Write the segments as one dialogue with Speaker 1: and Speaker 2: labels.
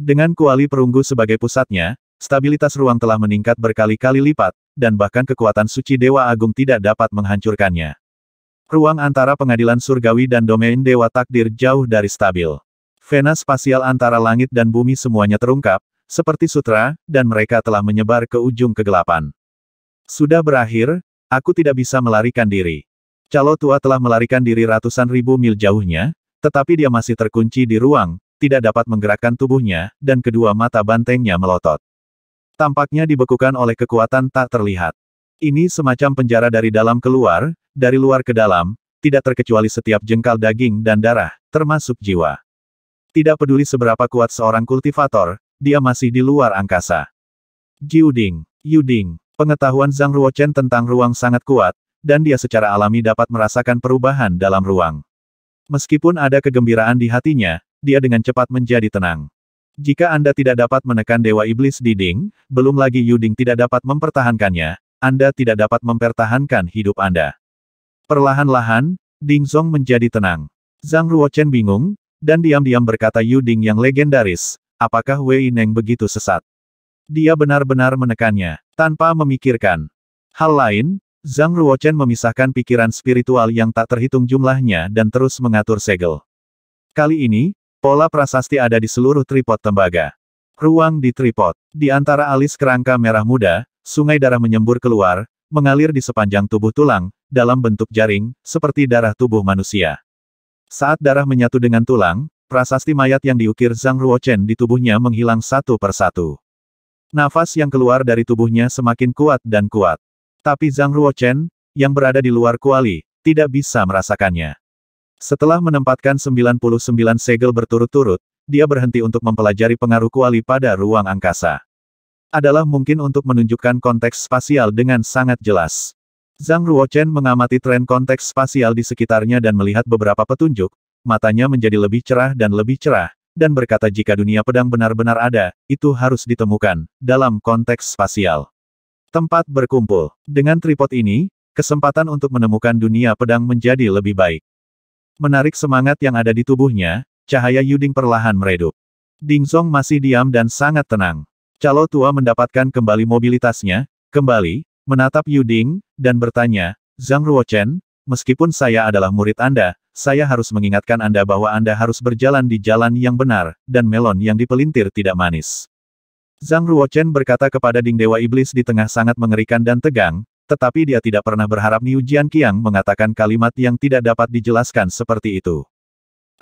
Speaker 1: Dengan kuali perunggu sebagai pusatnya, stabilitas ruang telah meningkat berkali-kali lipat, dan bahkan kekuatan suci Dewa Agung tidak dapat menghancurkannya. Ruang antara pengadilan surgawi dan domain Dewa Takdir jauh dari stabil. Vena spasial antara langit dan bumi semuanya terungkap, seperti sutra, dan mereka telah menyebar ke ujung kegelapan. Sudah berakhir, aku tidak bisa melarikan diri. Calo tua telah melarikan diri ratusan ribu mil jauhnya, tetapi dia masih terkunci di ruang, tidak dapat menggerakkan tubuhnya, dan kedua mata bantengnya melotot. Tampaknya dibekukan oleh kekuatan tak terlihat. Ini semacam penjara dari dalam keluar, dari luar ke dalam, tidak terkecuali setiap jengkal daging dan darah, termasuk jiwa. Tidak peduli seberapa kuat seorang kultivator, dia masih di luar angkasa. Jiuding, Yuding, pengetahuan Zhang Ruochen tentang ruang sangat kuat, dan dia secara alami dapat merasakan perubahan dalam ruang. Meskipun ada kegembiraan di hatinya, dia dengan cepat menjadi tenang. Jika Anda tidak dapat menekan Dewa Iblis di belum lagi Yuding tidak dapat mempertahankannya, Anda tidak dapat mempertahankan hidup Anda. Perlahan-lahan, Ding Zong menjadi tenang. Zhang Ruochen bingung, dan diam-diam berkata Yuding yang legendaris, apakah Wei Neng begitu sesat? Dia benar-benar menekannya, tanpa memikirkan. Hal lain, Zhang Ruochen memisahkan pikiran spiritual yang tak terhitung jumlahnya dan terus mengatur segel. Kali ini, Pola prasasti ada di seluruh tripod tembaga. Ruang di tripod. Di antara alis kerangka merah muda, sungai darah menyembur keluar, mengalir di sepanjang tubuh tulang, dalam bentuk jaring, seperti darah tubuh manusia. Saat darah menyatu dengan tulang, prasasti mayat yang diukir Zhang Ruochen di tubuhnya menghilang satu persatu. Nafas yang keluar dari tubuhnya semakin kuat dan kuat. Tapi Zhang Ruochen, yang berada di luar kuali, tidak bisa merasakannya. Setelah menempatkan 99 segel berturut-turut, dia berhenti untuk mempelajari pengaruh kuali pada ruang angkasa. Adalah mungkin untuk menunjukkan konteks spasial dengan sangat jelas. Zhang Ruochen mengamati tren konteks spasial di sekitarnya dan melihat beberapa petunjuk, matanya menjadi lebih cerah dan lebih cerah, dan berkata jika dunia pedang benar-benar ada, itu harus ditemukan, dalam konteks spasial. Tempat berkumpul. Dengan tripod ini, kesempatan untuk menemukan dunia pedang menjadi lebih baik. Menarik semangat yang ada di tubuhnya, cahaya Yuding perlahan meredup. Ding Dingzong masih diam dan sangat tenang. Calo tua mendapatkan kembali mobilitasnya, kembali, menatap Yuding, dan bertanya, Zhang Ruochen, meskipun saya adalah murid Anda, saya harus mengingatkan Anda bahwa Anda harus berjalan di jalan yang benar, dan melon yang dipelintir tidak manis. Zhang Ruochen berkata kepada Ding Dewa Iblis di tengah sangat mengerikan dan tegang, tetapi dia tidak pernah berharap Niu Qiang mengatakan kalimat yang tidak dapat dijelaskan seperti itu.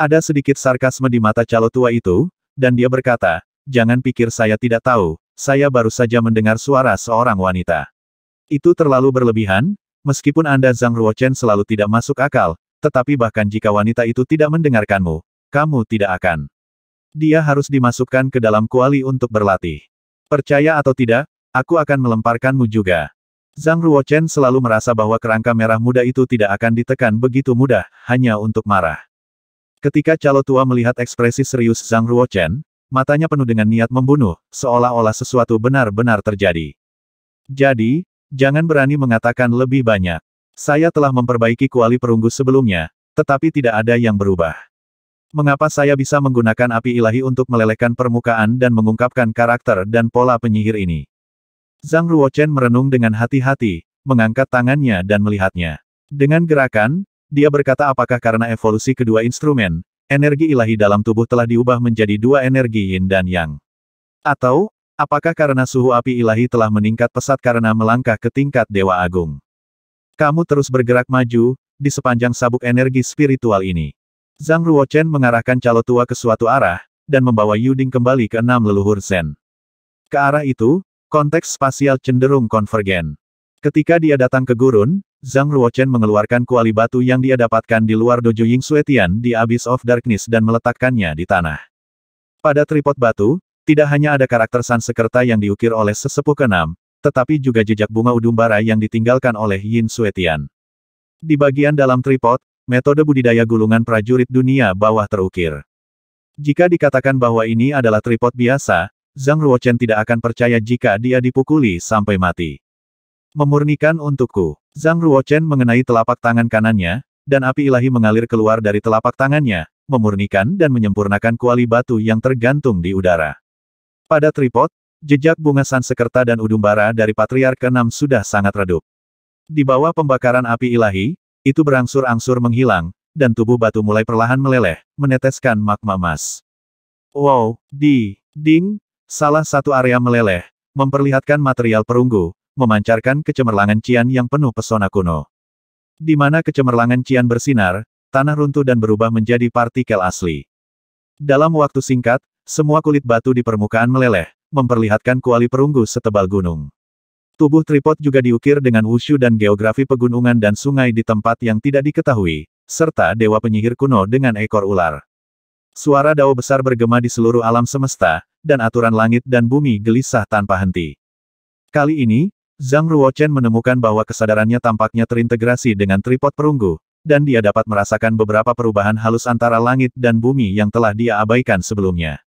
Speaker 1: Ada sedikit sarkasme di mata calo tua itu, dan dia berkata, jangan pikir saya tidak tahu, saya baru saja mendengar suara seorang wanita. Itu terlalu berlebihan, meskipun Anda Zhang Ruochen selalu tidak masuk akal, tetapi bahkan jika wanita itu tidak mendengarkanmu, kamu tidak akan. Dia harus dimasukkan ke dalam kuali untuk berlatih. Percaya atau tidak, aku akan melemparkanmu juga. Zhang Ruochen selalu merasa bahwa kerangka merah muda itu tidak akan ditekan begitu mudah, hanya untuk marah. Ketika Calo Tua melihat ekspresi serius Zhang Ruochen, matanya penuh dengan niat membunuh, seolah-olah sesuatu benar-benar terjadi. Jadi, jangan berani mengatakan lebih banyak. Saya telah memperbaiki kuali perunggu sebelumnya, tetapi tidak ada yang berubah. Mengapa saya bisa menggunakan api ilahi untuk melelehkan permukaan dan mengungkapkan karakter dan pola penyihir ini? Zhang Ruochen merenung dengan hati-hati, mengangkat tangannya dan melihatnya. Dengan gerakan, dia berkata apakah karena evolusi kedua instrumen, energi ilahi dalam tubuh telah diubah menjadi dua energi yin dan yang. Atau, apakah karena suhu api ilahi telah meningkat pesat karena melangkah ke tingkat Dewa Agung. Kamu terus bergerak maju, di sepanjang sabuk energi spiritual ini. Zhang Ruochen mengarahkan calo tua ke suatu arah, dan membawa Yuding kembali ke enam leluhur Zen. Ke arah itu, Konteks spasial cenderung konvergen. Ketika dia datang ke gurun, Zhang Ruochen mengeluarkan kuali batu yang dia dapatkan di luar dojo Ying Suetian di Abyss of Darkness dan meletakkannya di tanah. Pada tripod batu, tidak hanya ada karakter Sansekerta yang diukir oleh sesepuh keenam, tetapi juga jejak bunga udumbara yang ditinggalkan oleh Yin Suetian. Di bagian dalam tripod, metode budidaya gulungan prajurit dunia bawah terukir. Jika dikatakan bahwa ini adalah tripod biasa, Zhang Ruochen tidak akan percaya jika dia dipukuli sampai mati. Memurnikan untukku. Zhang Ruochen mengenai telapak tangan kanannya, dan api ilahi mengalir keluar dari telapak tangannya, memurnikan dan menyempurnakan kuali batu yang tergantung di udara. Pada tripod, jejak bunga sansekerta dan udumbara dari patriark ke-6 sudah sangat redup. Di bawah pembakaran api ilahi, itu berangsur-angsur menghilang, dan tubuh batu mulai perlahan meleleh, meneteskan magma emas. Wow, di, ding, Salah satu area meleleh, memperlihatkan material perunggu, memancarkan kecemerlangan cian yang penuh pesona kuno. Di mana kecemerlangan cian bersinar, tanah runtuh dan berubah menjadi partikel asli. Dalam waktu singkat, semua kulit batu di permukaan meleleh, memperlihatkan kuali perunggu setebal gunung. Tubuh tripod juga diukir dengan wushu dan geografi pegunungan dan sungai di tempat yang tidak diketahui, serta dewa penyihir kuno dengan ekor ular. Suara dao besar bergema di seluruh alam semesta, dan aturan langit dan bumi gelisah tanpa henti. Kali ini, Zhang Ruochen menemukan bahwa kesadarannya tampaknya terintegrasi dengan tripod perunggu, dan dia dapat merasakan beberapa perubahan halus antara langit dan bumi yang telah dia abaikan sebelumnya.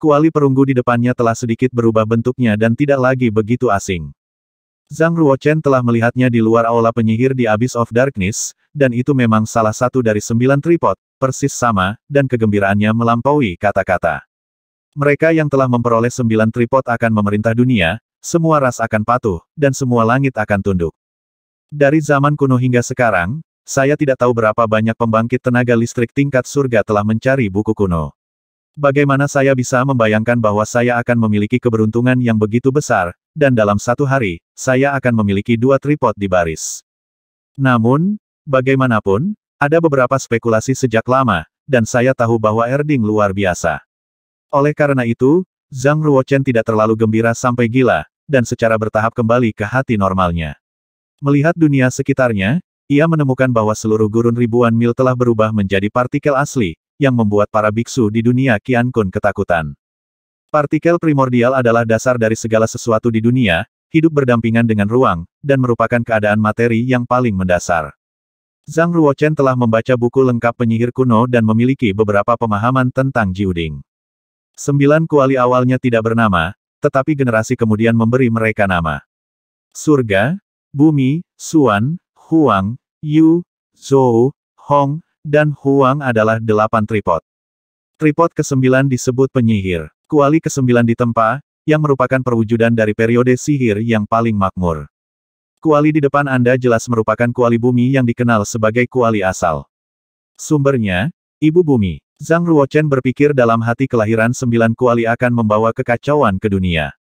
Speaker 1: Kuali perunggu di depannya telah sedikit berubah bentuknya dan tidak lagi begitu asing. Zhang Ruochen telah melihatnya di luar aula penyihir di Abyss of Darkness, dan itu memang salah satu dari sembilan tripod, persis sama, dan kegembiraannya melampaui kata-kata. Mereka yang telah memperoleh sembilan tripod akan memerintah dunia, semua ras akan patuh, dan semua langit akan tunduk. Dari zaman kuno hingga sekarang, saya tidak tahu berapa banyak pembangkit tenaga listrik tingkat surga telah mencari buku kuno. Bagaimana saya bisa membayangkan bahwa saya akan memiliki keberuntungan yang begitu besar, dan dalam satu hari, saya akan memiliki dua tripod di baris. Namun, bagaimanapun, ada beberapa spekulasi sejak lama, dan saya tahu bahwa Erding luar biasa. Oleh karena itu, Zhang Ruochen tidak terlalu gembira sampai gila, dan secara bertahap kembali ke hati normalnya. Melihat dunia sekitarnya, ia menemukan bahwa seluruh gurun ribuan mil telah berubah menjadi partikel asli, yang membuat para biksu di dunia Qian Kun ketakutan. Partikel primordial adalah dasar dari segala sesuatu di dunia, hidup berdampingan dengan ruang, dan merupakan keadaan materi yang paling mendasar. Zhang Ruochen telah membaca buku lengkap penyihir kuno dan memiliki beberapa pemahaman tentang Jiuding. Sembilan kuali awalnya tidak bernama, tetapi generasi kemudian memberi mereka nama. Surga, Bumi, Suan, Huang, Yu, Zhou, Hong, dan Huang adalah delapan tripod. Tripod kesembilan disebut penyihir. Kuali kesembilan ditempa, yang merupakan perwujudan dari periode sihir yang paling makmur. Kuali di depan Anda jelas merupakan kuali bumi yang dikenal sebagai kuali asal. Sumbernya, Ibu Bumi. Zhang Ruochen berpikir dalam hati kelahiran sembilan kuali akan membawa kekacauan ke dunia.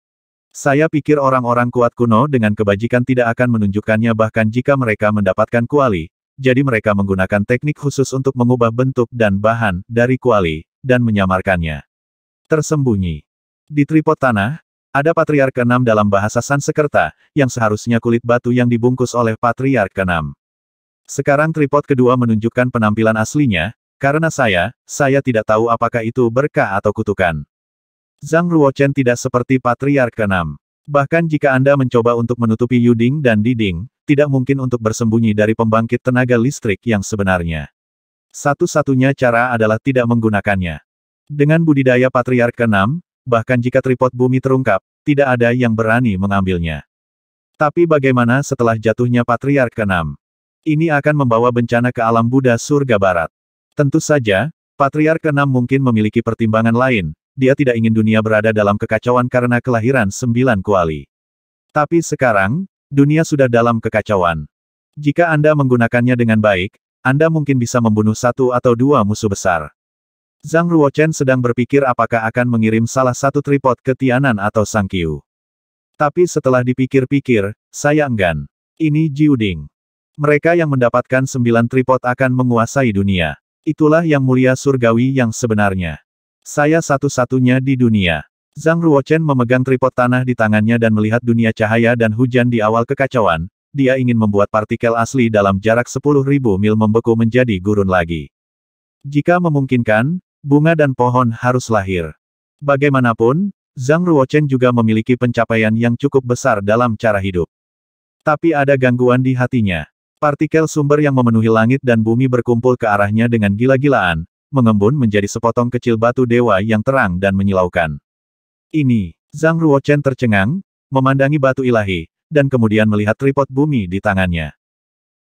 Speaker 1: Saya pikir orang-orang kuat kuno dengan kebajikan tidak akan menunjukkannya bahkan jika mereka mendapatkan kuali, jadi mereka menggunakan teknik khusus untuk mengubah bentuk dan bahan dari kuali, dan menyamarkannya. Tersembunyi. Di tripod tanah, ada patriark keenam dalam bahasa Sansekerta, yang seharusnya kulit batu yang dibungkus oleh patriark keenam. Sekarang tripod kedua menunjukkan penampilan aslinya, karena saya, saya tidak tahu apakah itu berkah atau kutukan. Zhang Ruochen tidak seperti patriark ke-6. Bahkan jika Anda mencoba untuk menutupi Yuding dan Diding, tidak mungkin untuk bersembunyi dari pembangkit tenaga listrik yang sebenarnya. Satu-satunya cara adalah tidak menggunakannya. Dengan budidaya patriark ke-6, bahkan jika tripod bumi terungkap, tidak ada yang berani mengambilnya. Tapi bagaimana setelah jatuhnya patriark ke-6? Ini akan membawa bencana ke alam Buddha surga barat. Tentu saja, Patriark ke-6 mungkin memiliki pertimbangan lain, dia tidak ingin dunia berada dalam kekacauan karena kelahiran sembilan kuali. Tapi sekarang, dunia sudah dalam kekacauan. Jika Anda menggunakannya dengan baik, Anda mungkin bisa membunuh satu atau dua musuh besar. Zhang Ruochen sedang berpikir apakah akan mengirim salah satu tripod ke Tianan atau Sang Sangkiu. Tapi setelah dipikir-pikir, saya enggan. Ini Jiuding. Mereka yang mendapatkan sembilan tripod akan menguasai dunia. Itulah yang mulia surgawi yang sebenarnya. Saya satu-satunya di dunia. Zhang Ruochen memegang tripod tanah di tangannya dan melihat dunia cahaya dan hujan di awal kekacauan, dia ingin membuat partikel asli dalam jarak 10.000 mil membeku menjadi gurun lagi. Jika memungkinkan, bunga dan pohon harus lahir. Bagaimanapun, Zhang Ruochen juga memiliki pencapaian yang cukup besar dalam cara hidup. Tapi ada gangguan di hatinya. Partikel sumber yang memenuhi langit dan bumi berkumpul ke arahnya dengan gila-gilaan, mengembun menjadi sepotong kecil batu dewa yang terang dan menyilaukan. Ini, Zhang Ruochen tercengang, memandangi batu ilahi, dan kemudian melihat tripod bumi di tangannya.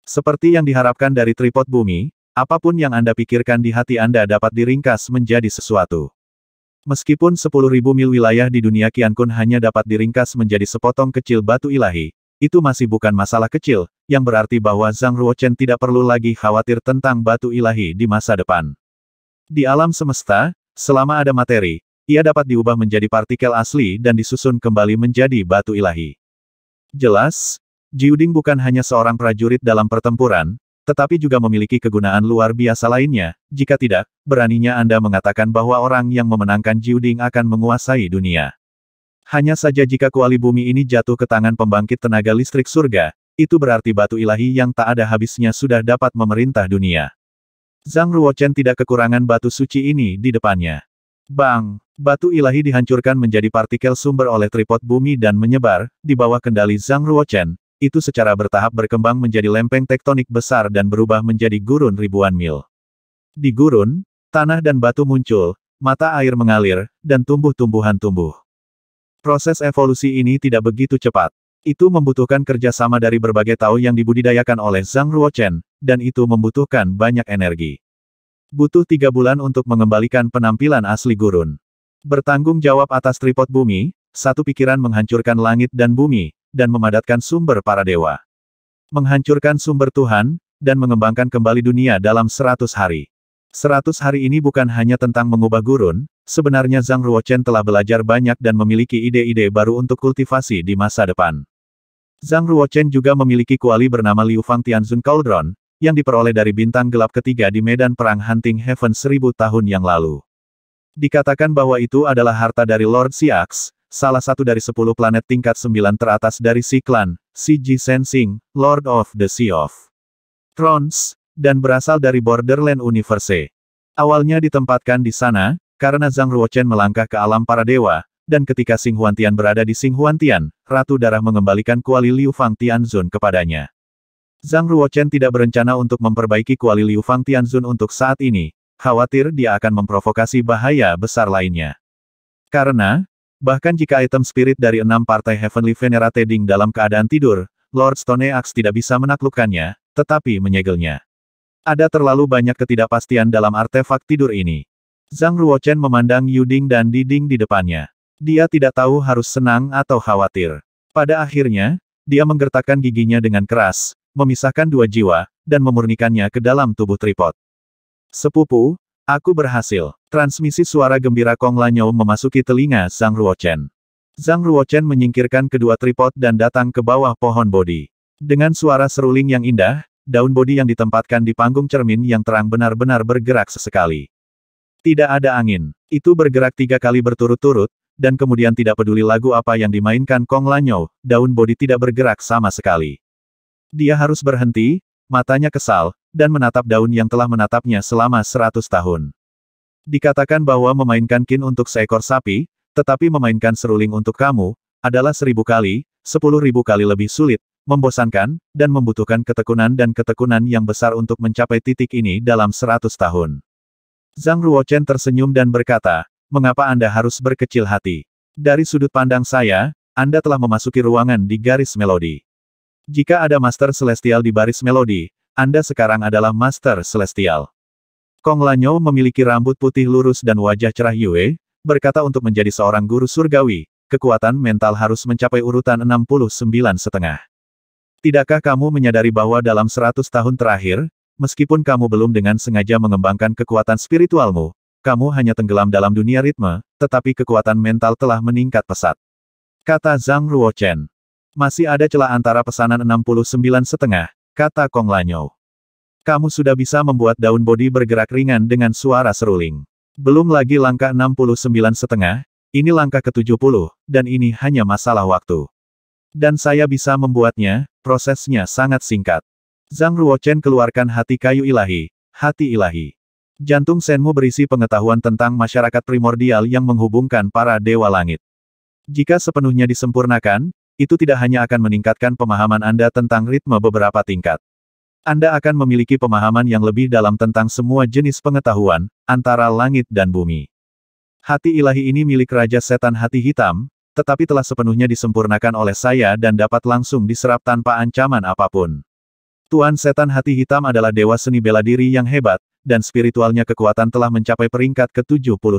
Speaker 1: Seperti yang diharapkan dari tripod bumi, apapun yang Anda pikirkan di hati Anda dapat diringkas menjadi sesuatu. Meskipun 10.000 mil wilayah di dunia Qiankun hanya dapat diringkas menjadi sepotong kecil batu ilahi, itu masih bukan masalah kecil, yang berarti bahwa Zhang Ruochen tidak perlu lagi khawatir tentang batu ilahi di masa depan. Di alam semesta, selama ada materi, ia dapat diubah menjadi partikel asli dan disusun kembali menjadi batu ilahi. Jelas, Jiuding bukan hanya seorang prajurit dalam pertempuran, tetapi juga memiliki kegunaan luar biasa lainnya, jika tidak, beraninya Anda mengatakan bahwa orang yang memenangkan Jiuding akan menguasai dunia. Hanya saja jika kuali bumi ini jatuh ke tangan pembangkit tenaga listrik surga, itu berarti batu ilahi yang tak ada habisnya sudah dapat memerintah dunia. Zhang Ruochen tidak kekurangan batu suci ini di depannya. Bang! Batu ilahi dihancurkan menjadi partikel sumber oleh tripod bumi dan menyebar, di bawah kendali Zhang Ruochen, itu secara bertahap berkembang menjadi lempeng tektonik besar dan berubah menjadi gurun ribuan mil. Di gurun, tanah dan batu muncul, mata air mengalir, dan tumbuh-tumbuhan tumbuh. Proses evolusi ini tidak begitu cepat. Itu membutuhkan kerjasama dari berbagai tahu yang dibudidayakan oleh Zhang Ruochen, dan itu membutuhkan banyak energi. Butuh tiga bulan untuk mengembalikan penampilan asli gurun. Bertanggung jawab atas tripod bumi, satu pikiran menghancurkan langit dan bumi, dan memadatkan sumber para dewa. Menghancurkan sumber Tuhan, dan mengembangkan kembali dunia dalam seratus hari. Seratus hari ini bukan hanya tentang mengubah gurun, Sebenarnya Zhang Ruochen telah belajar banyak dan memiliki ide-ide baru untuk kultivasi di masa depan. Zhang Ruochen juga memiliki kuali bernama Liu Fang Tianzun Cauldron, yang diperoleh dari bintang gelap ketiga di medan perang Hunting Heaven seribu tahun yang lalu. Dikatakan bahwa itu adalah harta dari Lord Siax, salah satu dari sepuluh planet tingkat sembilan teratas dari Si Si Ji Sensing, Lord of the Sea of Thrones, dan berasal dari Borderland Universe. Awalnya ditempatkan di sana, karena Zhang Ruochen melangkah ke alam para dewa, dan ketika Sing Huantian berada di Sing Huantian, Ratu Darah mengembalikan kuali Liu Fang Tianzun kepadanya. Zhang Ruochen tidak berencana untuk memperbaiki kuali Liu Fang Tianzun untuk saat ini, khawatir dia akan memprovokasi bahaya besar lainnya. Karena, bahkan jika item spirit dari enam partai Heavenly Venerate Ding dalam keadaan tidur, Lord Stone Axe tidak bisa menaklukkannya, tetapi menyegelnya. Ada terlalu banyak ketidakpastian dalam artefak tidur ini. Zhang Ruochen memandang Yuding dan Diding di depannya. Dia tidak tahu harus senang atau khawatir. Pada akhirnya, dia menggertakkan giginya dengan keras, memisahkan dua jiwa, dan memurnikannya ke dalam tubuh tripod. Sepupu, aku berhasil. Transmisi suara gembira Kong Lanyou memasuki telinga Zhang Ruochen. Zhang Ruochen menyingkirkan kedua tripod dan datang ke bawah pohon bodi. Dengan suara seruling yang indah, daun bodi yang ditempatkan di panggung cermin yang terang benar-benar bergerak sesekali. Tidak ada angin. Itu bergerak tiga kali berturut-turut, dan kemudian tidak peduli lagu apa yang dimainkan Kong Lanyou, daun bodi tidak bergerak sama sekali. Dia harus berhenti, matanya kesal, dan menatap daun yang telah menatapnya selama seratus tahun. Dikatakan bahwa memainkan kin untuk seekor sapi, tetapi memainkan seruling untuk kamu, adalah seribu kali, sepuluh ribu kali lebih sulit, membosankan, dan membutuhkan ketekunan dan ketekunan yang besar untuk mencapai titik ini dalam seratus tahun. Zhang Ruochen tersenyum dan berkata, mengapa Anda harus berkecil hati? Dari sudut pandang saya, Anda telah memasuki ruangan di garis melodi. Jika ada Master Celestial di baris melodi, Anda sekarang adalah Master Celestial. Kong Lanyo memiliki rambut putih lurus dan wajah cerah Yue, berkata untuk menjadi seorang guru surgawi, kekuatan mental harus mencapai urutan 69 setengah. Tidakkah kamu menyadari bahwa dalam 100 tahun terakhir, meskipun kamu belum dengan sengaja mengembangkan kekuatan spiritualmu, kamu hanya tenggelam dalam dunia ritme, tetapi kekuatan mental telah meningkat pesat. Kata Zhang Ruochen. Masih ada celah antara pesanan 69 setengah, kata Kong Lanyou. Kamu sudah bisa membuat daun bodi bergerak ringan dengan suara seruling. Belum lagi langkah 69 setengah, ini langkah ke-70, dan ini hanya masalah waktu. Dan saya bisa membuatnya, prosesnya sangat singkat. Zhang Ruochen keluarkan hati kayu ilahi, hati ilahi. Jantung Senmu berisi pengetahuan tentang masyarakat primordial yang menghubungkan para dewa langit. Jika sepenuhnya disempurnakan, itu tidak hanya akan meningkatkan pemahaman Anda tentang ritme beberapa tingkat. Anda akan memiliki pemahaman yang lebih dalam tentang semua jenis pengetahuan, antara langit dan bumi. Hati ilahi ini milik Raja Setan Hati Hitam, tetapi telah sepenuhnya disempurnakan oleh saya dan dapat langsung diserap tanpa ancaman apapun. Tuan Setan Hati Hitam adalah dewa seni bela diri yang hebat, dan spiritualnya kekuatan telah mencapai peringkat ke-75.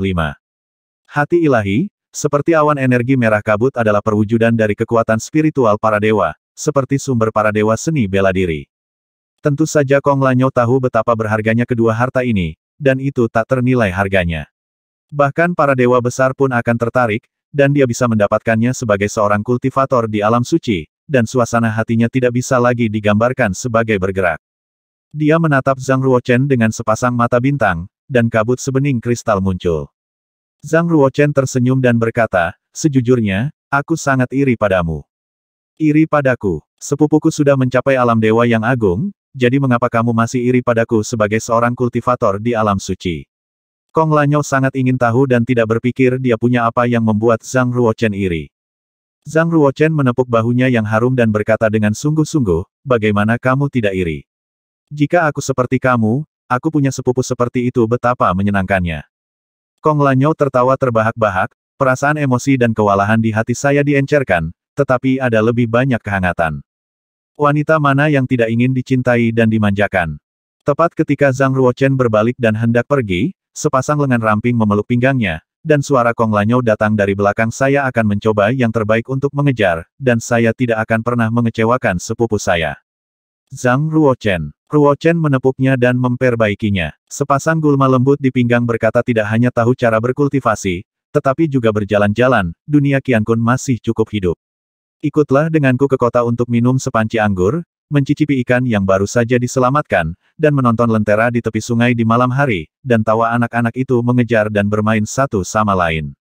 Speaker 1: Hati ilahi, seperti awan energi merah kabut adalah perwujudan dari kekuatan spiritual para dewa, seperti sumber para dewa seni bela diri. Tentu saja Kong Lanyo tahu betapa berharganya kedua harta ini, dan itu tak ternilai harganya. Bahkan para dewa besar pun akan tertarik, dan dia bisa mendapatkannya sebagai seorang kultivator di alam suci, dan suasana hatinya tidak bisa lagi digambarkan sebagai bergerak. Dia menatap Zhang Ruochen dengan sepasang mata bintang, dan kabut sebening kristal muncul. Zhang Ruochen tersenyum dan berkata, Sejujurnya, aku sangat iri padamu. Iri padaku, sepupuku sudah mencapai alam dewa yang agung, jadi mengapa kamu masih iri padaku sebagai seorang kultivator di alam suci? Kong Lanyo sangat ingin tahu dan tidak berpikir dia punya apa yang membuat Zhang Ruochen iri. Zhang Ruochen menepuk bahunya yang harum dan berkata dengan sungguh-sungguh, bagaimana kamu tidak iri? Jika aku seperti kamu, aku punya sepupu seperti itu betapa menyenangkannya. Kong Lanyo tertawa terbahak-bahak, perasaan emosi dan kewalahan di hati saya diencerkan, tetapi ada lebih banyak kehangatan. Wanita mana yang tidak ingin dicintai dan dimanjakan? Tepat ketika Zhang Ruochen berbalik dan hendak pergi, sepasang lengan ramping memeluk pinggangnya, dan suara Kong Lanyo datang dari belakang saya akan mencoba yang terbaik untuk mengejar, dan saya tidak akan pernah mengecewakan sepupu saya. Zhang Ruochen. Ruochen menepuknya dan memperbaikinya. Sepasang gulma lembut di pinggang berkata tidak hanya tahu cara berkultivasi, tetapi juga berjalan-jalan, dunia Qiankun masih cukup hidup. Ikutlah denganku ke kota untuk minum sepanci anggur, mencicipi ikan yang baru saja diselamatkan, dan menonton lentera di tepi sungai di malam hari, dan tawa anak-anak itu mengejar dan bermain satu sama lain.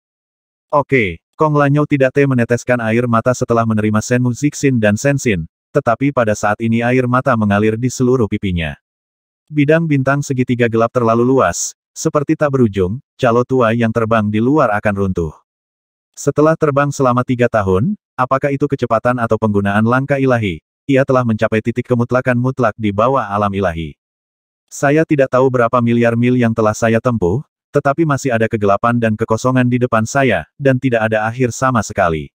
Speaker 1: Oke, Kong Lanyou tidak te meneteskan air mata setelah menerima Senmu Zixin dan Sensin, tetapi pada saat ini air mata mengalir di seluruh pipinya. Bidang bintang segitiga gelap terlalu luas, seperti tak berujung, calo tua yang terbang di luar akan runtuh. Setelah terbang selama tiga tahun, apakah itu kecepatan atau penggunaan langkah ilahi, ia telah mencapai titik kemutlakan mutlak di bawah alam ilahi. Saya tidak tahu berapa miliar mil yang telah saya tempuh, tetapi masih ada kegelapan dan kekosongan di depan saya, dan tidak ada akhir sama sekali.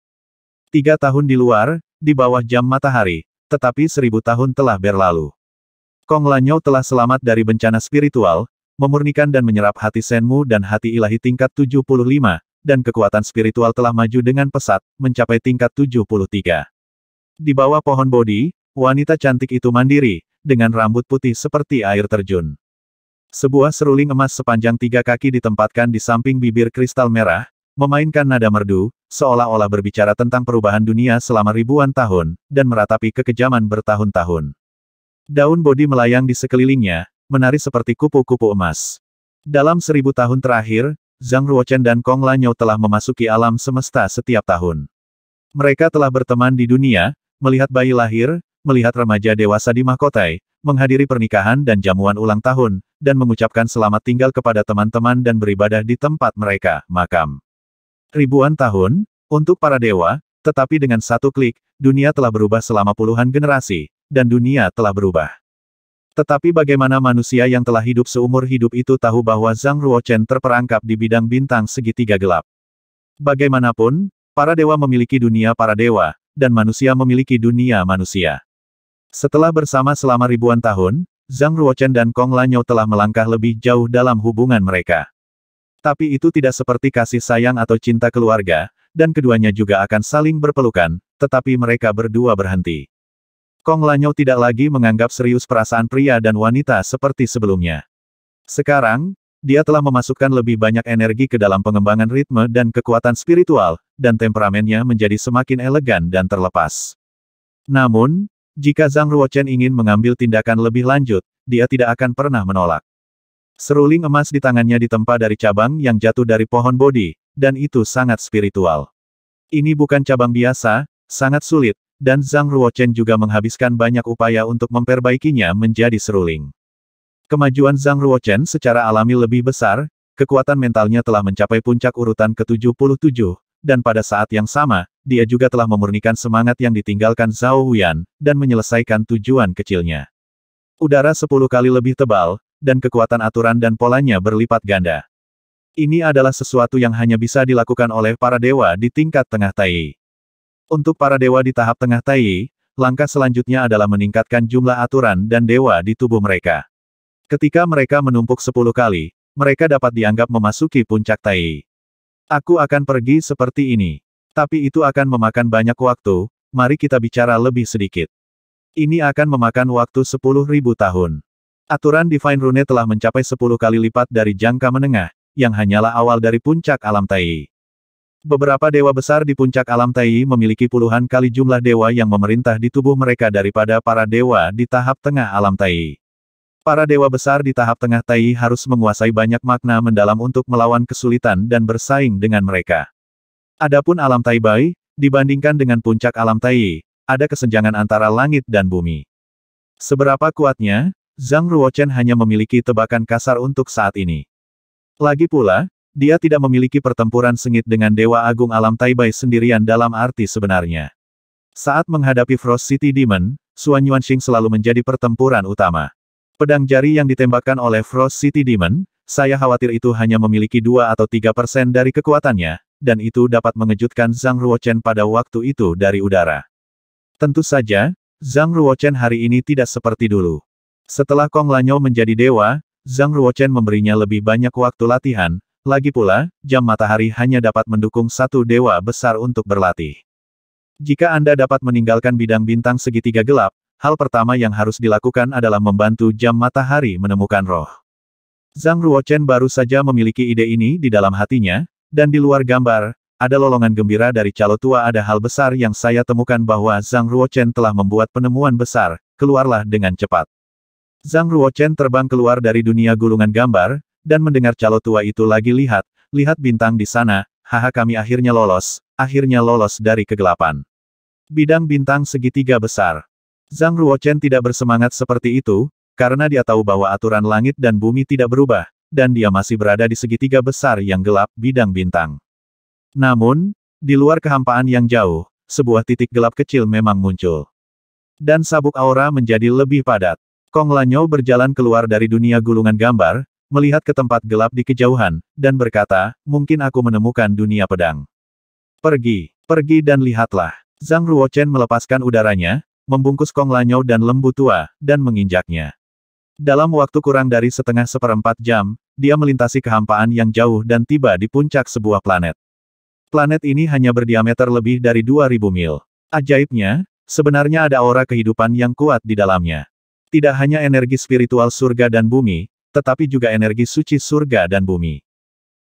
Speaker 1: Tiga tahun di luar, di bawah jam matahari, tetapi seribu tahun telah berlalu. Kong Lanyou telah selamat dari bencana spiritual, memurnikan dan menyerap hati Senmu dan hati ilahi tingkat 75, dan kekuatan spiritual telah maju dengan pesat, mencapai tingkat 73. Di bawah pohon bodi, wanita cantik itu mandiri, dengan rambut putih seperti air terjun. Sebuah seruling emas sepanjang tiga kaki ditempatkan di samping bibir kristal merah, memainkan nada merdu, seolah-olah berbicara tentang perubahan dunia selama ribuan tahun, dan meratapi kekejaman bertahun-tahun. Daun bodi melayang di sekelilingnya, menari seperti kupu-kupu emas. Dalam seribu tahun terakhir, Zhang Ruochen dan Kong Lanyou telah memasuki alam semesta setiap tahun. Mereka telah berteman di dunia, melihat bayi lahir, melihat remaja dewasa di mahkotai, menghadiri pernikahan dan jamuan ulang tahun, dan mengucapkan selamat tinggal kepada teman-teman dan beribadah di tempat mereka, makam. Ribuan tahun, untuk para dewa, tetapi dengan satu klik, dunia telah berubah selama puluhan generasi, dan dunia telah berubah. Tetapi bagaimana manusia yang telah hidup seumur hidup itu tahu bahwa Zhang Ruochen terperangkap di bidang bintang segitiga gelap? Bagaimanapun, para dewa memiliki dunia para dewa, dan manusia memiliki dunia manusia. Setelah bersama selama ribuan tahun, Zhang Ruochen dan Kong Lanyo telah melangkah lebih jauh dalam hubungan mereka. Tapi itu tidak seperti kasih sayang atau cinta keluarga, dan keduanya juga akan saling berpelukan, tetapi mereka berdua berhenti. Kong Lanyo tidak lagi menganggap serius perasaan pria dan wanita seperti sebelumnya. Sekarang, dia telah memasukkan lebih banyak energi ke dalam pengembangan ritme dan kekuatan spiritual, dan temperamennya menjadi semakin elegan dan terlepas. Namun, jika Zhang Ruochen ingin mengambil tindakan lebih lanjut, dia tidak akan pernah menolak. Seruling emas di tangannya ditempa dari cabang yang jatuh dari pohon bodi, dan itu sangat spiritual. Ini bukan cabang biasa, sangat sulit, dan Zhang Ruochen juga menghabiskan banyak upaya untuk memperbaikinya menjadi seruling. Kemajuan Zhang Ruochen secara alami lebih besar, kekuatan mentalnya telah mencapai puncak urutan ke-77, dan pada saat yang sama, dia juga telah memurnikan semangat yang ditinggalkan Zhao Huyan, dan menyelesaikan tujuan kecilnya. Udara 10 kali lebih tebal, dan kekuatan aturan dan polanya berlipat ganda. Ini adalah sesuatu yang hanya bisa dilakukan oleh para dewa di tingkat tengah Tai. Untuk para dewa di tahap tengah Tai, langkah selanjutnya adalah meningkatkan jumlah aturan dan dewa di tubuh mereka. Ketika mereka menumpuk sepuluh kali, mereka dapat dianggap memasuki puncak Tai. Aku akan pergi seperti ini. Tapi itu akan memakan banyak waktu, mari kita bicara lebih sedikit. Ini akan memakan waktu sepuluh ribu tahun. Aturan Divine Rune telah mencapai sepuluh kali lipat dari jangka menengah, yang hanyalah awal dari puncak alam Tai. Beberapa dewa besar di puncak alam Tai memiliki puluhan kali jumlah dewa yang memerintah di tubuh mereka daripada para dewa di tahap tengah alam Tai. Para dewa besar di tahap tengah Tai harus menguasai banyak makna mendalam untuk melawan kesulitan dan bersaing dengan mereka. Adapun alam Tai Bai, dibandingkan dengan puncak alam Tai, ada kesenjangan antara langit dan bumi. Seberapa kuatnya, Zhang Ruochen hanya memiliki tebakan kasar untuk saat ini. Lagi pula, dia tidak memiliki pertempuran sengit dengan Dewa Agung Alam Tai Bai sendirian dalam arti sebenarnya. Saat menghadapi Frost City Demon, Xuan Yuanxing selalu menjadi pertempuran utama. Pedang jari yang ditembakkan oleh Frost City Demon, saya khawatir itu hanya memiliki dua atau tiga persen dari kekuatannya, dan itu dapat mengejutkan Zhang Ruochen pada waktu itu dari udara. Tentu saja, Zhang Ruochen hari ini tidak seperti dulu. Setelah Kong Lanyo menjadi dewa, Zhang Ruochen memberinya lebih banyak waktu latihan, lagi pula, jam matahari hanya dapat mendukung satu dewa besar untuk berlatih. Jika Anda dapat meninggalkan bidang bintang segitiga gelap, hal pertama yang harus dilakukan adalah membantu jam matahari menemukan roh. Zhang Ruochen baru saja memiliki ide ini di dalam hatinya, dan di luar gambar, ada lolongan gembira dari calo tua ada hal besar yang saya temukan bahwa Zhang Ruochen telah membuat penemuan besar, keluarlah dengan cepat. Zhang Ruochen terbang keluar dari dunia gulungan gambar, dan mendengar calo tua itu lagi lihat, lihat bintang di sana, haha kami akhirnya lolos, akhirnya lolos dari kegelapan. Bidang bintang segitiga besar. Zhang Ruochen tidak bersemangat seperti itu, karena dia tahu bahwa aturan langit dan bumi tidak berubah, dan dia masih berada di segitiga besar yang gelap bidang bintang. Namun, di luar kehampaan yang jauh, sebuah titik gelap kecil memang muncul. Dan sabuk aura menjadi lebih padat. Kong Lanyo berjalan keluar dari dunia gulungan gambar, melihat ke tempat gelap di kejauhan, dan berkata, mungkin aku menemukan dunia pedang. Pergi, pergi dan lihatlah. Zhang Ruochen melepaskan udaranya, membungkus Kong Lanyou dan lembu tua, dan menginjaknya. Dalam waktu kurang dari setengah seperempat jam, dia melintasi kehampaan yang jauh dan tiba di puncak sebuah planet. Planet ini hanya berdiameter lebih dari 2000 mil. Ajaibnya, sebenarnya ada aura kehidupan yang kuat di dalamnya. Tidak hanya energi spiritual surga dan bumi, tetapi juga energi suci surga dan bumi.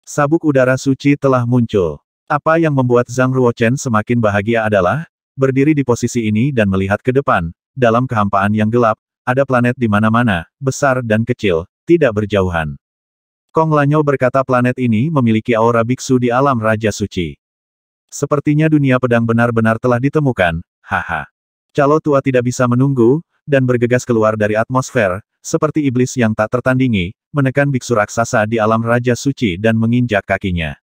Speaker 1: Sabuk udara suci telah muncul. Apa yang membuat Zhang Ruochen semakin bahagia adalah, Berdiri di posisi ini dan melihat ke depan, dalam kehampaan yang gelap, ada planet di mana-mana, besar dan kecil, tidak berjauhan. Kong Lanyo berkata planet ini memiliki aura biksu di alam Raja Suci. Sepertinya dunia pedang benar-benar telah ditemukan, haha. Calo tua tidak bisa menunggu, dan bergegas keluar dari atmosfer, seperti iblis yang tak tertandingi, menekan biksu raksasa di alam Raja Suci dan menginjak kakinya.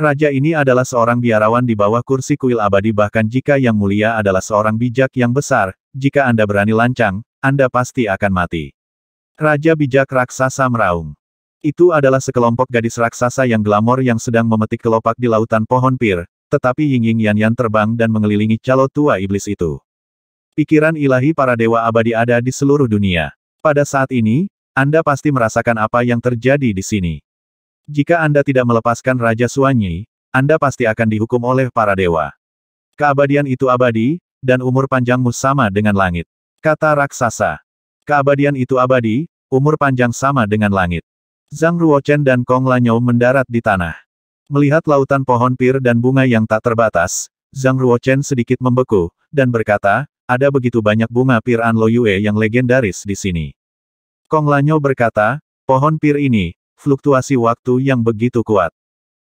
Speaker 1: Raja ini adalah seorang biarawan di bawah kursi kuil abadi bahkan jika yang mulia adalah seorang bijak yang besar, jika Anda berani lancang, Anda pasti akan mati. Raja bijak raksasa meraung. Itu adalah sekelompok gadis raksasa yang glamor yang sedang memetik kelopak di lautan pohon pir, tetapi Ying Ying Yan Yan terbang dan mengelilingi calo tua iblis itu. Pikiran ilahi para dewa abadi ada di seluruh dunia. Pada saat ini, Anda pasti merasakan apa yang terjadi di sini. Jika Anda tidak melepaskan Raja Suanyi, Anda pasti akan dihukum oleh para dewa. Keabadian itu abadi, dan umur panjangmu sama dengan langit. Kata raksasa. Keabadian itu abadi, umur panjang sama dengan langit. Zhang Ruochen dan Kong Lanyou mendarat di tanah. Melihat lautan pohon pir dan bunga yang tak terbatas, Zhang Ruochen sedikit membeku, dan berkata, ada begitu banyak bunga Pir An Yue yang legendaris di sini. Kong Lanyou berkata, pohon pir ini, fluktuasi waktu yang begitu kuat.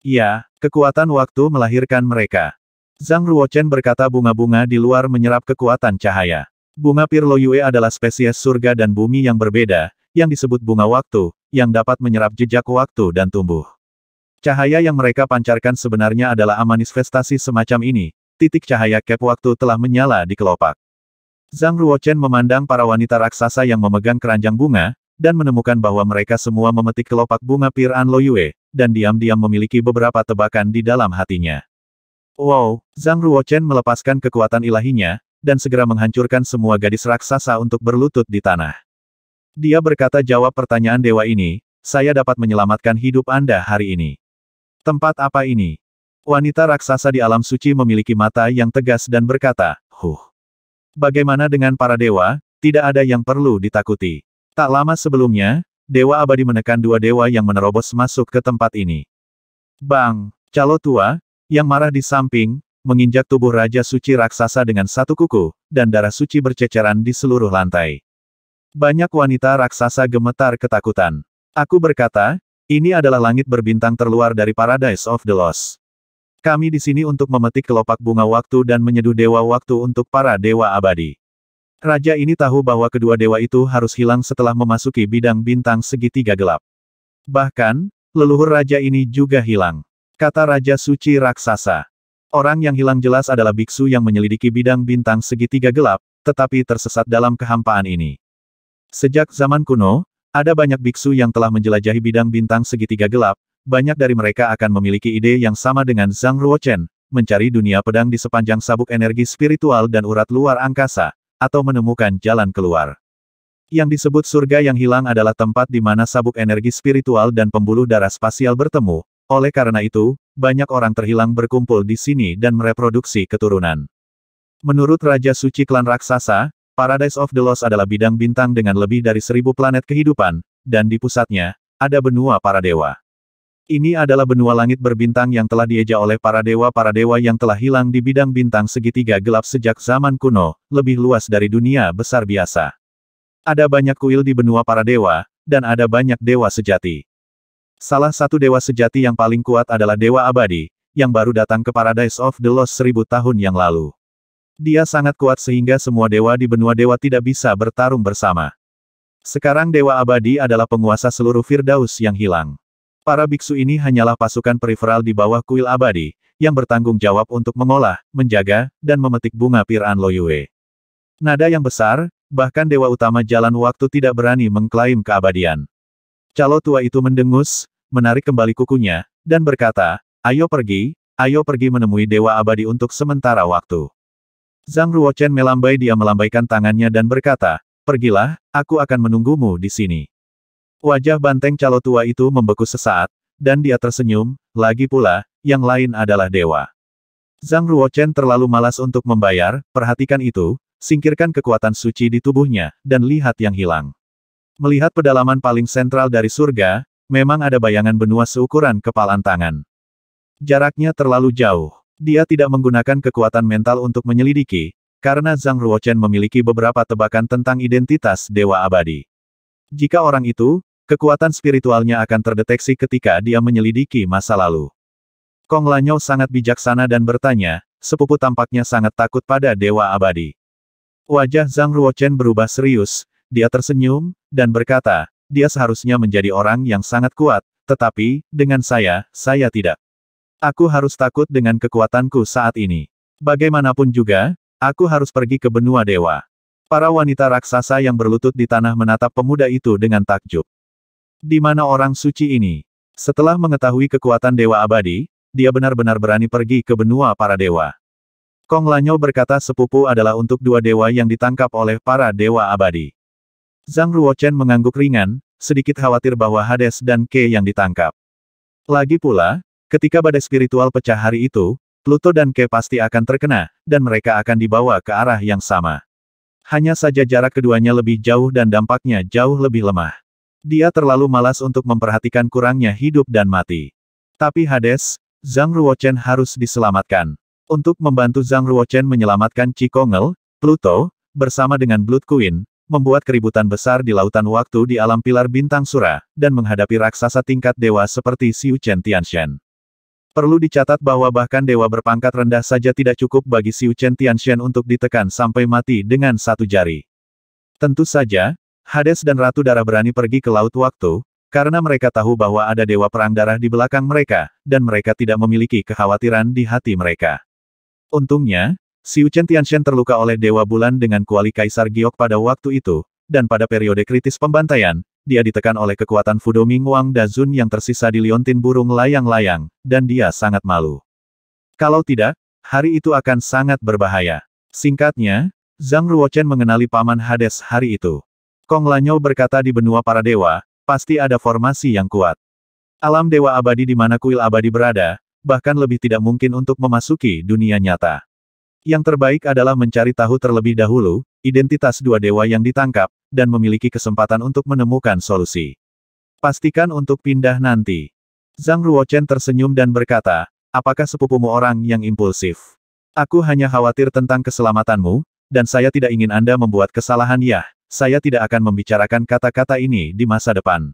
Speaker 1: Ya, kekuatan waktu melahirkan mereka. Zhang Ruochen berkata bunga-bunga di luar menyerap kekuatan cahaya. Bunga Pirlo Yue adalah spesies surga dan bumi yang berbeda, yang disebut bunga waktu, yang dapat menyerap jejak waktu dan tumbuh. Cahaya yang mereka pancarkan sebenarnya adalah amanifestasi semacam ini, titik cahaya kep waktu telah menyala di kelopak. Zhang Ruochen memandang para wanita raksasa yang memegang keranjang bunga, dan menemukan bahwa mereka semua memetik kelopak bunga Pir An Yue, dan diam-diam memiliki beberapa tebakan di dalam hatinya. Wow, Zhang Ruochen melepaskan kekuatan ilahinya, dan segera menghancurkan semua gadis raksasa untuk berlutut di tanah. Dia berkata jawab pertanyaan dewa ini, saya dapat menyelamatkan hidup Anda hari ini. Tempat apa ini? Wanita raksasa di alam suci memiliki mata yang tegas dan berkata, Huh. Bagaimana dengan para dewa, tidak ada yang perlu ditakuti. Tak lama sebelumnya, Dewa Abadi menekan dua dewa yang menerobos masuk ke tempat ini. Bang, calo tua, yang marah di samping, menginjak tubuh Raja Suci Raksasa dengan satu kuku, dan darah suci berceceran di seluruh lantai. Banyak wanita raksasa gemetar ketakutan. Aku berkata, ini adalah langit berbintang terluar dari Paradise of the Lost. Kami di sini untuk memetik kelopak bunga waktu dan menyeduh dewa waktu untuk para dewa abadi. Raja ini tahu bahwa kedua dewa itu harus hilang setelah memasuki bidang bintang segitiga gelap. Bahkan, leluhur raja ini juga hilang. Kata Raja Suci Raksasa. Orang yang hilang jelas adalah biksu yang menyelidiki bidang bintang segitiga gelap, tetapi tersesat dalam kehampaan ini. Sejak zaman kuno, ada banyak biksu yang telah menjelajahi bidang bintang segitiga gelap, banyak dari mereka akan memiliki ide yang sama dengan Zhang Ruochen, mencari dunia pedang di sepanjang sabuk energi spiritual dan urat luar angkasa, atau menemukan jalan keluar. Yang disebut surga yang hilang adalah tempat di mana sabuk energi spiritual dan pembuluh darah spasial bertemu, oleh karena itu, banyak orang terhilang berkumpul di sini dan mereproduksi keturunan. Menurut Raja Suci Klan Raksasa, Paradise of the Lost adalah bidang bintang dengan lebih dari seribu planet kehidupan, dan di pusatnya, ada benua para dewa. Ini adalah benua langit berbintang yang telah dieja oleh para dewa-para dewa yang telah hilang di bidang bintang segitiga gelap sejak zaman kuno, lebih luas dari dunia besar biasa. Ada banyak kuil di benua para dewa, dan ada banyak dewa sejati. Salah satu dewa sejati yang paling kuat adalah Dewa Abadi, yang baru datang ke Paradise of the Lost seribu tahun yang lalu. Dia sangat kuat sehingga semua dewa di benua dewa tidak bisa bertarung bersama. Sekarang Dewa Abadi adalah penguasa seluruh Firdaus yang hilang. Para biksu ini hanyalah pasukan peripheral di bawah kuil abadi, yang bertanggung jawab untuk mengolah, menjaga, dan memetik bunga Piran Loyue. Nada yang besar, bahkan Dewa Utama Jalan Waktu tidak berani mengklaim keabadian. Calo tua itu mendengus, menarik kembali kukunya, dan berkata, ayo pergi, ayo pergi menemui Dewa Abadi untuk sementara waktu. Zhang Ruochen melambai dia melambaikan tangannya dan berkata, Pergilah, aku akan menunggumu di sini. Wajah banteng calo tua itu membeku sesaat, dan dia tersenyum, lagi pula, yang lain adalah dewa. Zhang Ruochen terlalu malas untuk membayar, perhatikan itu, singkirkan kekuatan suci di tubuhnya, dan lihat yang hilang. Melihat pedalaman paling sentral dari surga, memang ada bayangan benua seukuran kepalan tangan. Jaraknya terlalu jauh. Dia tidak menggunakan kekuatan mental untuk menyelidiki, karena Zhang Ruochen memiliki beberapa tebakan tentang identitas Dewa Abadi. Jika orang itu, Kekuatan spiritualnya akan terdeteksi ketika dia menyelidiki masa lalu. Kong Lanyo sangat bijaksana dan bertanya, sepupu tampaknya sangat takut pada Dewa Abadi. Wajah Zhang Ruochen berubah serius, dia tersenyum, dan berkata, dia seharusnya menjadi orang yang sangat kuat, tetapi, dengan saya, saya tidak. Aku harus takut dengan kekuatanku saat ini. Bagaimanapun juga, aku harus pergi ke benua dewa. Para wanita raksasa yang berlutut di tanah menatap pemuda itu dengan takjub. Di mana orang suci ini? Setelah mengetahui kekuatan Dewa Abadi, dia benar-benar berani pergi ke benua para dewa. Kong Lanyo berkata sepupu adalah untuk dua dewa yang ditangkap oleh para dewa abadi. Zhang Ruochen mengangguk ringan, sedikit khawatir bahwa Hades dan Ke yang ditangkap. Lagi pula, ketika badai spiritual pecah hari itu, Pluto dan Ke pasti akan terkena, dan mereka akan dibawa ke arah yang sama. Hanya saja jarak keduanya lebih jauh dan dampaknya jauh lebih lemah. Dia terlalu malas untuk memperhatikan kurangnya hidup dan mati. Tapi Hades, Zhang Ruochen harus diselamatkan. Untuk membantu Zhang Ruochen menyelamatkan Cikongel, Pluto, bersama dengan Blood Queen, membuat keributan besar di lautan waktu di alam pilar bintang sura, dan menghadapi raksasa tingkat dewa seperti Xiu Chen Tianshen. Perlu dicatat bahwa bahkan dewa berpangkat rendah saja tidak cukup bagi Xiu Chen Tianshen untuk ditekan sampai mati dengan satu jari. Tentu saja, Hades dan Ratu Darah berani pergi ke Laut Waktu, karena mereka tahu bahwa ada Dewa Perang Darah di belakang mereka, dan mereka tidak memiliki kekhawatiran di hati mereka. Untungnya, Siu Chen Tianshen terluka oleh Dewa Bulan dengan kuali Kaisar Giok pada waktu itu, dan pada periode kritis pembantaian, dia ditekan oleh kekuatan Fudo Ming Wang Dazun yang tersisa di liontin burung layang-layang, dan dia sangat malu. Kalau tidak, hari itu akan sangat berbahaya. Singkatnya, Zhang Ruochen mengenali paman Hades hari itu. Kong Lanyo berkata di benua para dewa, pasti ada formasi yang kuat. Alam dewa abadi di mana kuil abadi berada, bahkan lebih tidak mungkin untuk memasuki dunia nyata. Yang terbaik adalah mencari tahu terlebih dahulu, identitas dua dewa yang ditangkap, dan memiliki kesempatan untuk menemukan solusi. Pastikan untuk pindah nanti. Zhang Ruochen tersenyum dan berkata, apakah sepupumu orang yang impulsif? Aku hanya khawatir tentang keselamatanmu, dan saya tidak ingin Anda membuat kesalahan ya, saya tidak akan membicarakan kata-kata ini di masa depan.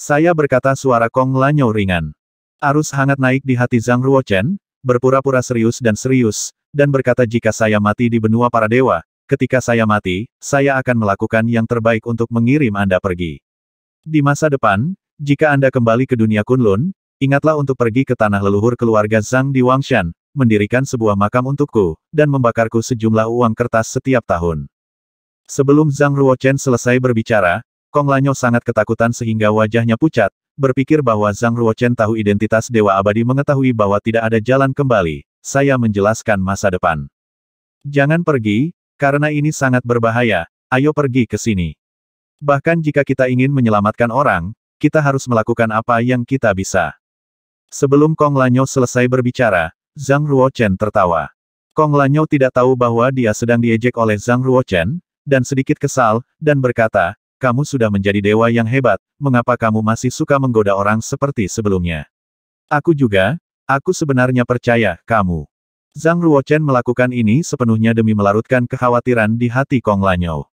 Speaker 1: Saya berkata suara Kong Lanyo ringan. Arus hangat naik di hati Zhang Ruochen, berpura-pura serius dan serius, dan berkata jika saya mati di benua para dewa, ketika saya mati, saya akan melakukan yang terbaik untuk mengirim Anda pergi. Di masa depan, jika Anda kembali ke dunia Kunlun, ingatlah untuk pergi ke tanah leluhur keluarga Zhang di Wangshan, mendirikan sebuah makam untukku, dan membakarku sejumlah uang kertas setiap tahun. Sebelum Zhang Ruochen selesai berbicara, Kong Lanyo sangat ketakutan sehingga wajahnya pucat, berpikir bahwa Zhang Ruochen tahu identitas Dewa Abadi mengetahui bahwa tidak ada jalan kembali, saya menjelaskan masa depan. Jangan pergi, karena ini sangat berbahaya, ayo pergi ke sini. Bahkan jika kita ingin menyelamatkan orang, kita harus melakukan apa yang kita bisa. Sebelum Kong Lanyo selesai berbicara, Zhang Ruochen tertawa. Kong Lanyo tidak tahu bahwa dia sedang diejek oleh Zhang Ruochen, dan sedikit kesal, dan berkata, kamu sudah menjadi dewa yang hebat, mengapa kamu masih suka menggoda orang seperti sebelumnya? Aku juga, aku sebenarnya percaya, kamu. Zhang Ruochen melakukan ini sepenuhnya demi melarutkan kekhawatiran di hati Kong Lanyou.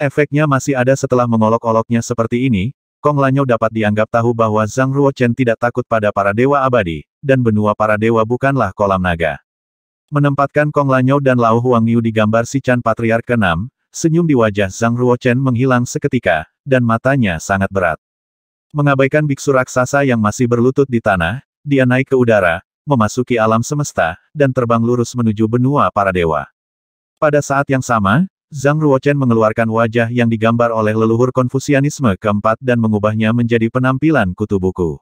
Speaker 1: Efeknya masih ada setelah mengolok-oloknya seperti ini, Kong Lanyou dapat dianggap tahu bahwa Zhang Ruochen tidak takut pada para dewa abadi, dan benua para dewa bukanlah kolam naga. Menempatkan Kong Lanyou dan Lao Huangyu di gambar si Chan Patriark ke-6, Senyum di wajah Zhang Ruochen menghilang seketika, dan matanya sangat berat. Mengabaikan biksu raksasa yang masih berlutut di tanah, dia naik ke udara, memasuki alam semesta, dan terbang lurus menuju benua para dewa. Pada saat yang sama, Zhang Ruochen mengeluarkan wajah yang digambar oleh leluhur Konfusianisme keempat dan mengubahnya menjadi penampilan kutu buku.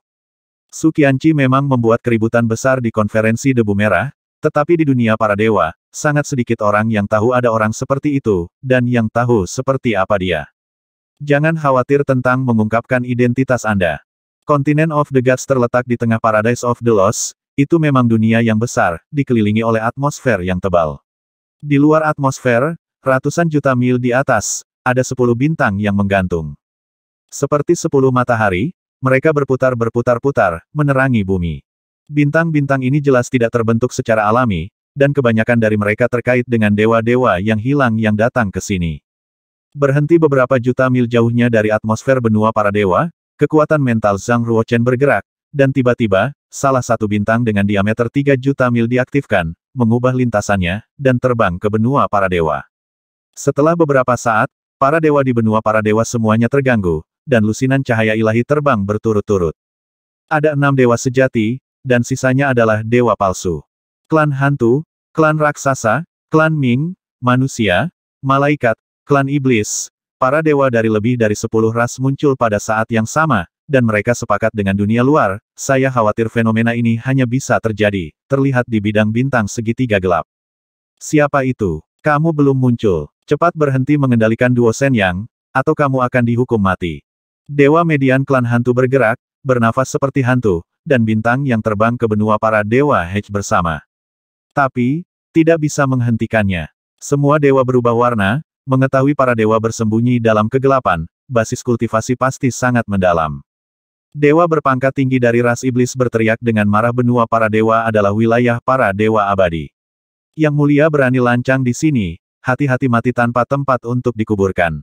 Speaker 1: Sukianci memang membuat keributan besar di konferensi Debu Merah, tetapi di dunia para dewa, sangat sedikit orang yang tahu ada orang seperti itu, dan yang tahu seperti apa dia. Jangan khawatir tentang mengungkapkan identitas Anda. Continent of the Gods terletak di tengah Paradise of the Lost, itu memang dunia yang besar, dikelilingi oleh atmosfer yang tebal. Di luar atmosfer, ratusan juta mil di atas, ada sepuluh bintang yang menggantung. Seperti sepuluh matahari, mereka berputar-berputar-putar, menerangi bumi. Bintang-bintang ini jelas tidak terbentuk secara alami, dan kebanyakan dari mereka terkait dengan dewa-dewa yang hilang yang datang ke sini. Berhenti beberapa juta mil jauhnya dari atmosfer benua para dewa, kekuatan mental Zhang Ruochen bergerak, dan tiba-tiba, salah satu bintang dengan diameter 3 juta mil diaktifkan, mengubah lintasannya, dan terbang ke benua para dewa. Setelah beberapa saat, para dewa di benua para dewa semuanya terganggu, dan lusinan cahaya ilahi terbang berturut-turut. Ada enam dewa sejati, dan sisanya adalah dewa palsu. Klan hantu, klan raksasa, klan Ming, manusia, malaikat, klan iblis, para dewa dari lebih dari sepuluh ras muncul pada saat yang sama, dan mereka sepakat dengan dunia luar, saya khawatir fenomena ini hanya bisa terjadi, terlihat di bidang bintang segitiga gelap. Siapa itu? Kamu belum muncul. Cepat berhenti mengendalikan duo Senyang, atau kamu akan dihukum mati. Dewa median klan hantu bergerak, bernafas seperti hantu, dan bintang yang terbang ke benua para dewa H bersama. Tapi, tidak bisa menghentikannya. Semua dewa berubah warna, mengetahui para dewa bersembunyi dalam kegelapan, basis kultivasi pasti sangat mendalam. Dewa berpangkat tinggi dari ras iblis berteriak dengan marah benua para dewa adalah wilayah para dewa abadi. Yang mulia berani lancang di sini, hati-hati mati tanpa tempat untuk dikuburkan.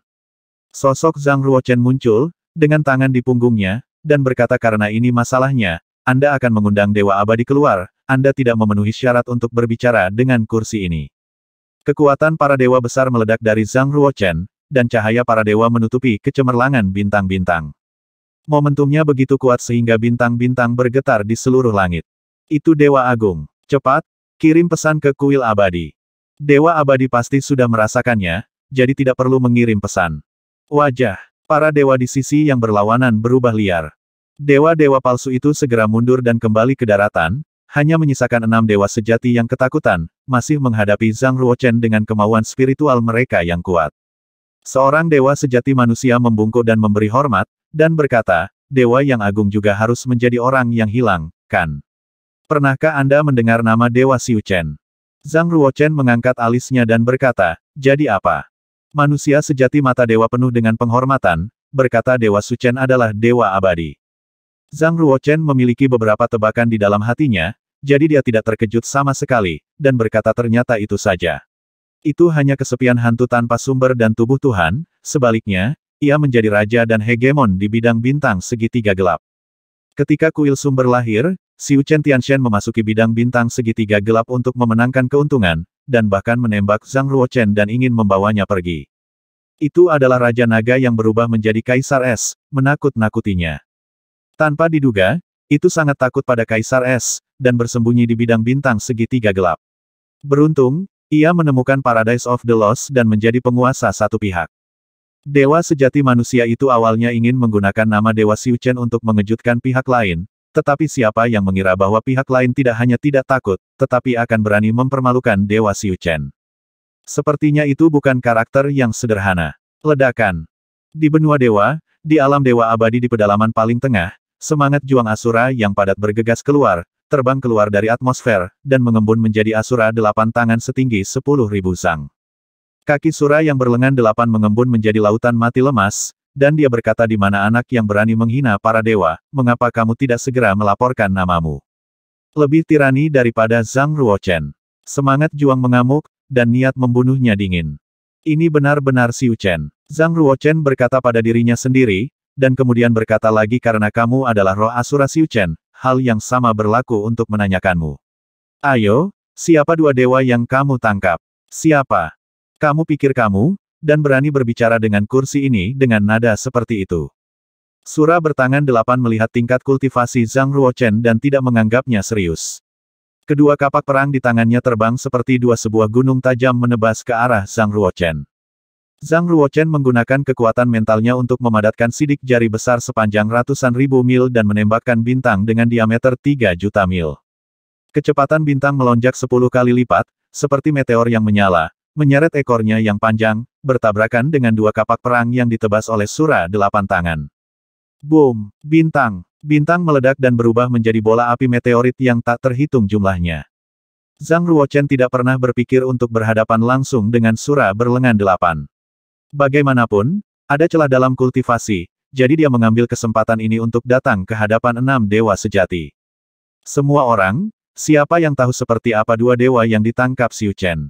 Speaker 1: Sosok Zhang Ruochen muncul, dengan tangan di punggungnya, dan berkata karena ini masalahnya, anda akan mengundang Dewa Abadi keluar, Anda tidak memenuhi syarat untuk berbicara dengan kursi ini. Kekuatan para dewa besar meledak dari Zhang Ruochen, dan cahaya para dewa menutupi kecemerlangan bintang-bintang. Momentumnya begitu kuat sehingga bintang-bintang bergetar di seluruh langit. Itu Dewa Agung. Cepat, kirim pesan ke kuil abadi. Dewa abadi pasti sudah merasakannya, jadi tidak perlu mengirim pesan. Wajah, para dewa di sisi yang berlawanan berubah liar. Dewa-dewa palsu itu segera mundur dan kembali ke daratan, hanya menyisakan enam dewa sejati yang ketakutan, masih menghadapi Zhang Ruochen dengan kemauan spiritual mereka yang kuat. Seorang dewa sejati manusia membungkuk dan memberi hormat, dan berkata, Dewa yang agung juga harus menjadi orang yang hilang, kan? Pernahkah Anda mendengar nama Dewa Siu Chen? Zhang Ruochen mengangkat alisnya dan berkata, jadi apa? Manusia sejati mata dewa penuh dengan penghormatan, berkata Dewa Chen adalah dewa abadi. Zhang Ruochen memiliki beberapa tebakan di dalam hatinya, jadi dia tidak terkejut sama sekali, dan berkata ternyata itu saja. Itu hanya kesepian hantu tanpa sumber dan tubuh Tuhan, sebaliknya, ia menjadi raja dan hegemon di bidang bintang segitiga gelap. Ketika kuil sumber lahir, Xiu Chen Shen memasuki bidang bintang segitiga gelap untuk memenangkan keuntungan, dan bahkan menembak Zhang Ruochen dan ingin membawanya pergi. Itu adalah Raja Naga yang berubah menjadi Kaisar Es, menakut-nakutinya. Tanpa diduga, itu sangat takut pada Kaisar Es, dan bersembunyi di bidang bintang segitiga gelap. Beruntung, ia menemukan Paradise of the Lost dan menjadi penguasa satu pihak. Dewa sejati manusia itu awalnya ingin menggunakan nama Dewa Siu Chen untuk mengejutkan pihak lain, tetapi siapa yang mengira bahwa pihak lain tidak hanya tidak takut, tetapi akan berani mempermalukan Dewa Siu Chen? Sepertinya itu bukan karakter yang sederhana. Ledakan. Di benua dewa, di alam dewa abadi di pedalaman paling tengah, Semangat juang Asura yang padat bergegas keluar, terbang keluar dari atmosfer, dan mengembun menjadi Asura delapan tangan setinggi sepuluh ribu sang. Kaki Sura yang berlengan delapan mengembun menjadi lautan mati lemas, dan dia berkata di mana anak yang berani menghina para dewa, mengapa kamu tidak segera melaporkan namamu? Lebih tirani daripada Zhang Ruochen. Semangat juang mengamuk, dan niat membunuhnya dingin. Ini benar-benar Siu Chen. Zhang Ruochen berkata pada dirinya sendiri, dan kemudian berkata lagi karena kamu adalah roh Asura Siu Chen, hal yang sama berlaku untuk menanyakanmu. Ayo, siapa dua dewa yang kamu tangkap? Siapa? Kamu pikir kamu, dan berani berbicara dengan kursi ini dengan nada seperti itu. Sura bertangan delapan melihat tingkat kultivasi Zhang Ruochen dan tidak menganggapnya serius. Kedua kapak perang di tangannya terbang seperti dua sebuah gunung tajam menebas ke arah Zhang Ruochen. Zhang Ruochen menggunakan kekuatan mentalnya untuk memadatkan sidik jari besar sepanjang ratusan ribu mil dan menembakkan bintang dengan diameter 3 juta mil. Kecepatan bintang melonjak 10 kali lipat, seperti meteor yang menyala, menyeret ekornya yang panjang, bertabrakan dengan dua kapak perang yang ditebas oleh Sura delapan tangan. Boom! Bintang! Bintang meledak dan berubah menjadi bola api meteorit yang tak terhitung jumlahnya. Zhang Ruochen tidak pernah berpikir untuk berhadapan langsung dengan Sura berlengan delapan. Bagaimanapun, ada celah dalam kultivasi, jadi dia mengambil kesempatan ini untuk datang ke hadapan enam dewa sejati. Semua orang, siapa yang tahu seperti apa dua dewa yang ditangkap Xiu Chen.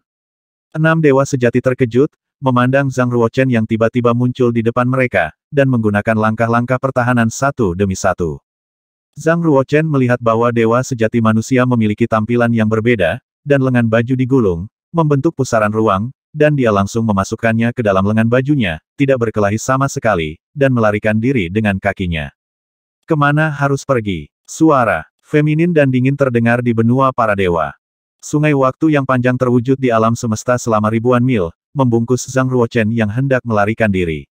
Speaker 1: Enam dewa sejati terkejut, memandang Zhang Ruochen yang tiba-tiba muncul di depan mereka, dan menggunakan langkah-langkah pertahanan satu demi satu. Zhang Ruochen melihat bahwa dewa sejati manusia memiliki tampilan yang berbeda, dan lengan baju digulung, membentuk pusaran ruang, dan dia langsung memasukkannya ke dalam lengan bajunya, tidak berkelahi sama sekali, dan melarikan diri dengan kakinya. Kemana harus pergi? Suara, feminin dan dingin terdengar di benua para dewa. Sungai waktu yang panjang terwujud di alam semesta selama ribuan mil, membungkus Zhang Ruochen yang hendak melarikan diri.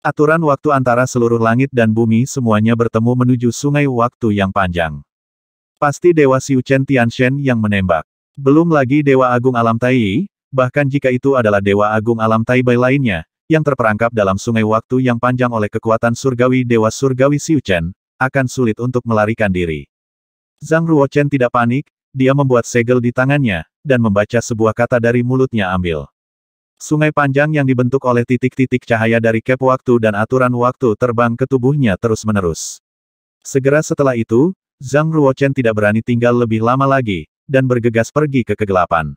Speaker 1: Aturan waktu antara seluruh langit dan bumi semuanya bertemu menuju sungai waktu yang panjang. Pasti Dewa Siu Chen Tian Shen yang menembak. Belum lagi Dewa Agung Alam Tai bahkan jika itu adalah Dewa Agung Alam Taibai lainnya, yang terperangkap dalam sungai waktu yang panjang oleh kekuatan surgawi Dewa Surgawi Siu Chen, akan sulit untuk melarikan diri. Zhang Ruochen tidak panik, dia membuat segel di tangannya, dan membaca sebuah kata dari mulutnya ambil. Sungai panjang yang dibentuk oleh titik-titik cahaya dari kep waktu dan aturan waktu terbang ke tubuhnya terus-menerus. Segera setelah itu, Zhang Ruochen tidak berani tinggal lebih lama lagi, dan bergegas pergi ke kegelapan.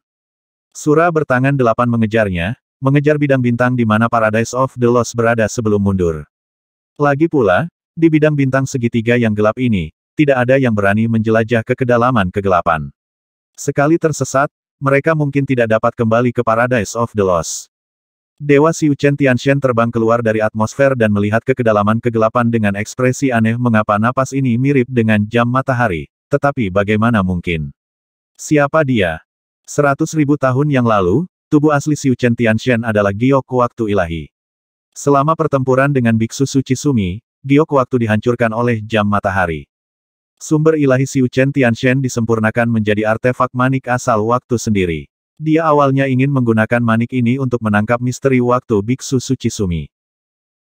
Speaker 1: Sura bertangan delapan mengejarnya, mengejar bidang bintang di mana Paradise of the Lost berada sebelum mundur. Lagi pula, di bidang bintang segitiga yang gelap ini, tidak ada yang berani menjelajah ke kedalaman kegelapan. Sekali tersesat, mereka mungkin tidak dapat kembali ke Paradise of the Lost. Dewa Siu Tian Tianxian terbang keluar dari atmosfer dan melihat ke kedalaman kegelapan dengan ekspresi aneh mengapa napas ini mirip dengan jam matahari, tetapi bagaimana mungkin? Siapa dia? Seratus ribu tahun yang lalu, tubuh asli Tian Tianxian adalah giok waktu ilahi. Selama pertempuran dengan Biksu Suci Sumi, giok waktu dihancurkan oleh jam matahari. Sumber ilahi Tian Tianxian disempurnakan menjadi artefak manik asal waktu sendiri. Dia awalnya ingin menggunakan manik ini untuk menangkap misteri waktu Biksu Suci Sumi.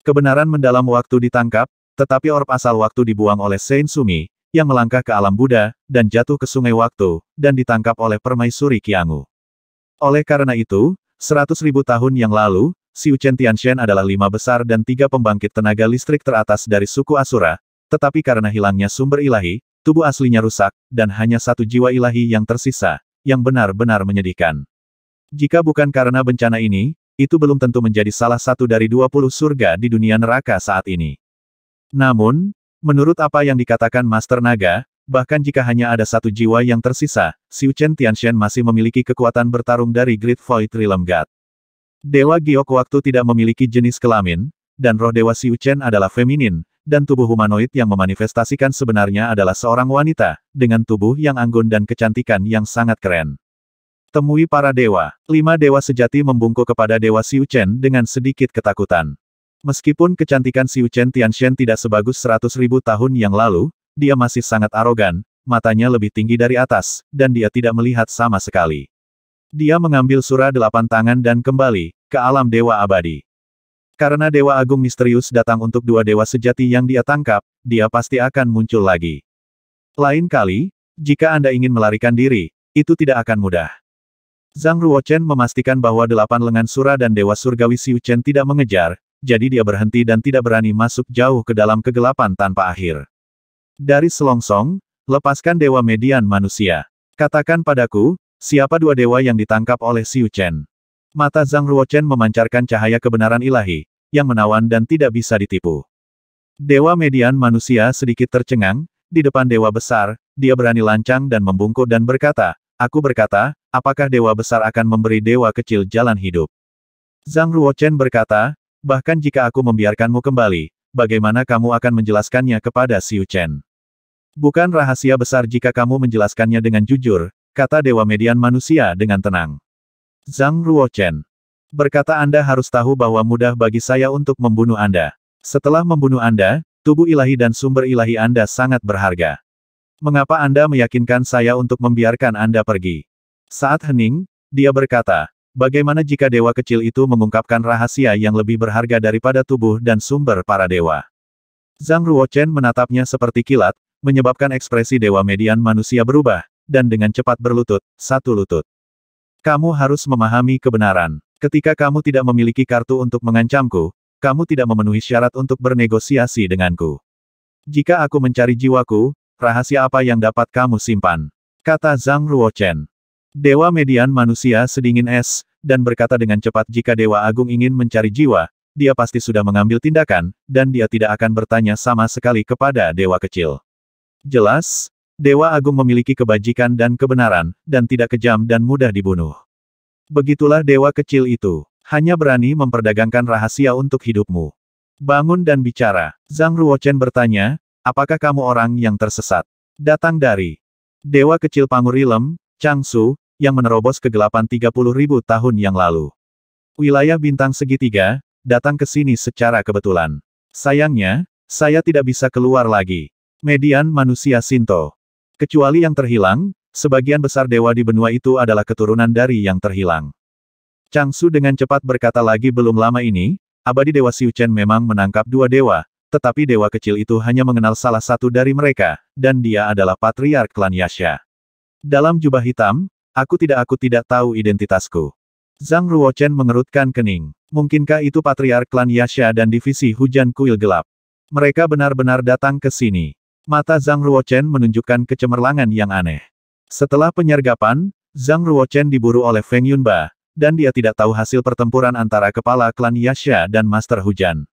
Speaker 1: Kebenaran mendalam waktu ditangkap, tetapi orb asal waktu dibuang oleh Saint Sumi, yang melangkah ke alam Buddha, dan jatuh ke sungai waktu, dan ditangkap oleh permaisuri Kiangu. Oleh karena itu, seratus ribu tahun yang lalu, si Chen Tianxian adalah lima besar dan tiga pembangkit tenaga listrik teratas dari suku Asura, tetapi karena hilangnya sumber ilahi, tubuh aslinya rusak, dan hanya satu jiwa ilahi yang tersisa, yang benar-benar menyedihkan. Jika bukan karena bencana ini, itu belum tentu menjadi salah satu dari 20 surga di dunia neraka saat ini. Namun, Menurut apa yang dikatakan Master Naga, bahkan jika hanya ada satu jiwa yang tersisa, Xiu Chen Tianxian masih memiliki kekuatan bertarung dari Great Void Realm God. Dewa Giok waktu tidak memiliki jenis kelamin, dan roh Dewa Xiu Chen adalah feminin, dan tubuh humanoid yang memanifestasikan sebenarnya adalah seorang wanita, dengan tubuh yang anggun dan kecantikan yang sangat keren. Temui para dewa. Lima dewa sejati membungkuk kepada Dewa Xiu Chen dengan sedikit ketakutan. Meskipun kecantikan Xiu Chen Tianshen tidak sebagus 100 ribu tahun yang lalu, dia masih sangat arogan, matanya lebih tinggi dari atas, dan dia tidak melihat sama sekali. Dia mengambil surah delapan tangan dan kembali, ke alam Dewa Abadi. Karena Dewa Agung misterius datang untuk dua dewa sejati yang dia tangkap, dia pasti akan muncul lagi. Lain kali, jika Anda ingin melarikan diri, itu tidak akan mudah. Zhang Ruochen memastikan bahwa delapan lengan sura dan Dewa Surgawi Xiu Chen tidak mengejar, jadi dia berhenti dan tidak berani masuk jauh ke dalam kegelapan tanpa akhir. Dari selongsong, lepaskan dewa median manusia. Katakan padaku, siapa dua dewa yang ditangkap oleh Xiu Chen? Mata Zhang Ruochen memancarkan cahaya kebenaran ilahi, yang menawan dan tidak bisa ditipu. Dewa median manusia sedikit tercengang, di depan dewa besar, dia berani lancang dan membungkuk dan berkata, Aku berkata, apakah dewa besar akan memberi dewa kecil jalan hidup? Zhang Ruochen berkata, Bahkan jika aku membiarkanmu kembali, bagaimana kamu akan menjelaskannya kepada Xiu Chen? Bukan rahasia besar jika kamu menjelaskannya dengan jujur, kata Dewa Median Manusia dengan tenang. Zhang Ruochen. Berkata Anda harus tahu bahwa mudah bagi saya untuk membunuh Anda. Setelah membunuh Anda, tubuh ilahi dan sumber ilahi Anda sangat berharga. Mengapa Anda meyakinkan saya untuk membiarkan Anda pergi? Saat hening, dia berkata, Bagaimana jika dewa kecil itu mengungkapkan rahasia yang lebih berharga daripada tubuh dan sumber para dewa? Zhang Ruochen menatapnya seperti kilat, menyebabkan ekspresi dewa median manusia berubah, dan dengan cepat berlutut, satu lutut. Kamu harus memahami kebenaran. Ketika kamu tidak memiliki kartu untuk mengancamku, kamu tidak memenuhi syarat untuk bernegosiasi denganku. Jika aku mencari jiwaku, rahasia apa yang dapat kamu simpan? Kata Zhang Ruochen. Dewa median manusia sedingin es, dan berkata dengan cepat jika Dewa Agung ingin mencari jiwa, dia pasti sudah mengambil tindakan, dan dia tidak akan bertanya sama sekali kepada Dewa Kecil. Jelas, Dewa Agung memiliki kebajikan dan kebenaran, dan tidak kejam dan mudah dibunuh. Begitulah Dewa Kecil itu, hanya berani memperdagangkan rahasia untuk hidupmu. Bangun dan bicara, Zhang Ruochen bertanya, apakah kamu orang yang tersesat? Datang dari Dewa Kecil Pangurilem, Changsu, yang menerobos kegelapan ribu tahun yang lalu. Wilayah bintang segitiga, datang ke sini secara kebetulan. Sayangnya, saya tidak bisa keluar lagi. Median manusia Sinto. Kecuali yang terhilang, sebagian besar dewa di benua itu adalah keturunan dari yang terhilang. Changsu dengan cepat berkata lagi belum lama ini, abadi dewa Chen memang menangkap dua dewa, tetapi dewa kecil itu hanya mengenal salah satu dari mereka, dan dia adalah patriark klan Yasha. Dalam jubah hitam, Aku tidak aku tidak tahu identitasku. Zhang Ruochen mengerutkan kening. Mungkinkah itu patriark klan Yasha dan divisi hujan kuil gelap? Mereka benar-benar datang ke sini. Mata Zhang Ruochen menunjukkan kecemerlangan yang aneh. Setelah penyergapan, Zhang Ruochen diburu oleh Feng Yunba, dan dia tidak tahu hasil pertempuran antara kepala klan Yasha dan Master Hujan.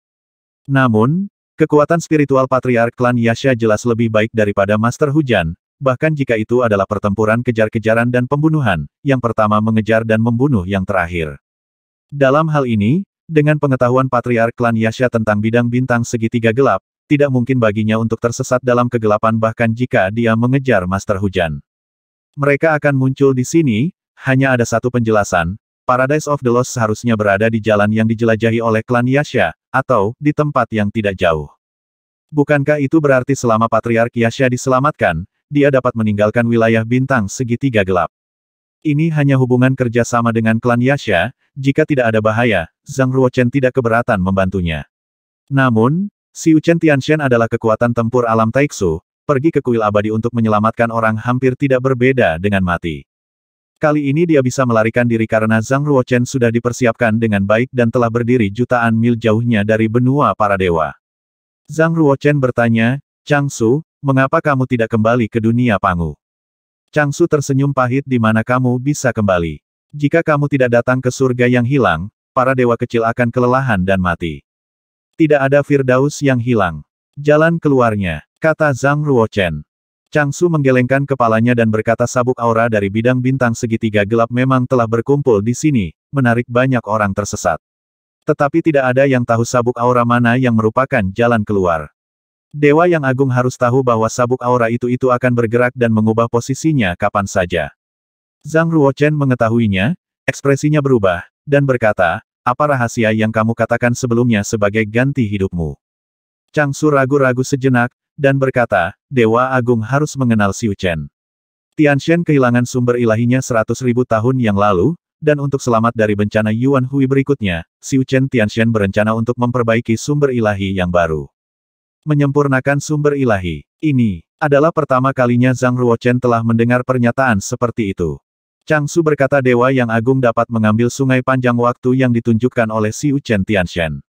Speaker 1: Namun, kekuatan spiritual patriark klan Yasha jelas lebih baik daripada Master Hujan, Bahkan jika itu adalah pertempuran kejar-kejaran dan pembunuhan, yang pertama mengejar dan membunuh yang terakhir. Dalam hal ini, dengan pengetahuan Patriark Klan Yasha tentang bidang bintang segitiga gelap, tidak mungkin baginya untuk tersesat dalam kegelapan bahkan jika dia mengejar Master Hujan. Mereka akan muncul di sini, hanya ada satu penjelasan, Paradise of the Lost seharusnya berada di jalan yang dijelajahi oleh klan Yasha, atau di tempat yang tidak jauh. Bukankah itu berarti selama Patriark Yasha diselamatkan, dia dapat meninggalkan wilayah bintang segitiga gelap. Ini hanya hubungan kerja sama dengan klan Yasha, jika tidak ada bahaya, Zhang Ruochen tidak keberatan membantunya. Namun, si Chen Tianxian adalah kekuatan tempur alam Taixu. pergi ke kuil abadi untuk menyelamatkan orang hampir tidak berbeda dengan mati. Kali ini dia bisa melarikan diri karena Zhang Ruochen sudah dipersiapkan dengan baik dan telah berdiri jutaan mil jauhnya dari benua para dewa. Zhang Ruochen bertanya, Chang Su, Mengapa kamu tidak kembali ke dunia Pangu? Changsu tersenyum pahit di mana kamu bisa kembali. Jika kamu tidak datang ke surga yang hilang, para dewa kecil akan kelelahan dan mati. Tidak ada Firdaus yang hilang. Jalan keluarnya, kata Zhang Ruochen. Changsu menggelengkan kepalanya dan berkata sabuk aura dari bidang bintang segitiga gelap memang telah berkumpul di sini, menarik banyak orang tersesat. Tetapi tidak ada yang tahu sabuk aura mana yang merupakan jalan keluar. Dewa yang agung harus tahu bahwa sabuk aura itu-itu akan bergerak dan mengubah posisinya kapan saja. Zhang Ruochen mengetahuinya, ekspresinya berubah, dan berkata, apa rahasia yang kamu katakan sebelumnya sebagai ganti hidupmu? Chang Su ragu-ragu sejenak, dan berkata, Dewa Agung harus mengenal Xiu Chen. Tian Shen kehilangan sumber ilahinya seratus ribu tahun yang lalu, dan untuk selamat dari bencana Yuan Hui berikutnya, Xiu Chen Tian Shen berencana untuk memperbaiki sumber ilahi yang baru menyempurnakan sumber ilahi. Ini adalah pertama kalinya Zhang Ruochen telah mendengar pernyataan seperti itu. Chang Su berkata Dewa yang Agung dapat mengambil sungai panjang waktu yang ditunjukkan oleh Si Uchen Tianshen.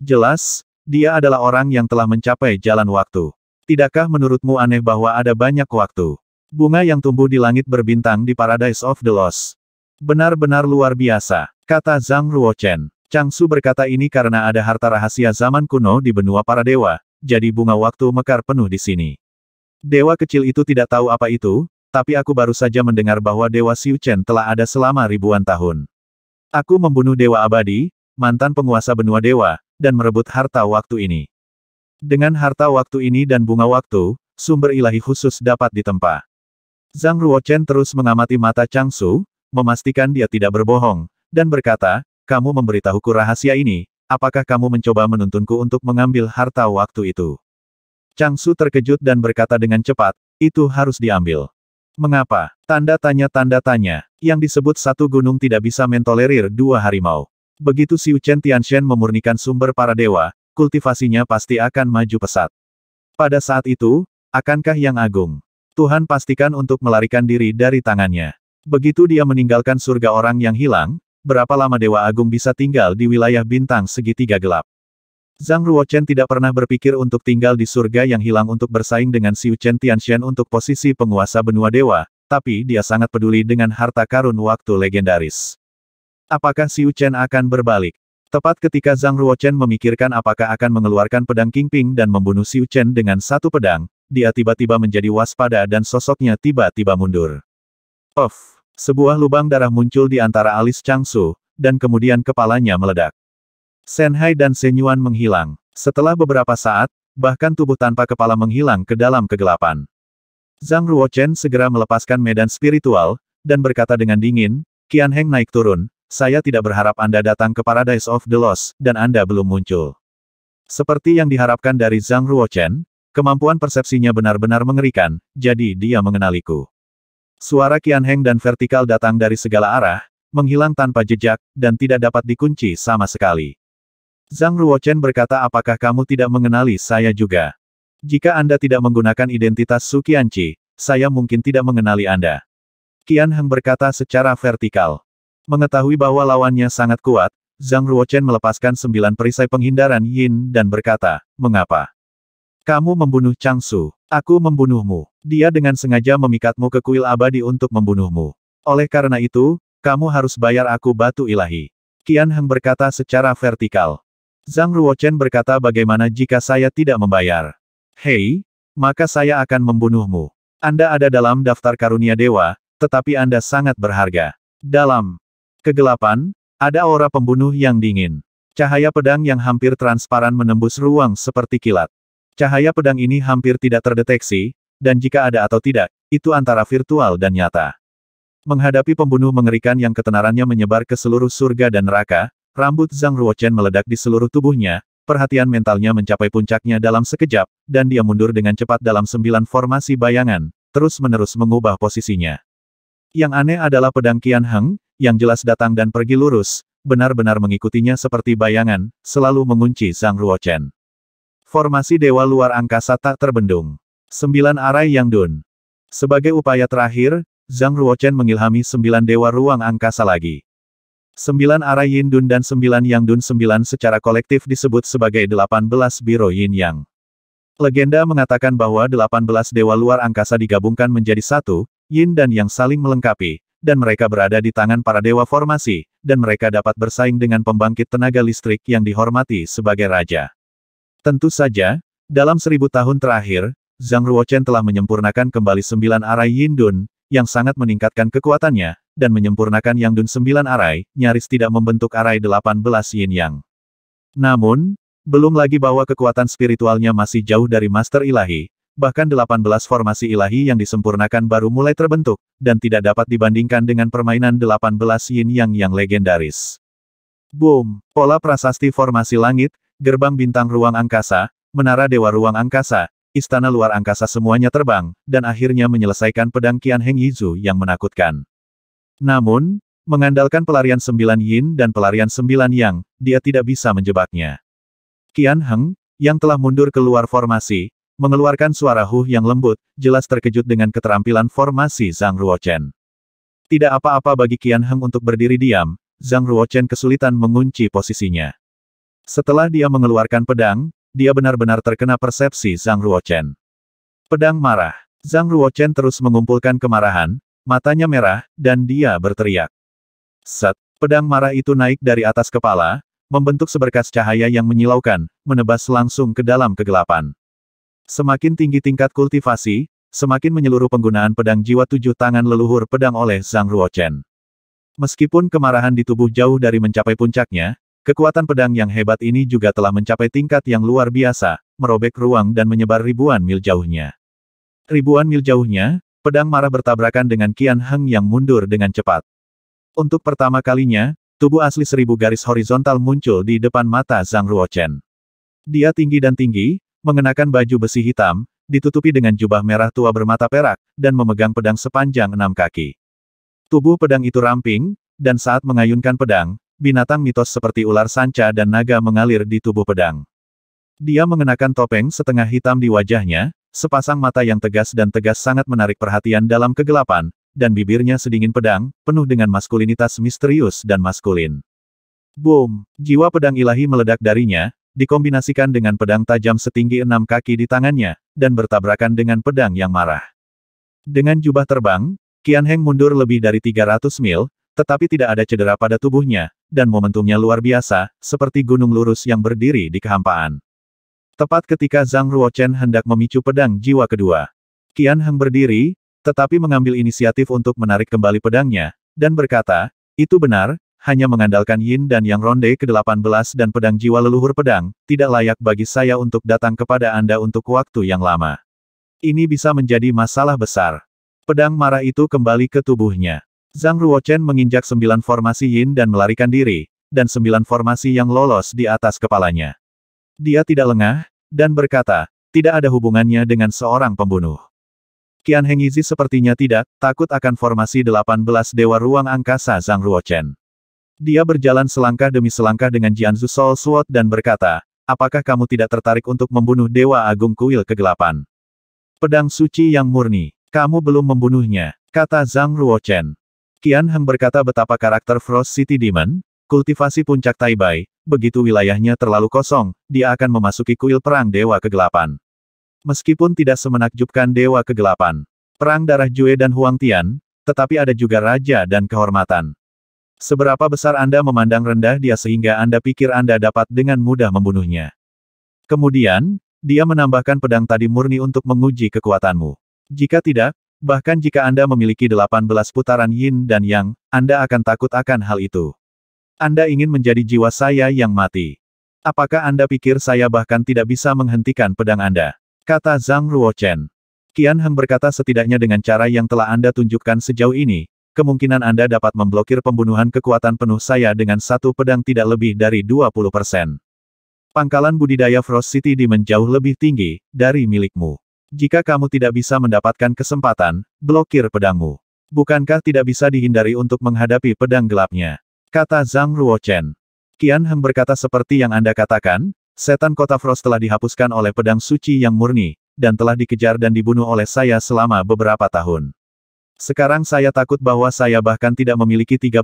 Speaker 1: Jelas, dia adalah orang yang telah mencapai jalan waktu. Tidakkah menurutmu aneh bahwa ada banyak waktu? Bunga yang tumbuh di langit berbintang di Paradise of the Lost. Benar-benar luar biasa, kata Zhang Ruochen. Chang Su berkata ini karena ada harta rahasia zaman kuno di benua para dewa, jadi bunga waktu mekar penuh di sini. Dewa kecil itu tidak tahu apa itu, tapi aku baru saja mendengar bahwa Dewa Siu Chen telah ada selama ribuan tahun. Aku membunuh Dewa Abadi, mantan penguasa benua Dewa, dan merebut harta waktu ini. Dengan harta waktu ini dan bunga waktu, sumber ilahi khusus dapat ditempa. Zhang Ruochen terus mengamati mata Changsu, memastikan dia tidak berbohong, dan berkata, kamu memberitahuku rahasia ini, apakah kamu mencoba menuntunku untuk mengambil harta waktu itu? Chang Su terkejut dan berkata dengan cepat, itu harus diambil. Mengapa? Tanda tanya tanda tanya, yang disebut satu gunung tidak bisa mentolerir dua harimau. Begitu Siu Chen Shen memurnikan sumber para dewa, kultivasinya pasti akan maju pesat. Pada saat itu, akankah yang agung? Tuhan pastikan untuk melarikan diri dari tangannya. Begitu dia meninggalkan surga orang yang hilang, berapa lama Dewa Agung bisa tinggal di wilayah bintang segitiga gelap. Zhang Ruochen tidak pernah berpikir untuk tinggal di surga yang hilang untuk bersaing dengan Xiu Chen Tianxian untuk posisi penguasa benua dewa, tapi dia sangat peduli dengan harta karun waktu legendaris. Apakah Xiu Chen akan berbalik? Tepat ketika Zhang Ruochen memikirkan apakah akan mengeluarkan pedang Kingping dan membunuh Xiu Chen dengan satu pedang, dia tiba-tiba menjadi waspada dan sosoknya tiba-tiba mundur. Of. Sebuah lubang darah muncul di antara alis Changsu, dan kemudian kepalanya meledak. Senhai dan Senyuan menghilang. Setelah beberapa saat, bahkan tubuh tanpa kepala menghilang ke dalam kegelapan. Zhang Ruochen segera melepaskan medan spiritual, dan berkata dengan dingin, Qian Heng naik turun, saya tidak berharap Anda datang ke Paradise of the Lost, dan Anda belum muncul. Seperti yang diharapkan dari Zhang Ruochen, kemampuan persepsinya benar-benar mengerikan, jadi dia mengenaliku. Suara Qian Heng dan vertikal datang dari segala arah, menghilang tanpa jejak, dan tidak dapat dikunci sama sekali. Zhang Ruochen berkata apakah kamu tidak mengenali saya juga? Jika Anda tidak menggunakan identitas Su Qianqi, saya mungkin tidak mengenali Anda. Qian Heng berkata secara vertikal. Mengetahui bahwa lawannya sangat kuat, Zhang Ruochen melepaskan sembilan perisai penghindaran Yin dan berkata, Mengapa? Kamu membunuh Chang Su. Aku membunuhmu. Dia dengan sengaja memikatmu ke kuil abadi untuk membunuhmu. Oleh karena itu, kamu harus bayar aku batu ilahi. Qian Heng berkata secara vertikal. Zhang Ruochen berkata bagaimana jika saya tidak membayar. Hei, maka saya akan membunuhmu. Anda ada dalam daftar karunia dewa, tetapi Anda sangat berharga. Dalam kegelapan, ada aura pembunuh yang dingin. Cahaya pedang yang hampir transparan menembus ruang seperti kilat. Cahaya pedang ini hampir tidak terdeteksi, dan jika ada atau tidak, itu antara virtual dan nyata. Menghadapi pembunuh mengerikan yang ketenarannya menyebar ke seluruh surga dan neraka, rambut Zhang Ruochen meledak di seluruh tubuhnya, perhatian mentalnya mencapai puncaknya dalam sekejap, dan dia mundur dengan cepat dalam sembilan formasi bayangan, terus-menerus mengubah posisinya. Yang aneh adalah pedang Qian Heng, yang jelas datang dan pergi lurus, benar-benar mengikutinya seperti bayangan, selalu mengunci Zhang Ruochen. Formasi Dewa Luar Angkasa tak terbendung. Sembilan Arai Yang Dun. Sebagai upaya terakhir, Zhang Ruochen mengilhami sembilan Dewa Ruang Angkasa lagi. Sembilan Arai Yin Dun dan sembilan Yang Dun sembilan secara kolektif disebut sebagai delapan belas Biro Yin Yang. Legenda mengatakan bahwa delapan belas Dewa Luar Angkasa digabungkan menjadi satu, Yin dan Yang saling melengkapi, dan mereka berada di tangan para dewa formasi, dan mereka dapat bersaing dengan pembangkit tenaga listrik yang dihormati sebagai raja. Tentu saja, dalam seribu tahun terakhir, Zhang Ruochen telah menyempurnakan kembali sembilan arai Yin Dun, yang sangat meningkatkan kekuatannya, dan menyempurnakan Yang Dun sembilan arai, nyaris tidak membentuk arai delapan belas Yin Yang. Namun, belum lagi bahwa kekuatan spiritualnya masih jauh dari Master Ilahi, bahkan delapan belas formasi ilahi yang disempurnakan baru mulai terbentuk, dan tidak dapat dibandingkan dengan permainan delapan belas yin yang yang legendaris. Boom! Pola prasasti formasi langit, Gerbang bintang ruang angkasa, menara dewa ruang angkasa, istana luar angkasa semuanya terbang, dan akhirnya menyelesaikan pedang Qian Heng Yizu yang menakutkan. Namun, mengandalkan pelarian sembilan yin dan pelarian sembilan yang, dia tidak bisa menjebaknya. Qian Heng, yang telah mundur keluar formasi, mengeluarkan suara huh yang lembut, jelas terkejut dengan keterampilan formasi Zhang Ruochen. Tidak apa-apa bagi Qian Heng untuk berdiri diam, Zhang Ruochen kesulitan mengunci posisinya. Setelah dia mengeluarkan pedang, dia benar-benar terkena persepsi Zhang Ruochen. Pedang marah. Zhang Ruochen terus mengumpulkan kemarahan, matanya merah, dan dia berteriak. Set, pedang marah itu naik dari atas kepala, membentuk seberkas cahaya yang menyilaukan, menebas langsung ke dalam kegelapan. Semakin tinggi tingkat kultivasi, semakin menyeluruh penggunaan pedang jiwa tujuh tangan leluhur pedang oleh Zhang Ruochen. Meskipun kemarahan di tubuh jauh dari mencapai puncaknya, Kekuatan pedang yang hebat ini juga telah mencapai tingkat yang luar biasa, merobek ruang dan menyebar ribuan mil jauhnya. Ribuan mil jauhnya, pedang marah bertabrakan dengan Qian Heng yang mundur dengan cepat. Untuk pertama kalinya, tubuh asli seribu garis horizontal muncul di depan mata Zhang Ruochen. Dia tinggi dan tinggi, mengenakan baju besi hitam, ditutupi dengan jubah merah tua bermata perak, dan memegang pedang sepanjang enam kaki. Tubuh pedang itu ramping, dan saat mengayunkan pedang, binatang mitos seperti ular sanca dan naga mengalir di tubuh pedang. Dia mengenakan topeng setengah hitam di wajahnya, sepasang mata yang tegas dan tegas sangat menarik perhatian dalam kegelapan, dan bibirnya sedingin pedang, penuh dengan maskulinitas misterius dan maskulin. Boom! Jiwa pedang ilahi meledak darinya, dikombinasikan dengan pedang tajam setinggi enam kaki di tangannya, dan bertabrakan dengan pedang yang marah. Dengan jubah terbang, Qian Heng mundur lebih dari 300 mil, tetapi tidak ada cedera pada tubuhnya, dan momentumnya luar biasa, seperti gunung lurus yang berdiri di kehampaan. Tepat ketika Zhang Ruochen hendak memicu pedang jiwa kedua. Qian Heng berdiri, tetapi mengambil inisiatif untuk menarik kembali pedangnya, dan berkata, itu benar, hanya mengandalkan Yin dan Yang Ronde ke-18 dan pedang jiwa leluhur pedang, tidak layak bagi saya untuk datang kepada Anda untuk waktu yang lama. Ini bisa menjadi masalah besar. Pedang marah itu kembali ke tubuhnya. Zhang Ruochen menginjak sembilan formasi Yin dan melarikan diri, dan sembilan formasi yang lolos di atas kepalanya. Dia tidak lengah, dan berkata, tidak ada hubungannya dengan seorang pembunuh. Qian Yizi sepertinya tidak, takut akan formasi 18 Dewa Ruang Angkasa Zhang Ruochen. Dia berjalan selangkah demi selangkah dengan Jianzu Sol Suot dan berkata, apakah kamu tidak tertarik untuk membunuh Dewa Agung Kuil Kegelapan? Pedang suci yang murni, kamu belum membunuhnya, kata Zhang Ruochen. Qian Heng berkata betapa karakter Frost City Demon, kultivasi puncak Taibai, begitu wilayahnya terlalu kosong, dia akan memasuki kuil perang Dewa Kegelapan. Meskipun tidak semenakjubkan Dewa Kegelapan, perang darah Jue dan Huang Tian, tetapi ada juga raja dan kehormatan. Seberapa besar Anda memandang rendah dia sehingga Anda pikir Anda dapat dengan mudah membunuhnya. Kemudian, dia menambahkan pedang tadi murni untuk menguji kekuatanmu. Jika tidak, Bahkan jika Anda memiliki 18 putaran yin dan yang, Anda akan takut akan hal itu. Anda ingin menjadi jiwa saya yang mati. Apakah Anda pikir saya bahkan tidak bisa menghentikan pedang Anda? Kata Zhang Ruochen. Qian Heng berkata setidaknya dengan cara yang telah Anda tunjukkan sejauh ini, kemungkinan Anda dapat memblokir pembunuhan kekuatan penuh saya dengan satu pedang tidak lebih dari 20 persen. Pangkalan budidaya Frost City di menjauh lebih tinggi dari milikmu. Jika kamu tidak bisa mendapatkan kesempatan, blokir pedangmu. Bukankah tidak bisa dihindari untuk menghadapi pedang gelapnya? Kata Zhang Ruochen. Qian Heng berkata seperti yang Anda katakan, setan kota Frost telah dihapuskan oleh pedang suci yang murni, dan telah dikejar dan dibunuh oleh saya selama beberapa tahun. Sekarang saya takut bahwa saya bahkan tidak memiliki 30%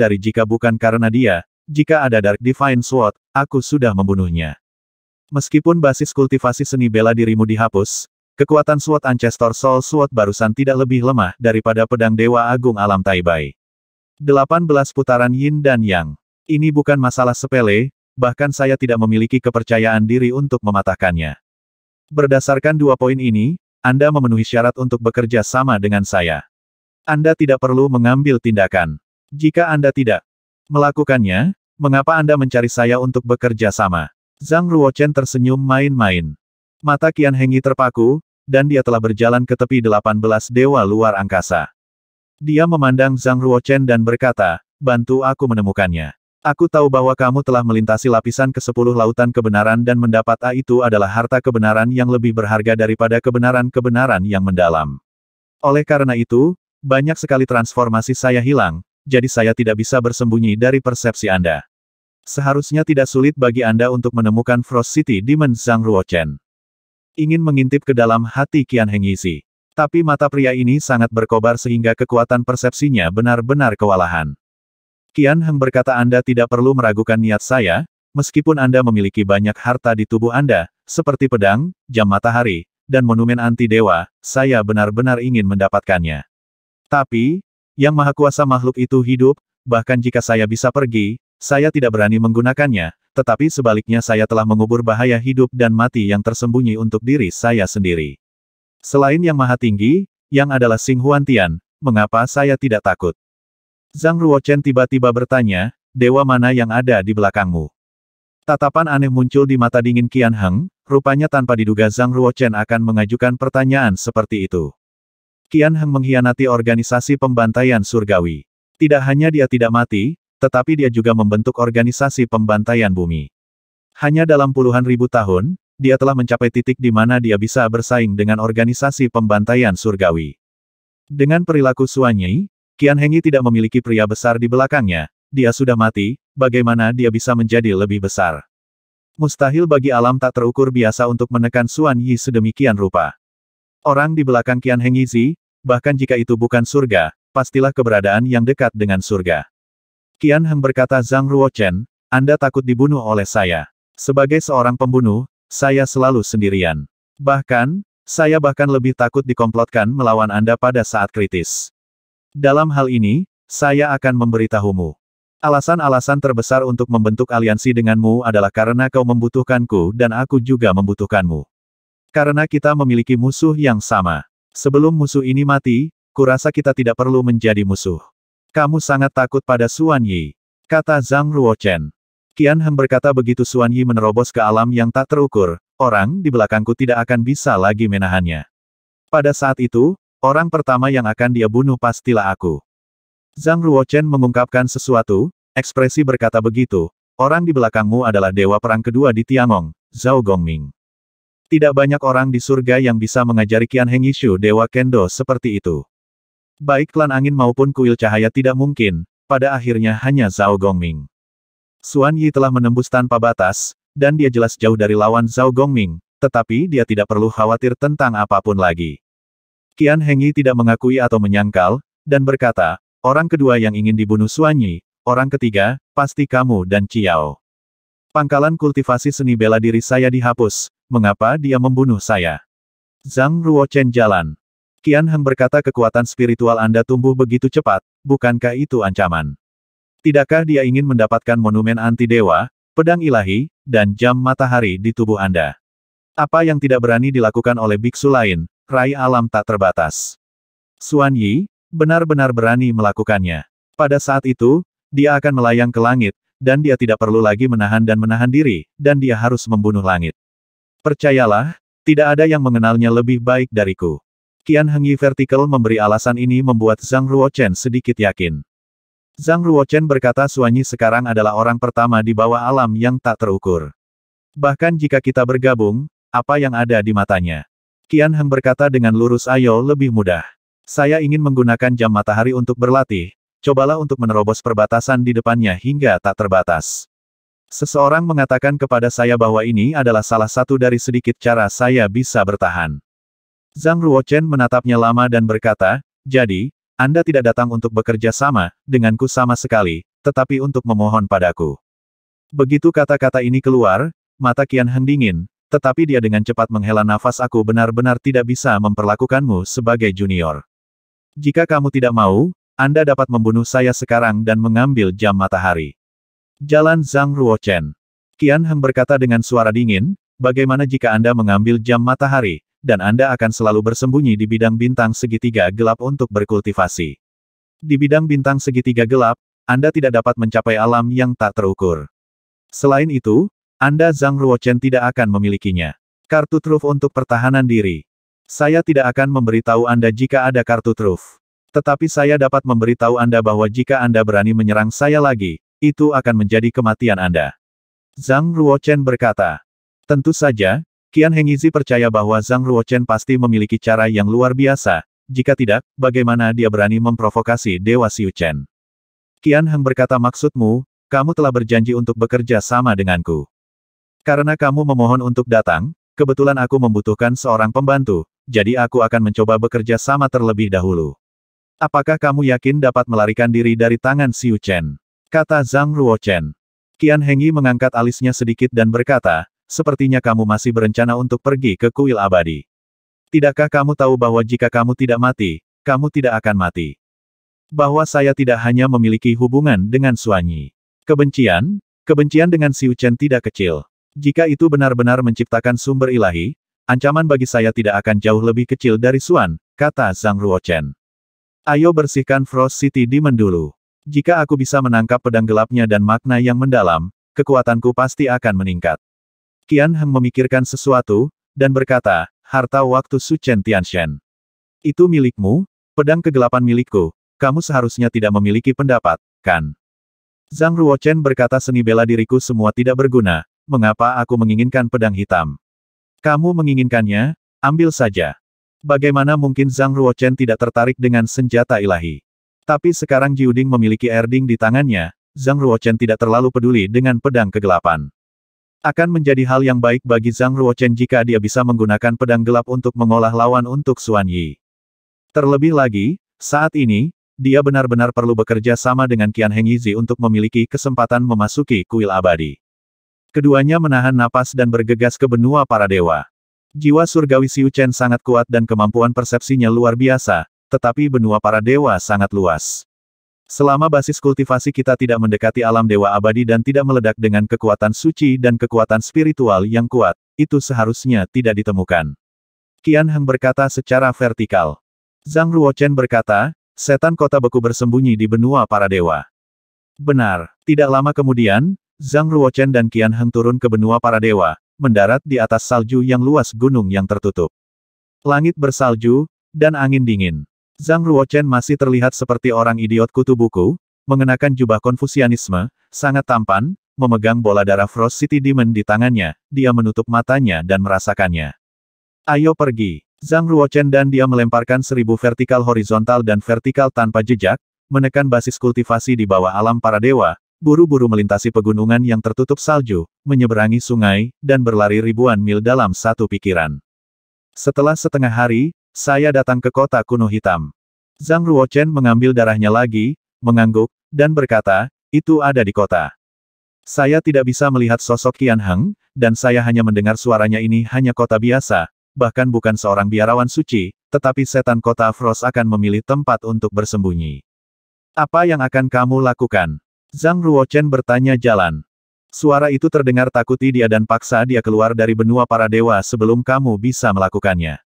Speaker 1: dari jika bukan karena dia, jika ada Dark Divine Sword, aku sudah membunuhnya. Meskipun basis kultivasi seni bela dirimu dihapus, Kekuatan Sword Ancestor Soul Sword barusan tidak lebih lemah daripada pedang Dewa Agung Alam Taibai. 18 putaran Yin dan Yang. Ini bukan masalah sepele, bahkan saya tidak memiliki kepercayaan diri untuk mematahkannya. Berdasarkan dua poin ini, Anda memenuhi syarat untuk bekerja sama dengan saya. Anda tidak perlu mengambil tindakan. Jika Anda tidak melakukannya, mengapa Anda mencari saya untuk bekerja sama? Zhang Ruochen tersenyum main-main. Mata Qian Hengi terpaku, dan dia telah berjalan ke tepi 18 dewa luar angkasa. Dia memandang Zhang Ruochen dan berkata, bantu aku menemukannya. Aku tahu bahwa kamu telah melintasi lapisan ke-10 lautan kebenaran dan mendapat A itu adalah harta kebenaran yang lebih berharga daripada kebenaran-kebenaran yang mendalam. Oleh karena itu, banyak sekali transformasi saya hilang, jadi saya tidak bisa bersembunyi dari persepsi Anda. Seharusnya tidak sulit bagi Anda untuk menemukan Frost City Demon Zhang Ruochen ingin mengintip ke dalam hati Qian Heng Yisi. Tapi mata pria ini sangat berkobar sehingga kekuatan persepsinya benar-benar kewalahan. Qian Heng berkata Anda tidak perlu meragukan niat saya, meskipun Anda memiliki banyak harta di tubuh Anda, seperti pedang, jam matahari, dan monumen anti-dewa, saya benar-benar ingin mendapatkannya. Tapi, Yang Maha Kuasa makhluk itu hidup, bahkan jika saya bisa pergi, saya tidak berani menggunakannya, tetapi sebaliknya saya telah mengubur bahaya hidup dan mati yang tersembunyi untuk diri saya sendiri. Selain yang maha tinggi, yang adalah Sing Huan mengapa saya tidak takut? Zhang Ruochen tiba-tiba bertanya, dewa mana yang ada di belakangmu? Tatapan aneh muncul di mata dingin Qian Heng, rupanya tanpa diduga Zhang Ruochen akan mengajukan pertanyaan seperti itu. Qian Heng mengkhianati organisasi pembantaian surgawi. Tidak hanya dia tidak mati, tetapi dia juga membentuk organisasi pembantaian bumi. Hanya dalam puluhan ribu tahun, dia telah mencapai titik di mana dia bisa bersaing dengan organisasi pembantaian surgawi. Dengan perilaku Suanyi, Qian Hengi tidak memiliki pria besar di belakangnya, dia sudah mati, bagaimana dia bisa menjadi lebih besar? Mustahil bagi alam tak terukur biasa untuk menekan Suan Yi sedemikian rupa. Orang di belakang Qian Hengizi, bahkan jika itu bukan surga, pastilah keberadaan yang dekat dengan surga. Qian Heng berkata Zhang Ruochen, Anda takut dibunuh oleh saya. Sebagai seorang pembunuh, saya selalu sendirian. Bahkan, saya bahkan lebih takut dikomplotkan melawan Anda pada saat kritis. Dalam hal ini, saya akan memberitahumu. Alasan-alasan terbesar untuk membentuk aliansi denganmu adalah karena kau membutuhkanku dan aku juga membutuhkanmu. Karena kita memiliki musuh yang sama. Sebelum musuh ini mati, kurasa kita tidak perlu menjadi musuh. Kamu sangat takut pada Suan Yi. Kata Zhang Ruochen. Qian Heng berkata begitu Suan Yi menerobos ke alam yang tak terukur, orang di belakangku tidak akan bisa lagi menahannya. Pada saat itu, orang pertama yang akan dia bunuh pastilah aku. Zhang Ruochen mengungkapkan sesuatu, ekspresi berkata begitu, orang di belakangmu adalah dewa perang kedua di Tiangong, Zhao Gongming. Tidak banyak orang di surga yang bisa mengajari Qian Heng Yishu dewa kendo seperti itu. Baik klan angin maupun kuil cahaya tidak mungkin, pada akhirnya hanya Zhao Gongming. Xuan Yi telah menembus tanpa batas, dan dia jelas jauh dari lawan Zhao Gongming, tetapi dia tidak perlu khawatir tentang apapun lagi. Qian Hengyi tidak mengakui atau menyangkal, dan berkata, orang kedua yang ingin dibunuh Xuan Yi, orang ketiga, pasti kamu dan Ciao. Pangkalan kultivasi seni bela diri saya dihapus, mengapa dia membunuh saya? Zhang Ruochen jalan. Kian Heng berkata kekuatan spiritual Anda tumbuh begitu cepat, bukankah itu ancaman? Tidakkah dia ingin mendapatkan monumen anti-dewa, pedang ilahi, dan jam matahari di tubuh Anda? Apa yang tidak berani dilakukan oleh biksu lain, rai alam tak terbatas. Suan Yi, benar-benar berani melakukannya. Pada saat itu, dia akan melayang ke langit, dan dia tidak perlu lagi menahan dan menahan diri, dan dia harus membunuh langit. Percayalah, tidak ada yang mengenalnya lebih baik dariku. Kian Hengyi Vertical memberi alasan ini membuat Zhang Ruochen sedikit yakin. Zhang Ruochen berkata Suanyi sekarang adalah orang pertama di bawah alam yang tak terukur. Bahkan jika kita bergabung, apa yang ada di matanya? Kian Heng berkata dengan lurus ayo lebih mudah. Saya ingin menggunakan jam matahari untuk berlatih, cobalah untuk menerobos perbatasan di depannya hingga tak terbatas. Seseorang mengatakan kepada saya bahwa ini adalah salah satu dari sedikit cara saya bisa bertahan. Zhang Ruochen menatapnya lama dan berkata, jadi, Anda tidak datang untuk bekerja sama, denganku sama sekali, tetapi untuk memohon padaku. Begitu kata-kata ini keluar, mata Kian Heng tetapi dia dengan cepat menghela nafas aku benar-benar tidak bisa memperlakukanmu sebagai junior. Jika kamu tidak mau, Anda dapat membunuh saya sekarang dan mengambil jam matahari. Jalan Zhang Ruochen. Qian Heng berkata dengan suara dingin, bagaimana jika Anda mengambil jam matahari, dan Anda akan selalu bersembunyi di bidang bintang segitiga gelap untuk berkultivasi. Di bidang bintang segitiga gelap, Anda tidak dapat mencapai alam yang tak terukur. Selain itu, Anda Zhang Ruochen tidak akan memilikinya. Kartu truf untuk pertahanan diri. Saya tidak akan memberitahu Anda jika ada kartu truf. Tetapi saya dapat memberitahu Anda bahwa jika Anda berani menyerang saya lagi, itu akan menjadi kematian Anda. Zhang Ruochen berkata. Tentu saja, Qian Hengizi percaya bahwa Zhang Ruochen pasti memiliki cara yang luar biasa, jika tidak, bagaimana dia berani memprovokasi Dewa Siu Chen. Kian Heng berkata maksudmu, kamu telah berjanji untuk bekerja sama denganku. Karena kamu memohon untuk datang, kebetulan aku membutuhkan seorang pembantu, jadi aku akan mencoba bekerja sama terlebih dahulu. Apakah kamu yakin dapat melarikan diri dari tangan Siu Chen? Kata Zhang Ruochen. Qian Hengyi mengangkat alisnya sedikit dan berkata, sepertinya kamu masih berencana untuk pergi ke kuil abadi. Tidakkah kamu tahu bahwa jika kamu tidak mati, kamu tidak akan mati? Bahwa saya tidak hanya memiliki hubungan dengan Suanyi. Kebencian? Kebencian dengan Siu Chen tidak kecil. Jika itu benar-benar menciptakan sumber ilahi, ancaman bagi saya tidak akan jauh lebih kecil dari Suan, kata Zhang Ruochen. Ayo bersihkan Frost City di Mendulu. Jika aku bisa menangkap pedang gelapnya dan makna yang mendalam, kekuatanku pasti akan meningkat. Qian Heng memikirkan sesuatu, dan berkata, harta waktu Su Chen Shen. Itu milikmu, pedang kegelapan milikku, kamu seharusnya tidak memiliki pendapat, kan? Zhang Ruochen berkata seni bela diriku semua tidak berguna, mengapa aku menginginkan pedang hitam? Kamu menginginkannya, ambil saja. Bagaimana mungkin Zhang Ruochen tidak tertarik dengan senjata ilahi? Tapi sekarang Jiuding memiliki Erding di tangannya, Zhang Ruochen tidak terlalu peduli dengan pedang kegelapan. Akan menjadi hal yang baik bagi Zhang Ruochen jika dia bisa menggunakan pedang gelap untuk mengolah lawan untuk Xuan Yi. Terlebih lagi, saat ini, dia benar-benar perlu bekerja sama dengan Qian Heng Yizi untuk memiliki kesempatan memasuki kuil abadi. Keduanya menahan napas dan bergegas ke benua para dewa. Jiwa surgawi Xiu Chen sangat kuat dan kemampuan persepsinya luar biasa, tetapi benua para dewa sangat luas. Selama basis kultivasi kita tidak mendekati alam dewa abadi dan tidak meledak dengan kekuatan suci dan kekuatan spiritual yang kuat, itu seharusnya tidak ditemukan. Qian Heng berkata secara vertikal. Zhang Ruochen berkata, setan kota beku bersembunyi di benua para dewa. Benar, tidak lama kemudian, Zhang Ruochen dan Qian Heng turun ke benua para dewa, mendarat di atas salju yang luas gunung yang tertutup. Langit bersalju, dan angin dingin. Zhang Ruochen masih terlihat seperti orang idiot kutu buku, mengenakan jubah konfusianisme, sangat tampan, memegang bola darah Frost City Demon di tangannya, dia menutup matanya dan merasakannya. Ayo pergi. Zhang Ruochen dan dia melemparkan seribu vertikal horizontal dan vertikal tanpa jejak, menekan basis kultivasi di bawah alam para dewa, buru-buru melintasi pegunungan yang tertutup salju, menyeberangi sungai, dan berlari ribuan mil dalam satu pikiran. Setelah setengah hari, saya datang ke kota kuno hitam. Zhang Ruochen mengambil darahnya lagi, mengangguk, dan berkata, itu ada di kota. Saya tidak bisa melihat sosok Qian Heng, dan saya hanya mendengar suaranya ini hanya kota biasa, bahkan bukan seorang biarawan suci, tetapi setan kota Frost akan memilih tempat untuk bersembunyi. Apa yang akan kamu lakukan? Zhang Ruochen bertanya jalan. Suara itu terdengar takuti dia dan paksa dia keluar dari benua para dewa sebelum kamu bisa melakukannya.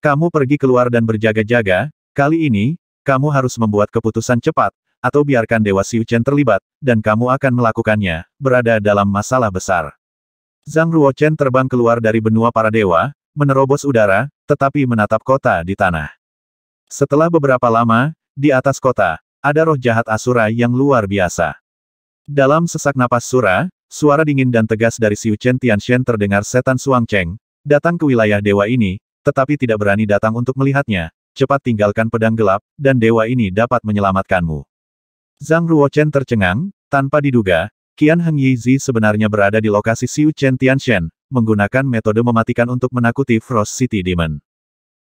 Speaker 1: Kamu pergi keluar dan berjaga-jaga, kali ini, kamu harus membuat keputusan cepat, atau biarkan Dewa Siu Chen terlibat, dan kamu akan melakukannya, berada dalam masalah besar. Zhang Ruochen terbang keluar dari benua para dewa, menerobos udara, tetapi menatap kota di tanah. Setelah beberapa lama, di atas kota, ada roh jahat Asura yang luar biasa. Dalam sesak napas Sura, suara dingin dan tegas dari Siu Chen Tian Shen terdengar setan Suang Cheng, datang ke wilayah dewa ini, tetapi tidak berani datang untuk melihatnya, cepat tinggalkan pedang gelap, dan dewa ini dapat menyelamatkanmu. Zhang Ruochen tercengang, tanpa diduga, Qian Heng Yizi sebenarnya berada di lokasi Siu Chen Tianshen, menggunakan metode mematikan untuk menakuti Frost City Demon.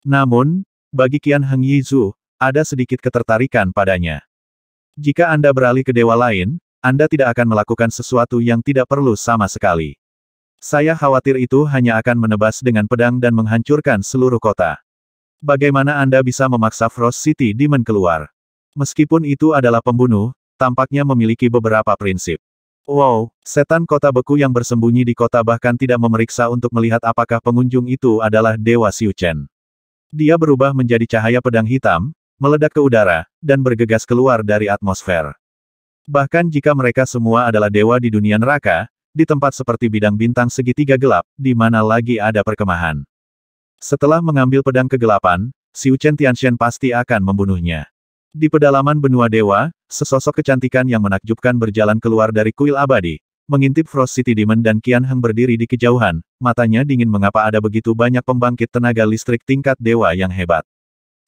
Speaker 1: Namun, bagi Qian Heng Yizu, ada sedikit ketertarikan padanya. Jika Anda beralih ke dewa lain, Anda tidak akan melakukan sesuatu yang tidak perlu sama sekali. Saya khawatir itu hanya akan menebas dengan pedang dan menghancurkan seluruh kota. Bagaimana Anda bisa memaksa Frost City Demon keluar? Meskipun itu adalah pembunuh, tampaknya memiliki beberapa prinsip. Wow, setan kota beku yang bersembunyi di kota bahkan tidak memeriksa untuk melihat apakah pengunjung itu adalah Dewa Chen. Dia berubah menjadi cahaya pedang hitam, meledak ke udara, dan bergegas keluar dari atmosfer. Bahkan jika mereka semua adalah dewa di dunia neraka, di tempat seperti bidang bintang segitiga gelap, di mana lagi ada perkemahan. Setelah mengambil pedang kegelapan, Si Chen Tianxian pasti akan membunuhnya. Di pedalaman benua dewa, sesosok kecantikan yang menakjubkan berjalan keluar dari kuil abadi, mengintip Frost City Demon dan Qian Heng berdiri di kejauhan, matanya dingin mengapa ada begitu banyak pembangkit tenaga listrik tingkat dewa yang hebat.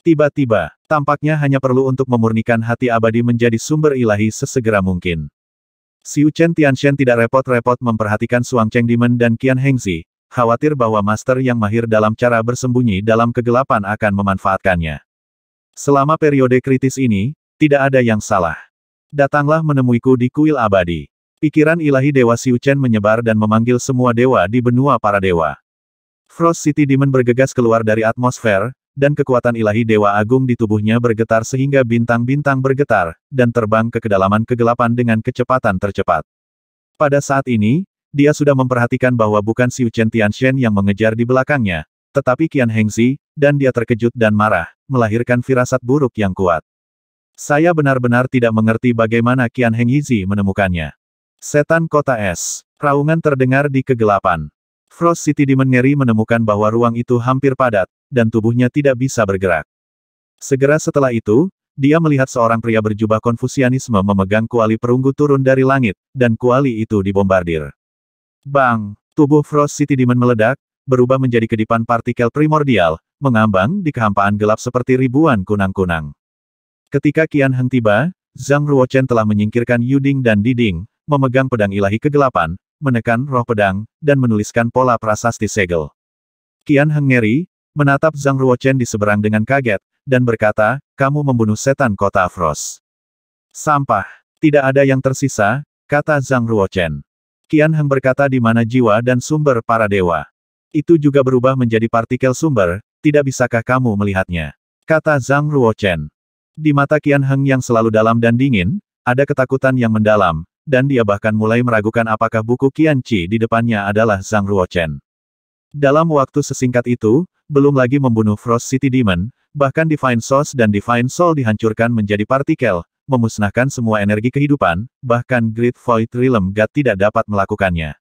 Speaker 1: Tiba-tiba, tampaknya hanya perlu untuk memurnikan hati abadi menjadi sumber ilahi sesegera mungkin. Xiu Chen Tianshen tidak repot-repot memperhatikan Suang Cheng Dimen dan Qian Hengzi, khawatir bahwa master yang mahir dalam cara bersembunyi dalam kegelapan akan memanfaatkannya. Selama periode kritis ini, tidak ada yang salah. Datanglah menemuiku di kuil abadi. Pikiran ilahi Dewa Xiu Chen menyebar dan memanggil semua dewa di benua para dewa. Frost City Demon bergegas keluar dari atmosfer, dan kekuatan ilahi Dewa Agung di tubuhnya bergetar sehingga bintang-bintang bergetar, dan terbang ke kedalaman kegelapan dengan kecepatan tercepat. Pada saat ini, dia sudah memperhatikan bahwa bukan Xiu Chen Shen yang mengejar di belakangnya, tetapi Qian Hengzi, dan dia terkejut dan marah, melahirkan firasat buruk yang kuat. Saya benar-benar tidak mengerti bagaimana Qian Hengzi menemukannya. Setan Kota Es. Raungan terdengar di kegelapan. Frost City Demon Ngeri menemukan bahwa ruang itu hampir padat, dan tubuhnya tidak bisa bergerak. Segera setelah itu, dia melihat seorang pria berjubah konfusianisme memegang kuali perunggu turun dari langit, dan kuali itu dibombardir. Bang! Tubuh Frost City Demon meledak, berubah menjadi kedipan partikel primordial, mengambang di kehampaan gelap seperti ribuan kunang-kunang. Ketika Qian Heng tiba, Zhang Ruochen telah menyingkirkan Yuding dan Diding, memegang pedang ilahi kegelapan, menekan roh pedang, dan menuliskan pola prasasti segel. Qian Heng ngeri, menatap Zhang Ruochen di seberang dengan kaget, dan berkata, kamu membunuh setan kota Frost. Sampah. Tidak ada yang tersisa, kata Zhang Ruochen. Qian Heng berkata di mana jiwa dan sumber para dewa. Itu juga berubah menjadi partikel sumber, tidak bisakah kamu melihatnya? Kata Zhang Ruochen. Di mata Qian Heng yang selalu dalam dan dingin, ada ketakutan yang mendalam, dan dia bahkan mulai meragukan apakah buku Qian Qi di depannya adalah Zhang Ruochen. Dalam waktu sesingkat itu, belum lagi membunuh Frost City Demon, bahkan Divine Source dan Divine Soul dihancurkan menjadi partikel, memusnahkan semua energi kehidupan, bahkan Great Void Realm God tidak dapat melakukannya.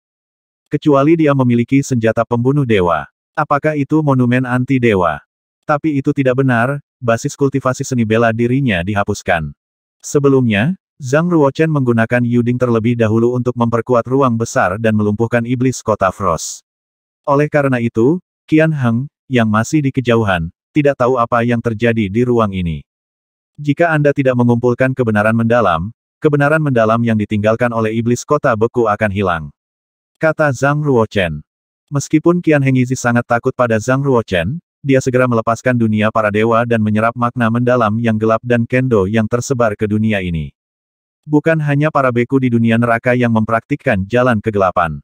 Speaker 1: Kecuali dia memiliki senjata pembunuh dewa. Apakah itu monumen anti-dewa? Tapi itu tidak benar, basis kultivasi seni bela dirinya dihapuskan. Sebelumnya, Zhang Ruochen menggunakan Yuding terlebih dahulu untuk memperkuat ruang besar dan melumpuhkan iblis kota Frost. Oleh karena itu, Qian Heng, yang masih di kejauhan, tidak tahu apa yang terjadi di ruang ini. Jika Anda tidak mengumpulkan kebenaran mendalam, kebenaran mendalam yang ditinggalkan oleh iblis kota beku akan hilang. Kata Zhang Ruochen. Meskipun Qian Yizi sangat takut pada Zhang Ruochen, dia segera melepaskan dunia para dewa dan menyerap makna mendalam yang gelap dan kendo yang tersebar ke dunia ini. Bukan hanya para beku di dunia neraka yang mempraktikkan jalan kegelapan.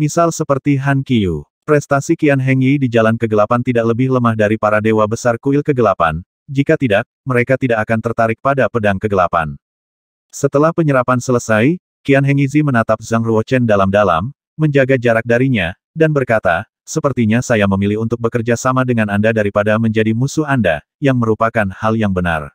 Speaker 1: Misal seperti Han Qiyu. Prestasi Qian Hengyi di jalan kegelapan tidak lebih lemah dari para dewa besar kuil kegelapan, jika tidak, mereka tidak akan tertarik pada pedang kegelapan. Setelah penyerapan selesai, Qian Hengyi menatap Zhang Ruochen dalam-dalam, menjaga jarak darinya, dan berkata, sepertinya saya memilih untuk bekerja sama dengan Anda daripada menjadi musuh Anda, yang merupakan hal yang benar.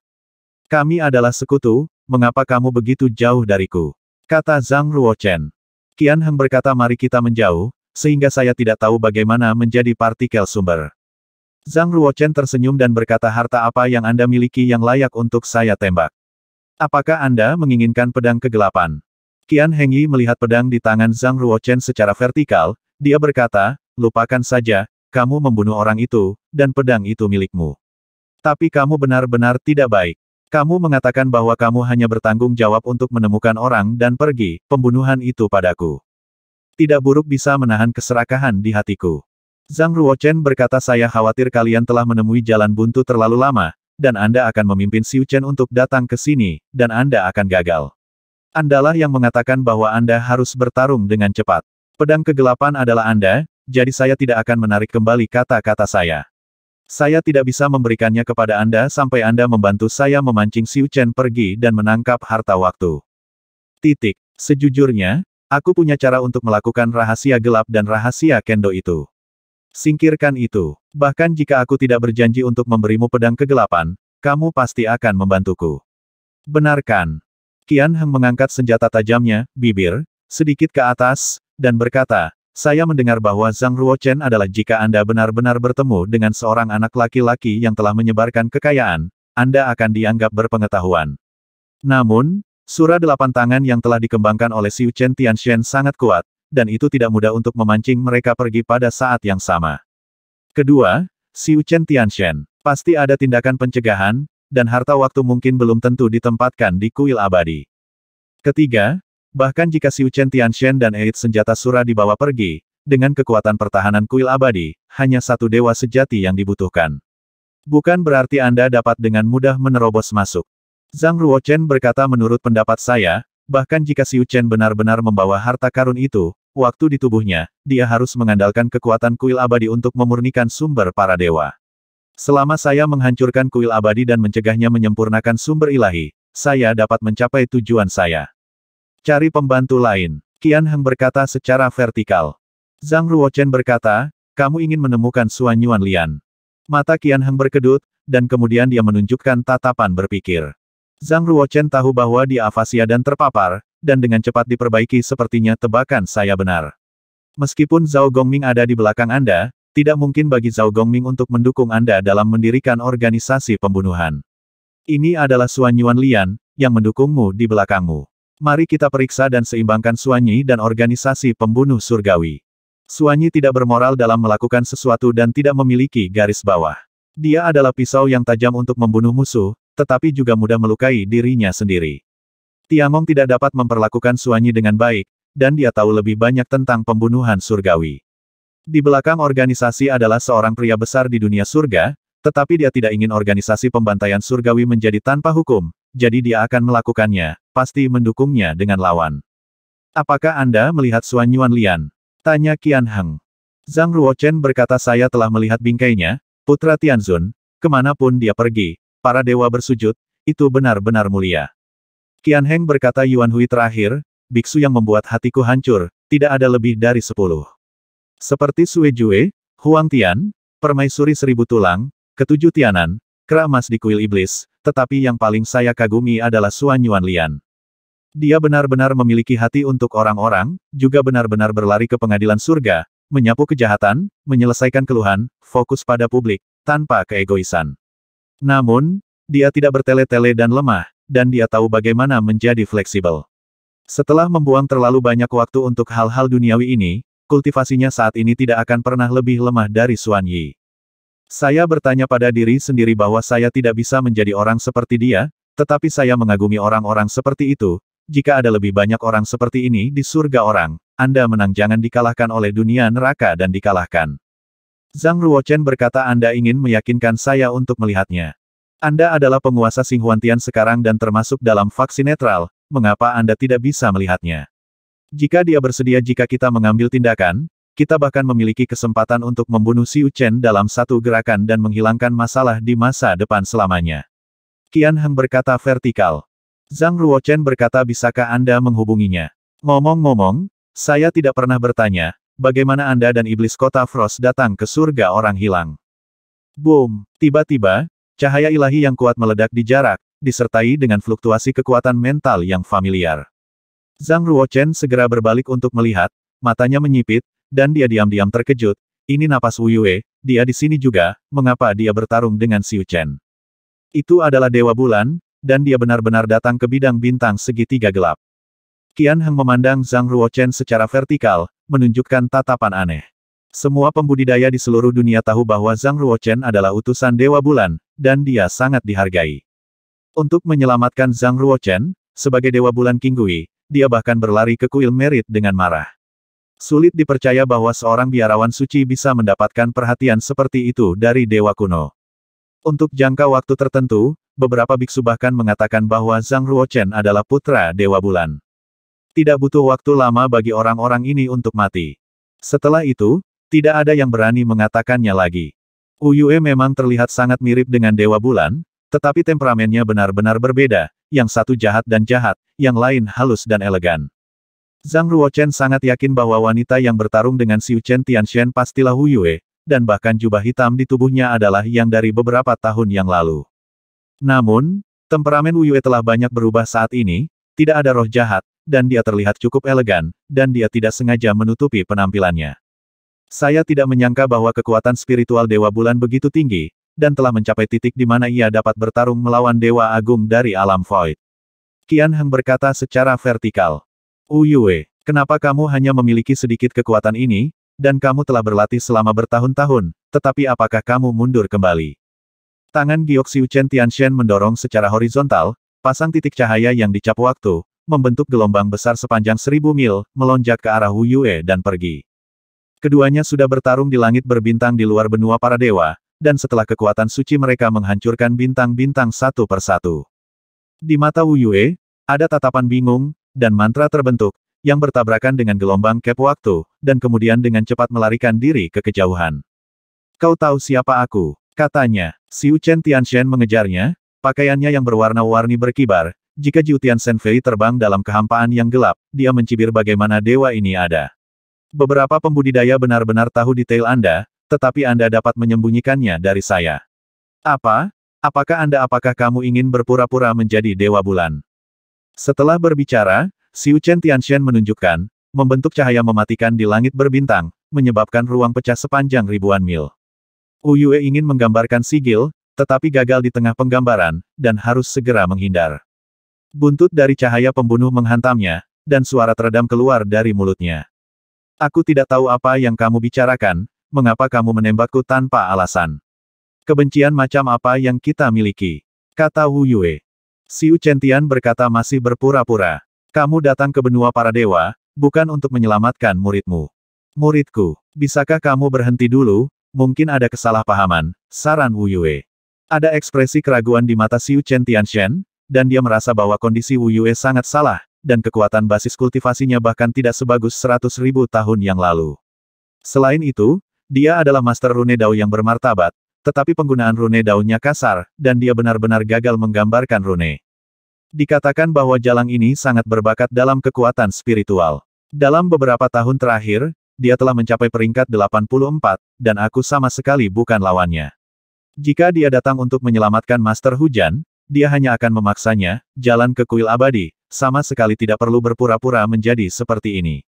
Speaker 1: Kami adalah sekutu, mengapa kamu begitu jauh dariku? Kata Zhang Ruochen. Qian Heng berkata mari kita menjauh, sehingga saya tidak tahu bagaimana menjadi partikel sumber. Zhang Ruochen tersenyum dan berkata harta apa yang Anda miliki yang layak untuk saya tembak. Apakah Anda menginginkan pedang kegelapan? Qian Hengyi melihat pedang di tangan Zhang Ruochen secara vertikal, dia berkata, lupakan saja, kamu membunuh orang itu, dan pedang itu milikmu. Tapi kamu benar-benar tidak baik. Kamu mengatakan bahwa kamu hanya bertanggung jawab untuk menemukan orang dan pergi, pembunuhan itu padaku. Tidak buruk bisa menahan keserakahan di hatiku. Zhang Ruochen berkata saya khawatir kalian telah menemui jalan buntu terlalu lama, dan Anda akan memimpin Xiu Chen untuk datang ke sini, dan Anda akan gagal. Andalah yang mengatakan bahwa Anda harus bertarung dengan cepat. Pedang kegelapan adalah Anda, jadi saya tidak akan menarik kembali kata-kata saya. Saya tidak bisa memberikannya kepada Anda sampai Anda membantu saya memancing Xiu Chen pergi dan menangkap harta waktu. Titik. Sejujurnya, Aku punya cara untuk melakukan rahasia gelap dan rahasia kendo itu. Singkirkan itu. Bahkan jika aku tidak berjanji untuk memberimu pedang kegelapan, kamu pasti akan membantuku. Benarkan. Kian Heng mengangkat senjata tajamnya, bibir, sedikit ke atas, dan berkata, saya mendengar bahwa Zhang Ruochen adalah jika Anda benar-benar bertemu dengan seorang anak laki-laki yang telah menyebarkan kekayaan, Anda akan dianggap berpengetahuan. Namun, Surah delapan tangan yang telah dikembangkan oleh Xiu Chen Tianxian sangat kuat, dan itu tidak mudah untuk memancing mereka pergi pada saat yang sama. Kedua, Xiu Chen Tianxian. Pasti ada tindakan pencegahan, dan harta waktu mungkin belum tentu ditempatkan di kuil abadi. Ketiga, bahkan jika Xiu Chen Tianxian dan Eid senjata Sura dibawa pergi, dengan kekuatan pertahanan kuil abadi, hanya satu dewa sejati yang dibutuhkan. Bukan berarti Anda dapat dengan mudah menerobos masuk. Zhang Ruochen berkata menurut pendapat saya, bahkan jika Xiu Chen benar-benar membawa harta karun itu, waktu di tubuhnya, dia harus mengandalkan kekuatan kuil abadi untuk memurnikan sumber para dewa. Selama saya menghancurkan kuil abadi dan mencegahnya menyempurnakan sumber ilahi, saya dapat mencapai tujuan saya. Cari pembantu lain, Qian Heng berkata secara vertikal. Zhang Ruochen berkata, kamu ingin menemukan Suan Yuan Lian. Mata Qian Heng berkedut, dan kemudian dia menunjukkan tatapan berpikir. Zhang Ruochen tahu bahwa dia afasia dan terpapar, dan dengan cepat diperbaiki sepertinya tebakan saya benar. Meskipun Zhao Gongming ada di belakang Anda, tidak mungkin bagi Zhao Gongming untuk mendukung Anda dalam mendirikan organisasi pembunuhan. Ini adalah Suan Yuan Lian, yang mendukungmu di belakangmu. Mari kita periksa dan seimbangkan Suanyi dan organisasi pembunuh surgawi. Suanyi tidak bermoral dalam melakukan sesuatu dan tidak memiliki garis bawah. Dia adalah pisau yang tajam untuk membunuh musuh, tetapi juga mudah melukai dirinya sendiri. Tiamong tidak dapat memperlakukan Suanyi dengan baik, dan dia tahu lebih banyak tentang pembunuhan surgawi. Di belakang organisasi adalah seorang pria besar di dunia surga, tetapi dia tidak ingin organisasi pembantaian surgawi menjadi tanpa hukum, jadi dia akan melakukannya, pasti mendukungnya dengan lawan. Apakah Anda melihat Suan Yuan Lian? Tanya Qian Heng. Zhang Ruochen berkata saya telah melihat bingkainya, Putra Tianzun, kemanapun dia pergi, Para dewa bersujud, itu benar-benar mulia. Qian Heng berkata Yuan Hui terakhir, biksu yang membuat hatiku hancur, tidak ada lebih dari sepuluh. Seperti Sui Jue, Huang Tian, Permaisuri Seribu Tulang, Ketujuh Tianan, Keramas di Kuil Iblis, tetapi yang paling saya kagumi adalah Suan Yuan Lian. Dia benar-benar memiliki hati untuk orang-orang, juga benar-benar berlari ke pengadilan surga, menyapu kejahatan, menyelesaikan keluhan, fokus pada publik, tanpa keegoisan. Namun, dia tidak bertele-tele dan lemah, dan dia tahu bagaimana menjadi fleksibel. Setelah membuang terlalu banyak waktu untuk hal-hal duniawi ini, kultivasinya saat ini tidak akan pernah lebih lemah dari Suan Yi. Saya bertanya pada diri sendiri bahwa saya tidak bisa menjadi orang seperti dia, tetapi saya mengagumi orang-orang seperti itu. Jika ada lebih banyak orang seperti ini di surga orang, Anda menang jangan dikalahkan oleh dunia neraka dan dikalahkan. Zhang Ruochen berkata Anda ingin meyakinkan saya untuk melihatnya. Anda adalah penguasa Singhuantian sekarang dan termasuk dalam faksi netral, mengapa Anda tidak bisa melihatnya? Jika dia bersedia jika kita mengambil tindakan, kita bahkan memiliki kesempatan untuk membunuh Xiu Chen dalam satu gerakan dan menghilangkan masalah di masa depan selamanya. Qian Heng berkata vertikal. Zhang Ruochen berkata bisakah Anda menghubunginya? Ngomong-ngomong, saya tidak pernah bertanya, Bagaimana Anda dan iblis kota Frost datang ke surga orang hilang? Boom! Tiba-tiba, cahaya ilahi yang kuat meledak di jarak, disertai dengan fluktuasi kekuatan mental yang familiar. Zhang Ruochen segera berbalik untuk melihat, matanya menyipit, dan dia diam-diam terkejut, ini napas Wu Yue, dia di sini juga, mengapa dia bertarung dengan Xiu Chen? Itu adalah Dewa Bulan, dan dia benar-benar datang ke bidang bintang segitiga gelap. Qian Heng memandang Zhang Ruochen secara vertikal, menunjukkan tatapan aneh. Semua pembudidaya di seluruh dunia tahu bahwa Zhang Ruochen adalah utusan Dewa Bulan, dan dia sangat dihargai. Untuk menyelamatkan Zhang Ruochen, sebagai Dewa Bulan Kinggui, dia bahkan berlari ke kuil merit dengan marah. Sulit dipercaya bahwa seorang biarawan suci bisa mendapatkan perhatian seperti itu dari Dewa Kuno. Untuk jangka waktu tertentu, beberapa biksu bahkan mengatakan bahwa Zhang Ruochen adalah putra Dewa Bulan. Tidak butuh waktu lama bagi orang-orang ini untuk mati. Setelah itu, tidak ada yang berani mengatakannya lagi. Uyue memang terlihat sangat mirip dengan Dewa Bulan, tetapi temperamennya benar-benar berbeda, yang satu jahat dan jahat, yang lain halus dan elegan. Zhang Ruochen sangat yakin bahwa wanita yang bertarung dengan Xiu Chen Tianxian pastilah Yue, dan bahkan jubah hitam di tubuhnya adalah yang dari beberapa tahun yang lalu. Namun, temperamen Yue telah banyak berubah saat ini, tidak ada roh jahat, dan dia terlihat cukup elegan, dan dia tidak sengaja menutupi penampilannya. Saya tidak menyangka bahwa kekuatan spiritual Dewa Bulan begitu tinggi, dan telah mencapai titik di mana ia dapat bertarung melawan Dewa Agung dari alam void. Qian Heng berkata secara vertikal. Uyue, kenapa kamu hanya memiliki sedikit kekuatan ini, dan kamu telah berlatih selama bertahun-tahun, tetapi apakah kamu mundur kembali? Tangan Giok Chen Tianxian mendorong secara horizontal, pasang titik cahaya yang dicap waktu, membentuk gelombang besar sepanjang seribu mil, melonjak ke arah Hu Yue dan pergi. Keduanya sudah bertarung di langit berbintang di luar benua para dewa, dan setelah kekuatan suci mereka menghancurkan bintang-bintang satu persatu. Di mata Wu Yue, ada tatapan bingung, dan mantra terbentuk, yang bertabrakan dengan gelombang kep waktu, dan kemudian dengan cepat melarikan diri ke kejauhan. Kau tahu siapa aku? Katanya, Siu Chen Tianxian mengejarnya, pakaiannya yang berwarna-warni berkibar, jika Jiutian Senfei terbang dalam kehampaan yang gelap, dia mencibir bagaimana dewa ini ada. Beberapa pembudidaya benar-benar tahu detail Anda, tetapi Anda dapat menyembunyikannya dari saya. Apa? Apakah Anda apakah kamu ingin berpura-pura menjadi dewa bulan? Setelah berbicara, Xiu Chen Tianxian menunjukkan, membentuk cahaya mematikan di langit berbintang, menyebabkan ruang pecah sepanjang ribuan mil. Uyue ingin menggambarkan sigil, tetapi gagal di tengah penggambaran, dan harus segera menghindar. Buntut dari cahaya pembunuh menghantamnya, dan suara teredam keluar dari mulutnya. Aku tidak tahu apa yang kamu bicarakan, mengapa kamu menembakku tanpa alasan. Kebencian macam apa yang kita miliki? Kata Wu Yue. Siu Centian berkata masih berpura-pura. Kamu datang ke benua para dewa, bukan untuk menyelamatkan muridmu. Muridku, bisakah kamu berhenti dulu? Mungkin ada kesalahpahaman, saran Wu Yue. Ada ekspresi keraguan di mata Siu Chen Shen dan dia merasa bahwa kondisi Wu Yue sangat salah, dan kekuatan basis kultivasinya bahkan tidak sebagus 100 ribu tahun yang lalu. Selain itu, dia adalah Master Rune Dao yang bermartabat, tetapi penggunaan Rune Dao-nya kasar, dan dia benar-benar gagal menggambarkan Rune. Dikatakan bahwa jalang ini sangat berbakat dalam kekuatan spiritual. Dalam beberapa tahun terakhir, dia telah mencapai peringkat 84, dan aku sama sekali bukan lawannya. Jika dia datang untuk menyelamatkan Master Hujan, dia hanya akan memaksanya, jalan ke kuil abadi, sama sekali tidak perlu berpura-pura menjadi seperti ini.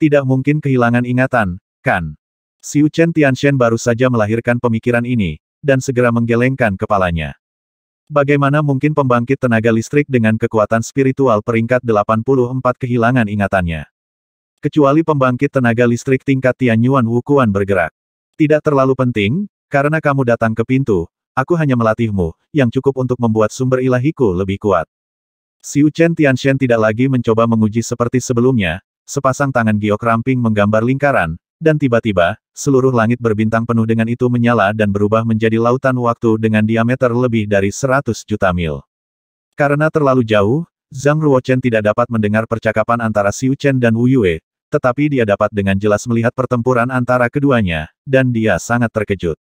Speaker 1: Tidak mungkin kehilangan ingatan, kan? Siu Chen Tianxian baru saja melahirkan pemikiran ini, dan segera menggelengkan kepalanya. Bagaimana mungkin pembangkit tenaga listrik dengan kekuatan spiritual peringkat 84 kehilangan ingatannya? Kecuali pembangkit tenaga listrik tingkat Tianyuan Wukuan bergerak. Tidak terlalu penting, karena kamu datang ke pintu, Aku hanya melatihmu, yang cukup untuk membuat sumber ilahiku lebih kuat. Xiu Chen Tianshen tidak lagi mencoba menguji seperti sebelumnya, sepasang tangan giok ramping menggambar lingkaran, dan tiba-tiba, seluruh langit berbintang penuh dengan itu menyala dan berubah menjadi lautan waktu dengan diameter lebih dari 100 juta mil. Karena terlalu jauh, Zhang Ruochen tidak dapat mendengar percakapan antara Xiu Chen dan Wu Yue, tetapi dia dapat dengan jelas melihat pertempuran antara keduanya, dan dia sangat terkejut.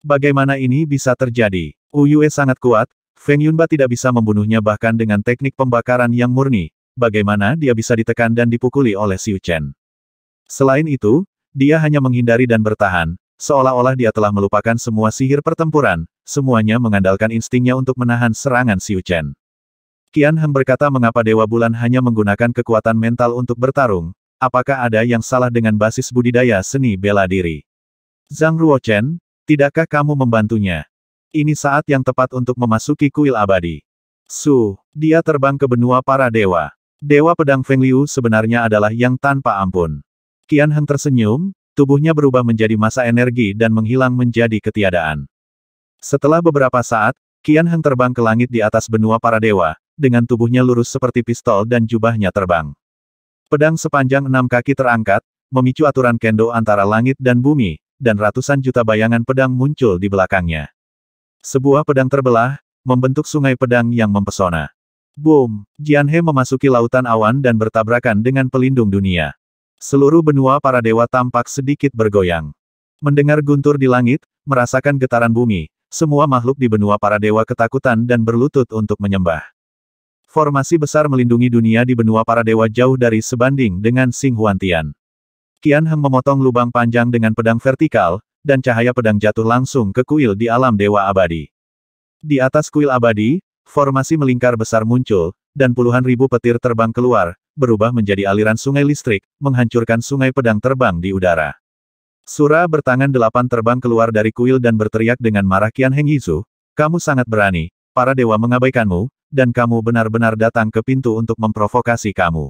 Speaker 1: Bagaimana ini bisa terjadi? Uyue sangat kuat, Feng Yunba tidak bisa membunuhnya bahkan dengan teknik pembakaran yang murni. Bagaimana dia bisa ditekan dan dipukuli oleh Xiu Chen? Selain itu, dia hanya menghindari dan bertahan, seolah-olah dia telah melupakan semua sihir pertempuran, semuanya mengandalkan instingnya untuk menahan serangan Xiu Chen. Qian Heng berkata mengapa Dewa Bulan hanya menggunakan kekuatan mental untuk bertarung, apakah ada yang salah dengan basis budidaya seni bela diri? Zhang Ruochen, Tidakkah kamu membantunya? Ini saat yang tepat untuk memasuki kuil abadi. Su, dia terbang ke benua para dewa. Dewa pedang Feng Liu sebenarnya adalah yang tanpa ampun. Qian Heng tersenyum, tubuhnya berubah menjadi masa energi dan menghilang menjadi ketiadaan. Setelah beberapa saat, Qian Heng terbang ke langit di atas benua para dewa, dengan tubuhnya lurus seperti pistol dan jubahnya terbang. Pedang sepanjang enam kaki terangkat, memicu aturan kendo antara langit dan bumi, dan ratusan juta bayangan pedang muncul di belakangnya. Sebuah pedang terbelah, membentuk sungai pedang yang mempesona. Boom! Jianhe memasuki lautan awan dan bertabrakan dengan pelindung dunia. Seluruh benua para dewa tampak sedikit bergoyang. Mendengar guntur di langit, merasakan getaran bumi, semua makhluk di benua para dewa ketakutan dan berlutut untuk menyembah. Formasi besar melindungi dunia di benua para dewa jauh dari sebanding dengan Sing Huantian. Kian Heng memotong lubang panjang dengan pedang vertikal, dan cahaya pedang jatuh langsung ke kuil di alam dewa abadi. Di atas kuil abadi, formasi melingkar besar muncul, dan puluhan ribu petir terbang keluar, berubah menjadi aliran sungai listrik, menghancurkan sungai pedang terbang di udara. Sura bertangan delapan terbang keluar dari kuil dan berteriak dengan marah Qian Heng Yizu, kamu sangat berani, para dewa mengabaikanmu, dan kamu benar-benar datang ke pintu untuk memprovokasi kamu.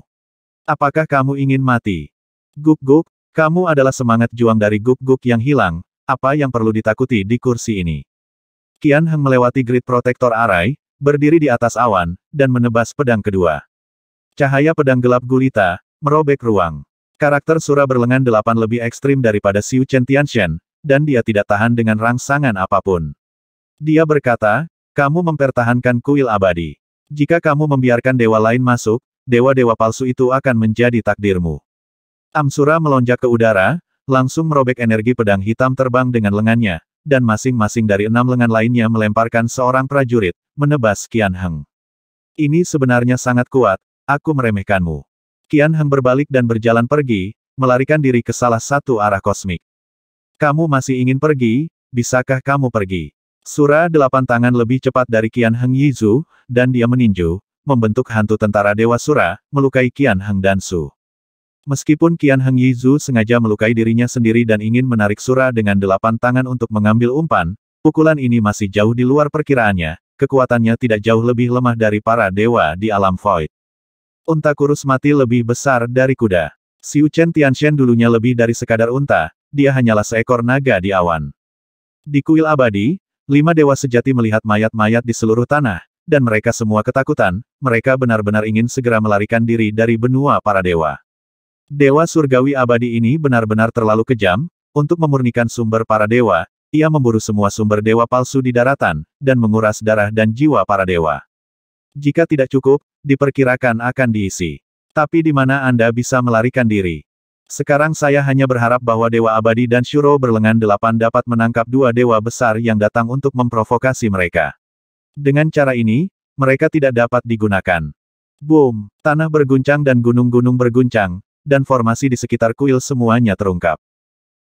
Speaker 1: Apakah kamu ingin mati? Guk-guk, kamu adalah semangat juang dari guk-guk yang hilang, apa yang perlu ditakuti di kursi ini? Kian Heng melewati grid protektor arai, berdiri di atas awan, dan menebas pedang kedua. Cahaya pedang gelap gulita, merobek ruang. Karakter Sura berlengan delapan lebih ekstrim daripada Xiu Chen Tianxian, dan dia tidak tahan dengan rangsangan apapun. Dia berkata, kamu mempertahankan kuil abadi. Jika kamu membiarkan dewa lain masuk, dewa-dewa palsu itu akan menjadi takdirmu. Amsura melonjak ke udara, langsung merobek energi pedang hitam terbang dengan lengannya, dan masing-masing dari enam lengan lainnya melemparkan seorang prajurit, menebas Qian Heng. Ini sebenarnya sangat kuat, aku meremehkanmu. Qian Heng berbalik dan berjalan pergi, melarikan diri ke salah satu arah kosmik. Kamu masih ingin pergi, bisakah kamu pergi? Sura delapan tangan lebih cepat dari Qian Heng Yizu, dan dia meninju, membentuk hantu tentara Dewa Sura, melukai Qian Heng dan Su. Meskipun Qian Heng Yizu sengaja melukai dirinya sendiri dan ingin menarik Sura dengan delapan tangan untuk mengambil umpan, pukulan ini masih jauh di luar perkiraannya, kekuatannya tidak jauh lebih lemah dari para dewa di alam void. Unta kurus mati lebih besar dari kuda. Si Chen Tianshen dulunya lebih dari sekadar unta, dia hanyalah seekor naga di awan. Di kuil abadi, lima dewa sejati melihat mayat-mayat di seluruh tanah, dan mereka semua ketakutan, mereka benar-benar ingin segera melarikan diri dari benua para dewa. Dewa surgawi abadi ini benar-benar terlalu kejam, untuk memurnikan sumber para dewa, ia memburu semua sumber dewa palsu di daratan, dan menguras darah dan jiwa para dewa. Jika tidak cukup, diperkirakan akan diisi. Tapi di mana Anda bisa melarikan diri? Sekarang saya hanya berharap bahwa Dewa Abadi dan Shuro berlengan delapan dapat menangkap dua dewa besar yang datang untuk memprovokasi mereka. Dengan cara ini, mereka tidak dapat digunakan. Boom! Tanah berguncang dan gunung-gunung berguncang, dan formasi di sekitar kuil semuanya terungkap.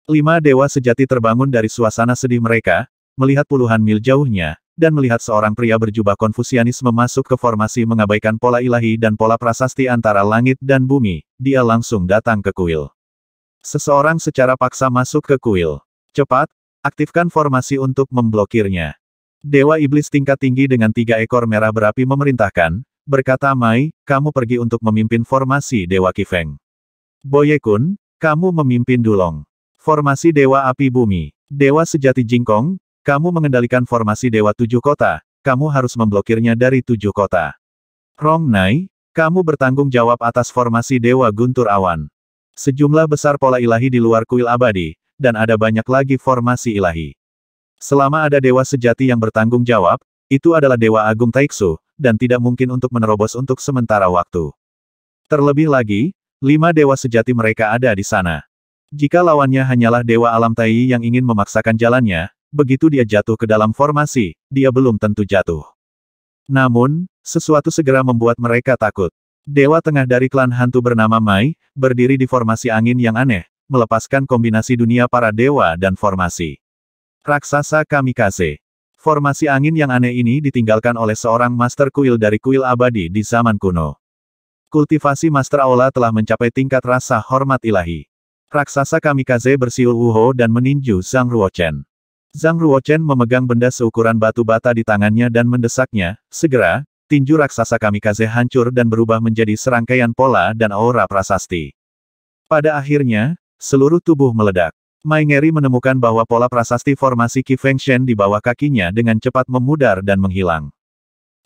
Speaker 1: Lima dewa sejati terbangun dari suasana sedih mereka, melihat puluhan mil jauhnya, dan melihat seorang pria berjubah Konfusianis memasuk ke formasi mengabaikan pola ilahi dan pola prasasti antara langit dan bumi, dia langsung datang ke kuil. Seseorang secara paksa masuk ke kuil. Cepat, aktifkan formasi untuk memblokirnya. Dewa Iblis tingkat tinggi dengan tiga ekor merah berapi memerintahkan, berkata Mai, kamu pergi untuk memimpin formasi Dewa Kifeng. Boyekun, kamu memimpin Dulong. Formasi Dewa Api Bumi. Dewa Sejati Jingkong, kamu mengendalikan formasi Dewa Tujuh Kota, kamu harus memblokirnya dari tujuh kota. Rong Nai, kamu bertanggung jawab atas formasi Dewa Guntur Awan. Sejumlah besar pola ilahi di luar kuil abadi, dan ada banyak lagi formasi ilahi. Selama ada dewa sejati yang bertanggung jawab, itu adalah Dewa Agung Taiksu, dan tidak mungkin untuk menerobos untuk sementara waktu. Terlebih lagi, Lima dewa sejati mereka ada di sana. Jika lawannya hanyalah dewa alam tai yang ingin memaksakan jalannya, begitu dia jatuh ke dalam formasi, dia belum tentu jatuh. Namun, sesuatu segera membuat mereka takut. Dewa tengah dari klan hantu bernama Mai, berdiri di formasi angin yang aneh, melepaskan kombinasi dunia para dewa dan formasi. Raksasa Kamikaze. Formasi angin yang aneh ini ditinggalkan oleh seorang master kuil dari kuil abadi di zaman kuno. Kultivasi Master Aula telah mencapai tingkat rasa hormat ilahi. Raksasa kamikaze bersiul Wuho dan meninju Zhang Ruochen. Zhang Ruochen memegang benda seukuran batu bata di tangannya dan mendesaknya, segera, tinju raksasa kamikaze hancur dan berubah menjadi serangkaian pola dan aura prasasti. Pada akhirnya, seluruh tubuh meledak. Mai Ngeri menemukan bahwa pola prasasti formasi Qi Feng Shen di bawah kakinya dengan cepat memudar dan menghilang.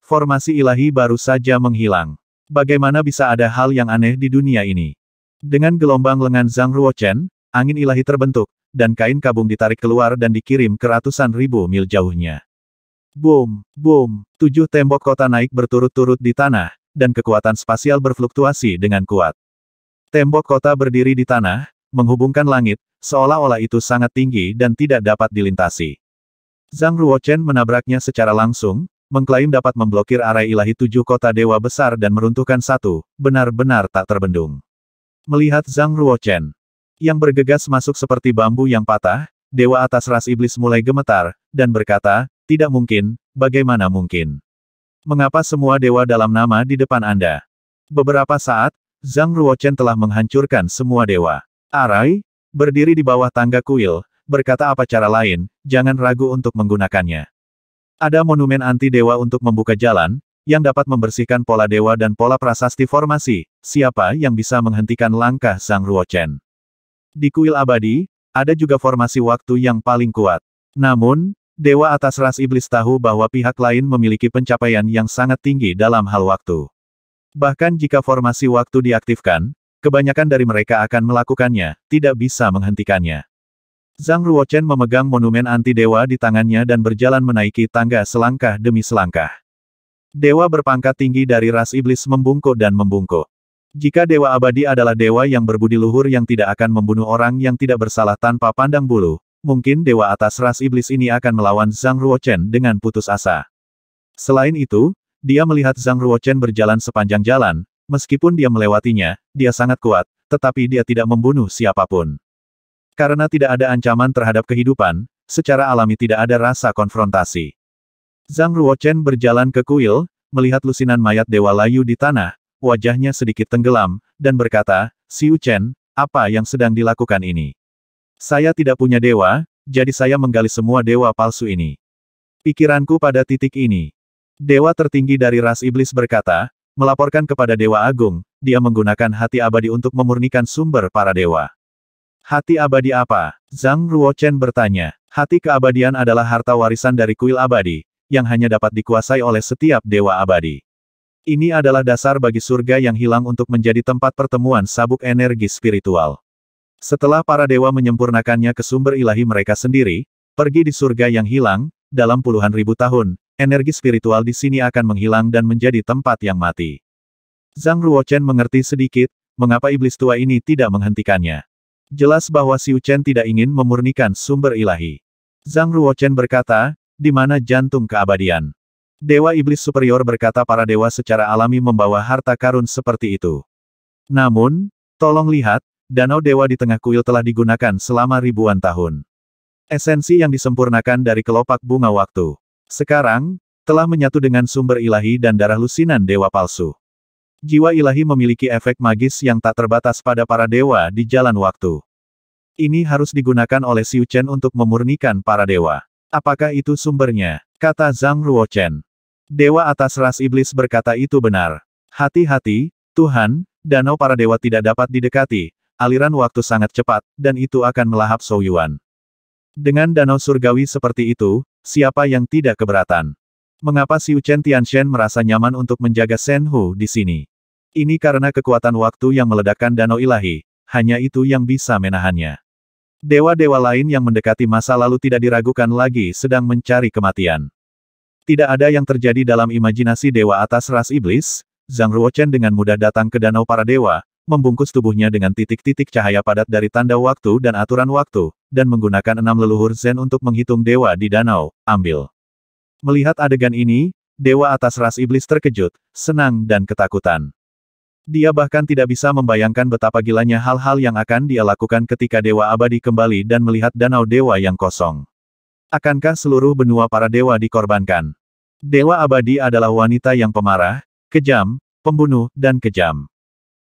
Speaker 1: Formasi ilahi baru saja menghilang. Bagaimana bisa ada hal yang aneh di dunia ini? Dengan gelombang lengan Zhang Ruochen, angin ilahi terbentuk, dan kain kabung ditarik keluar dan dikirim ke ratusan ribu mil jauhnya. Boom, boom, tujuh tembok kota naik berturut-turut di tanah, dan kekuatan spasial berfluktuasi dengan kuat. Tembok kota berdiri di tanah, menghubungkan langit, seolah-olah itu sangat tinggi dan tidak dapat dilintasi. Zhang Ruochen menabraknya secara langsung, mengklaim dapat memblokir arai ilahi tujuh kota dewa besar dan meruntuhkan satu, benar-benar tak terbendung. Melihat Zhang Ruochen, yang bergegas masuk seperti bambu yang patah, dewa atas ras iblis mulai gemetar, dan berkata, tidak mungkin, bagaimana mungkin? Mengapa semua dewa dalam nama di depan Anda? Beberapa saat, Zhang Ruochen telah menghancurkan semua dewa. Arai, berdiri di bawah tangga kuil, berkata apa cara lain, jangan ragu untuk menggunakannya. Ada monumen anti-dewa untuk membuka jalan, yang dapat membersihkan pola dewa dan pola prasasti formasi, siapa yang bisa menghentikan langkah Sang Ruochen. Di kuil abadi, ada juga formasi waktu yang paling kuat. Namun, Dewa atas ras iblis tahu bahwa pihak lain memiliki pencapaian yang sangat tinggi dalam hal waktu. Bahkan jika formasi waktu diaktifkan, kebanyakan dari mereka akan melakukannya, tidak bisa menghentikannya. Zhang Ruochen memegang monumen anti-dewa di tangannya dan berjalan menaiki tangga selangkah demi selangkah. Dewa berpangkat tinggi dari ras iblis membungkuk dan membungkuk. Jika dewa abadi adalah dewa yang berbudi luhur yang tidak akan membunuh orang yang tidak bersalah tanpa pandang bulu, mungkin dewa atas ras iblis ini akan melawan Zhang Ruochen dengan putus asa. Selain itu, dia melihat Zhang Ruochen berjalan sepanjang jalan, meskipun dia melewatinya, dia sangat kuat, tetapi dia tidak membunuh siapapun. Karena tidak ada ancaman terhadap kehidupan, secara alami tidak ada rasa konfrontasi. Zhang Ruochen berjalan ke kuil, melihat lusinan mayat Dewa Layu di tanah, wajahnya sedikit tenggelam, dan berkata, "Xiu Chen, apa yang sedang dilakukan ini? Saya tidak punya dewa, jadi saya menggali semua dewa palsu ini. Pikiranku pada titik ini. Dewa tertinggi dari ras iblis berkata, melaporkan kepada Dewa Agung, dia menggunakan hati abadi untuk memurnikan sumber para dewa. Hati abadi apa? Zhang Ruochen bertanya. Hati keabadian adalah harta warisan dari kuil abadi, yang hanya dapat dikuasai oleh setiap dewa abadi. Ini adalah dasar bagi surga yang hilang untuk menjadi tempat pertemuan sabuk energi spiritual. Setelah para dewa menyempurnakannya ke sumber ilahi mereka sendiri, pergi di surga yang hilang, dalam puluhan ribu tahun, energi spiritual di sini akan menghilang dan menjadi tempat yang mati. Zhang Ruochen mengerti sedikit, mengapa iblis tua ini tidak menghentikannya. Jelas bahwa Xiu Chen tidak ingin memurnikan sumber ilahi. Zhang Ruochen berkata, di mana jantung keabadian. Dewa Iblis Superior berkata para dewa secara alami membawa harta karun seperti itu. Namun, tolong lihat, danau dewa di tengah kuil telah digunakan selama ribuan tahun. Esensi yang disempurnakan dari kelopak bunga waktu. Sekarang, telah menyatu dengan sumber ilahi dan darah lusinan dewa palsu. Jiwa ilahi memiliki efek magis yang tak terbatas pada para dewa di jalan waktu. Ini harus digunakan oleh Xiu Chen untuk memurnikan para dewa. Apakah itu sumbernya? Kata Zhang Ruochen. Dewa atas ras iblis berkata itu benar. Hati-hati, Tuhan, danau para dewa tidak dapat didekati, aliran waktu sangat cepat, dan itu akan melahap Yuan. Dengan danau surgawi seperti itu, siapa yang tidak keberatan? Mengapa Xiu Chen Tianshen merasa nyaman untuk menjaga Shen Hu di sini? Ini karena kekuatan waktu yang meledakkan danau ilahi, hanya itu yang bisa menahannya. Dewa-dewa lain yang mendekati masa lalu tidak diragukan lagi sedang mencari kematian. Tidak ada yang terjadi dalam imajinasi dewa atas ras iblis, Zhang Ruochen dengan mudah datang ke danau para dewa, membungkus tubuhnya dengan titik-titik cahaya padat dari tanda waktu dan aturan waktu, dan menggunakan enam leluhur Zen untuk menghitung dewa di danau, ambil. Melihat adegan ini, dewa atas ras iblis terkejut, senang dan ketakutan. Dia bahkan tidak bisa membayangkan betapa gilanya hal-hal yang akan dia lakukan ketika dewa abadi kembali dan melihat danau dewa yang kosong. Akankah seluruh benua para dewa dikorbankan? Dewa abadi adalah wanita yang pemarah, kejam, pembunuh, dan kejam.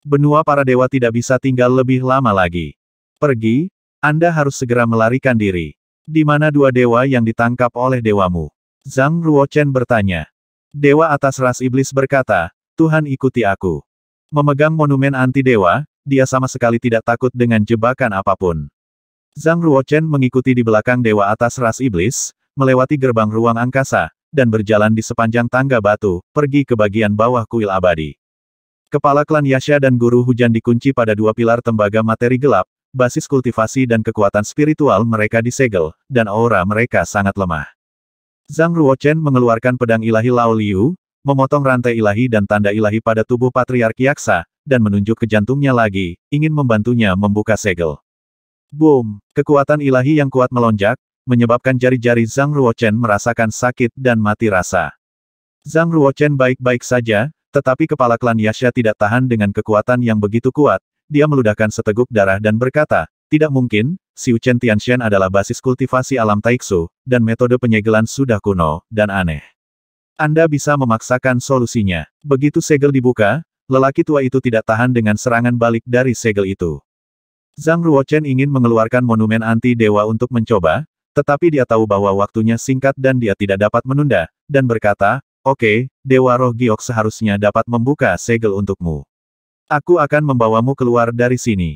Speaker 1: Benua para dewa tidak bisa tinggal lebih lama lagi. Pergi, Anda harus segera melarikan diri. Di mana dua dewa yang ditangkap oleh dewamu? Zhang Ruochen bertanya. Dewa atas ras iblis berkata, Tuhan ikuti aku. Memegang monumen anti-dewa, dia sama sekali tidak takut dengan jebakan apapun. Zhang Ruochen mengikuti di belakang dewa atas ras iblis, melewati gerbang ruang angkasa, dan berjalan di sepanjang tangga batu, pergi ke bagian bawah kuil abadi. Kepala klan Yasha dan Guru Hujan dikunci pada dua pilar tembaga materi gelap, basis kultivasi dan kekuatan spiritual mereka disegel, dan aura mereka sangat lemah. Zhang Ruochen mengeluarkan pedang ilahi Lao Liu, memotong rantai ilahi dan tanda ilahi pada tubuh Patriark Yaksa, dan menunjuk ke jantungnya lagi, ingin membantunya membuka segel. Boom! Kekuatan ilahi yang kuat melonjak, menyebabkan jari-jari Zhang Ruochen merasakan sakit dan mati rasa. Zhang Ruochen baik-baik saja, tetapi kepala klan Yasha tidak tahan dengan kekuatan yang begitu kuat, dia meludahkan seteguk darah dan berkata, tidak mungkin, Xiu Chen Tianxian adalah basis kultivasi alam Taiksu, dan metode penyegelan sudah kuno, dan aneh. Anda bisa memaksakan solusinya. Begitu segel dibuka, lelaki tua itu tidak tahan dengan serangan balik dari segel itu. Zhang Ruochen ingin mengeluarkan monumen anti-dewa untuk mencoba, tetapi dia tahu bahwa waktunya singkat dan dia tidak dapat menunda, dan berkata, Oke, okay, Dewa Roh Giok seharusnya dapat membuka segel untukmu. Aku akan membawamu keluar dari sini.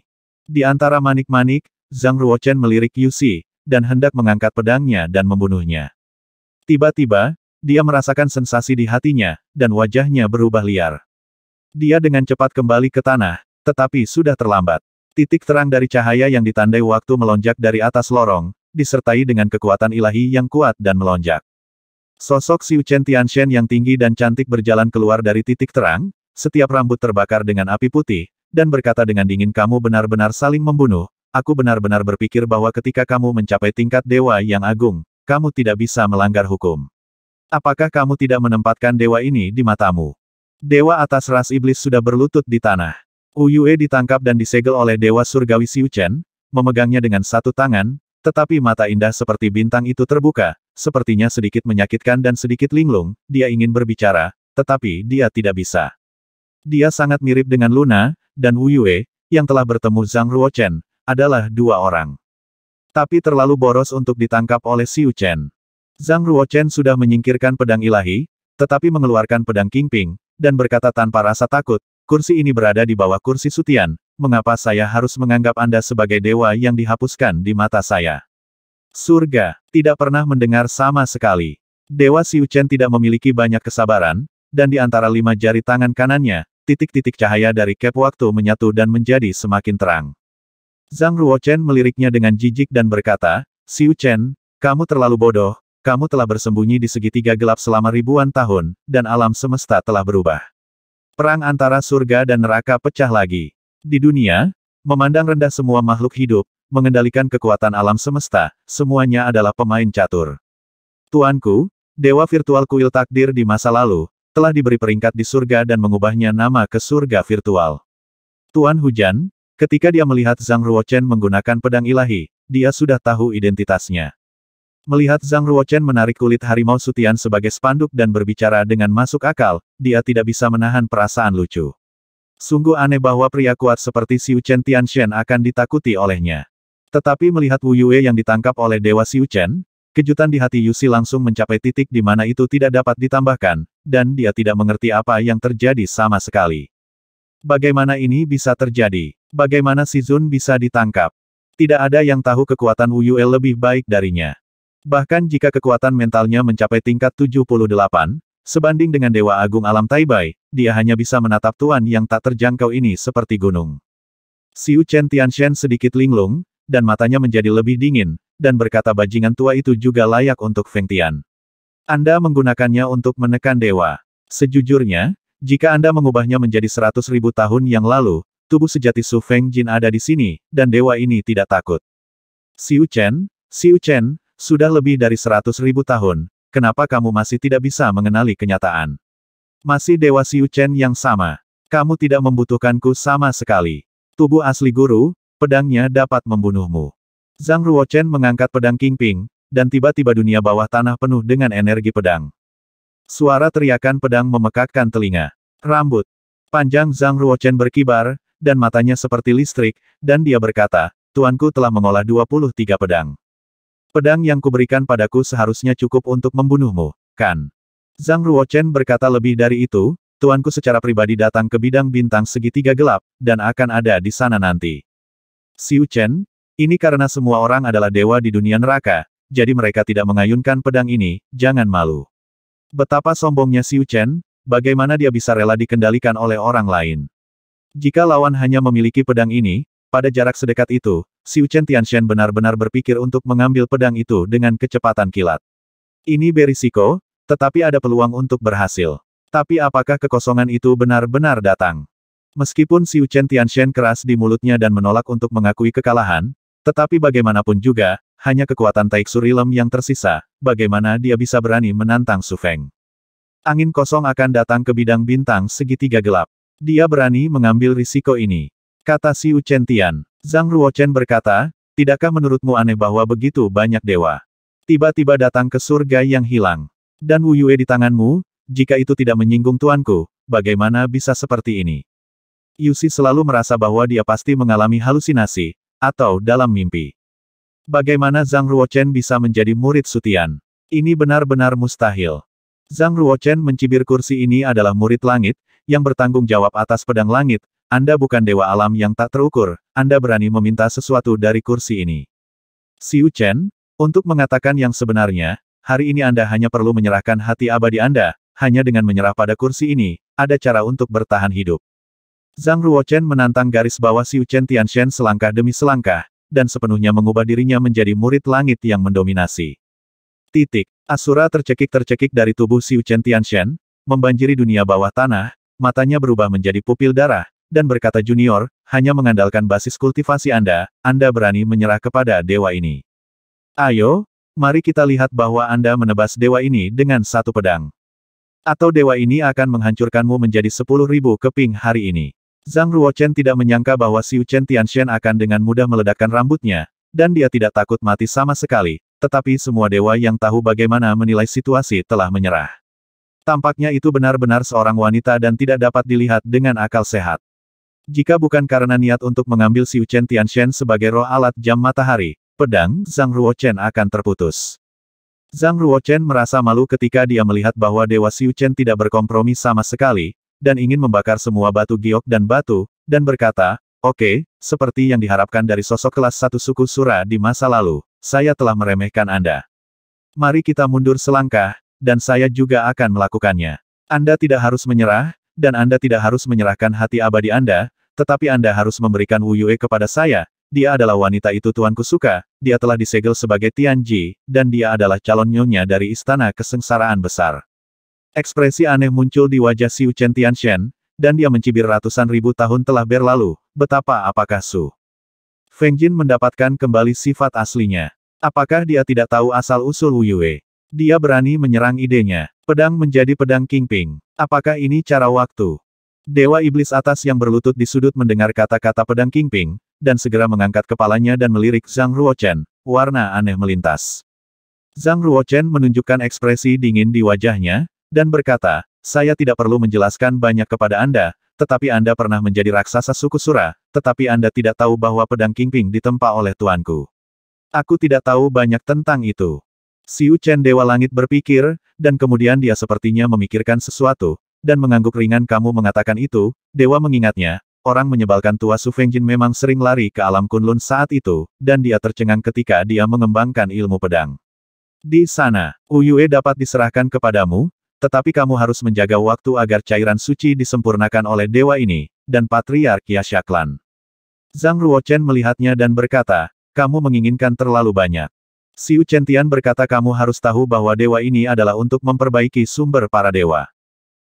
Speaker 1: Di antara manik-manik, Zhang Ruochen melirik Yusi, dan hendak mengangkat pedangnya dan membunuhnya. Tiba-tiba, dia merasakan sensasi di hatinya, dan wajahnya berubah liar. Dia dengan cepat kembali ke tanah, tetapi sudah terlambat. Titik terang dari cahaya yang ditandai waktu melonjak dari atas lorong, disertai dengan kekuatan ilahi yang kuat dan melonjak. Sosok Xiu Chen Tianshen yang tinggi dan cantik berjalan keluar dari titik terang, setiap rambut terbakar dengan api putih, dan berkata dengan dingin kamu benar-benar saling membunuh, Aku benar-benar berpikir bahwa ketika kamu mencapai tingkat dewa yang agung, kamu tidak bisa melanggar hukum. Apakah kamu tidak menempatkan dewa ini di matamu? Dewa atas ras iblis sudah berlutut di tanah. Uyue ditangkap dan disegel oleh dewa surgawi Siuchen, memegangnya dengan satu tangan, tetapi mata indah seperti bintang itu terbuka, sepertinya sedikit menyakitkan dan sedikit linglung, dia ingin berbicara, tetapi dia tidak bisa. Dia sangat mirip dengan Luna, dan Wu yang telah bertemu Zhang Ruochen, adalah dua orang. Tapi terlalu boros untuk ditangkap oleh Xiu Chen. Zhang Ruochen sudah menyingkirkan pedang ilahi, tetapi mengeluarkan pedang Kingping, dan berkata tanpa rasa takut, kursi ini berada di bawah kursi Sutian, mengapa saya harus menganggap Anda sebagai dewa yang dihapuskan di mata saya? Surga, tidak pernah mendengar sama sekali. Dewa Xiu Chen tidak memiliki banyak kesabaran, dan di antara lima jari tangan kanannya, titik-titik cahaya dari kep waktu menyatu dan menjadi semakin terang. Zhang Ruochen meliriknya dengan jijik dan berkata, Xiu Chen, kamu terlalu bodoh, kamu telah bersembunyi di segitiga gelap selama ribuan tahun, dan alam semesta telah berubah. Perang antara surga dan neraka pecah lagi. Di dunia, memandang rendah semua makhluk hidup, mengendalikan kekuatan alam semesta, semuanya adalah pemain catur. Tuanku, Dewa Virtual Kuil Takdir di masa lalu, telah diberi peringkat di surga dan mengubahnya nama ke surga virtual. Tuan Hujan, Ketika dia melihat Zhang Ruochen menggunakan pedang ilahi, dia sudah tahu identitasnya. Melihat Zhang Ruochen menarik kulit harimau sutian sebagai spanduk dan berbicara dengan masuk akal, dia tidak bisa menahan perasaan lucu. Sungguh aneh bahwa pria kuat seperti Xiu Chen Tianxian akan ditakuti olehnya. Tetapi melihat Wu Yue yang ditangkap oleh Dewa Xiu Chen, kejutan di hati Yusi langsung mencapai titik di mana itu tidak dapat ditambahkan, dan dia tidak mengerti apa yang terjadi sama sekali. Bagaimana ini bisa terjadi? Bagaimana si Zun bisa ditangkap? Tidak ada yang tahu kekuatan Yue lebih baik darinya. Bahkan jika kekuatan mentalnya mencapai tingkat 78, sebanding dengan Dewa Agung Alam Taibai, dia hanya bisa menatap Tuan yang tak terjangkau ini seperti gunung. Siu Chen Tianshen sedikit linglung, dan matanya menjadi lebih dingin, dan berkata bajingan tua itu juga layak untuk Feng Tian. Anda menggunakannya untuk menekan dewa. Sejujurnya, jika Anda mengubahnya menjadi seratus ribu tahun yang lalu, tubuh sejati Su Feng Jin ada di sini, dan dewa ini tidak takut. Siu Chen, Siu Chen, sudah lebih dari seratus ribu tahun, kenapa kamu masih tidak bisa mengenali kenyataan? Masih dewa Siu Chen yang sama. Kamu tidak membutuhkanku sama sekali. Tubuh asli guru, pedangnya dapat membunuhmu. Zhang Ruochen mengangkat pedang King Ping, dan tiba-tiba dunia bawah tanah penuh dengan energi pedang. Suara teriakan pedang memekakkan telinga. Rambut panjang Zhang Ruochen berkibar, dan matanya seperti listrik, dan dia berkata, Tuanku telah mengolah 23 pedang. Pedang yang kuberikan padaku seharusnya cukup untuk membunuhmu, kan? Zhang Ruochen berkata lebih dari itu, Tuanku secara pribadi datang ke bidang bintang segitiga gelap, dan akan ada di sana nanti. Xiu Chen, ini karena semua orang adalah dewa di dunia neraka, jadi mereka tidak mengayunkan pedang ini, jangan malu. Betapa sombongnya Xiu Chen, bagaimana dia bisa rela dikendalikan oleh orang lain. Jika lawan hanya memiliki pedang ini, pada jarak sedekat itu, Xiu Chen Tianxian benar-benar berpikir untuk mengambil pedang itu dengan kecepatan kilat. Ini berisiko, tetapi ada peluang untuk berhasil. Tapi apakah kekosongan itu benar-benar datang? Meskipun Xiu Chen Tianxian keras di mulutnya dan menolak untuk mengakui kekalahan, tetapi bagaimanapun juga, hanya kekuatan Taik Surilem yang tersisa, bagaimana dia bisa berani menantang Su Feng. Angin kosong akan datang ke bidang bintang segitiga gelap. Dia berani mengambil risiko ini. Kata Si Uchen Tian. Zhang Ruochen berkata, tidakkah menurutmu aneh bahwa begitu banyak dewa? Tiba-tiba datang ke surga yang hilang. Dan Wu Yue di tanganmu, jika itu tidak menyinggung tuanku, bagaimana bisa seperti ini? Yusi selalu merasa bahwa dia pasti mengalami halusinasi, atau dalam mimpi. Bagaimana Zhang Ruochen bisa menjadi murid Sutian? Ini benar-benar mustahil. Zhang Ruochen mencibir kursi ini adalah murid langit, yang bertanggung jawab atas pedang langit, Anda bukan dewa alam yang tak terukur, Anda berani meminta sesuatu dari kursi ini. Siu Chen, untuk mengatakan yang sebenarnya, hari ini Anda hanya perlu menyerahkan hati abadi Anda, hanya dengan menyerah pada kursi ini, ada cara untuk bertahan hidup. Zhang Ruochen menantang garis bawah Siu Chen Tianshen selangkah demi selangkah, dan sepenuhnya mengubah dirinya menjadi murid langit yang mendominasi. Titik. Asura tercekik-tercekik dari tubuh Xiu Chen Tianshen, membanjiri dunia bawah tanah, matanya berubah menjadi pupil darah, dan berkata junior, hanya mengandalkan basis kultivasi Anda, Anda berani menyerah kepada dewa ini. Ayo, mari kita lihat bahwa Anda menebas dewa ini dengan satu pedang. Atau dewa ini akan menghancurkanmu menjadi sepuluh ribu keping hari ini. Zhang Ruochen tidak menyangka bahwa Xiu Chen Tianxian akan dengan mudah meledakkan rambutnya, dan dia tidak takut mati sama sekali, tetapi semua dewa yang tahu bagaimana menilai situasi telah menyerah. Tampaknya itu benar-benar seorang wanita dan tidak dapat dilihat dengan akal sehat. Jika bukan karena niat untuk mengambil Xiu Chen Tianxian sebagai roh alat jam matahari, pedang Zhang Ruochen akan terputus. Zhang Ruochen merasa malu ketika dia melihat bahwa Dewa Xiu Chen tidak berkompromi sama sekali, dan ingin membakar semua batu giok dan batu, dan berkata, Oke, okay, seperti yang diharapkan dari sosok kelas satu suku Sura di masa lalu, saya telah meremehkan Anda. Mari kita mundur selangkah, dan saya juga akan melakukannya. Anda tidak harus menyerah, dan Anda tidak harus menyerahkan hati abadi Anda, tetapi Anda harus memberikan Wu Yue kepada saya, dia adalah wanita itu tuanku suka, dia telah disegel sebagai Tianji, dan dia adalah calon nyonya dari istana kesengsaraan besar. Ekspresi aneh muncul di wajah Xiu Chen Tianshen, dan dia mencibir ratusan ribu tahun telah berlalu, betapa apakah Su. Feng Jin mendapatkan kembali sifat aslinya. Apakah dia tidak tahu asal-usul Wu Yue? Dia berani menyerang idenya. Pedang menjadi pedang Kingping. Apakah ini cara waktu? Dewa Iblis atas yang berlutut di sudut mendengar kata-kata pedang Kingping, dan segera mengangkat kepalanya dan melirik Zhang Ruochen, warna aneh melintas. Zhang Ruochen menunjukkan ekspresi dingin di wajahnya, dan berkata, saya tidak perlu menjelaskan banyak kepada Anda, tetapi Anda pernah menjadi raksasa suku Sura, tetapi Anda tidak tahu bahwa pedang Kingping ditempa oleh tuanku. Aku tidak tahu banyak tentang itu. Siu Chen Dewa Langit berpikir, dan kemudian dia sepertinya memikirkan sesuatu, dan mengangguk ringan kamu mengatakan itu, Dewa mengingatnya, orang menyebalkan tua Su Fengjin memang sering lari ke alam Kunlun saat itu, dan dia tercengang ketika dia mengembangkan ilmu pedang. Di sana, Uyue dapat diserahkan kepadamu, tetapi kamu harus menjaga waktu agar cairan suci disempurnakan oleh dewa ini, dan Patriark Yashaklan. Zhang Ruochen melihatnya dan berkata, kamu menginginkan terlalu banyak. Si Ucentian berkata kamu harus tahu bahwa dewa ini adalah untuk memperbaiki sumber para dewa.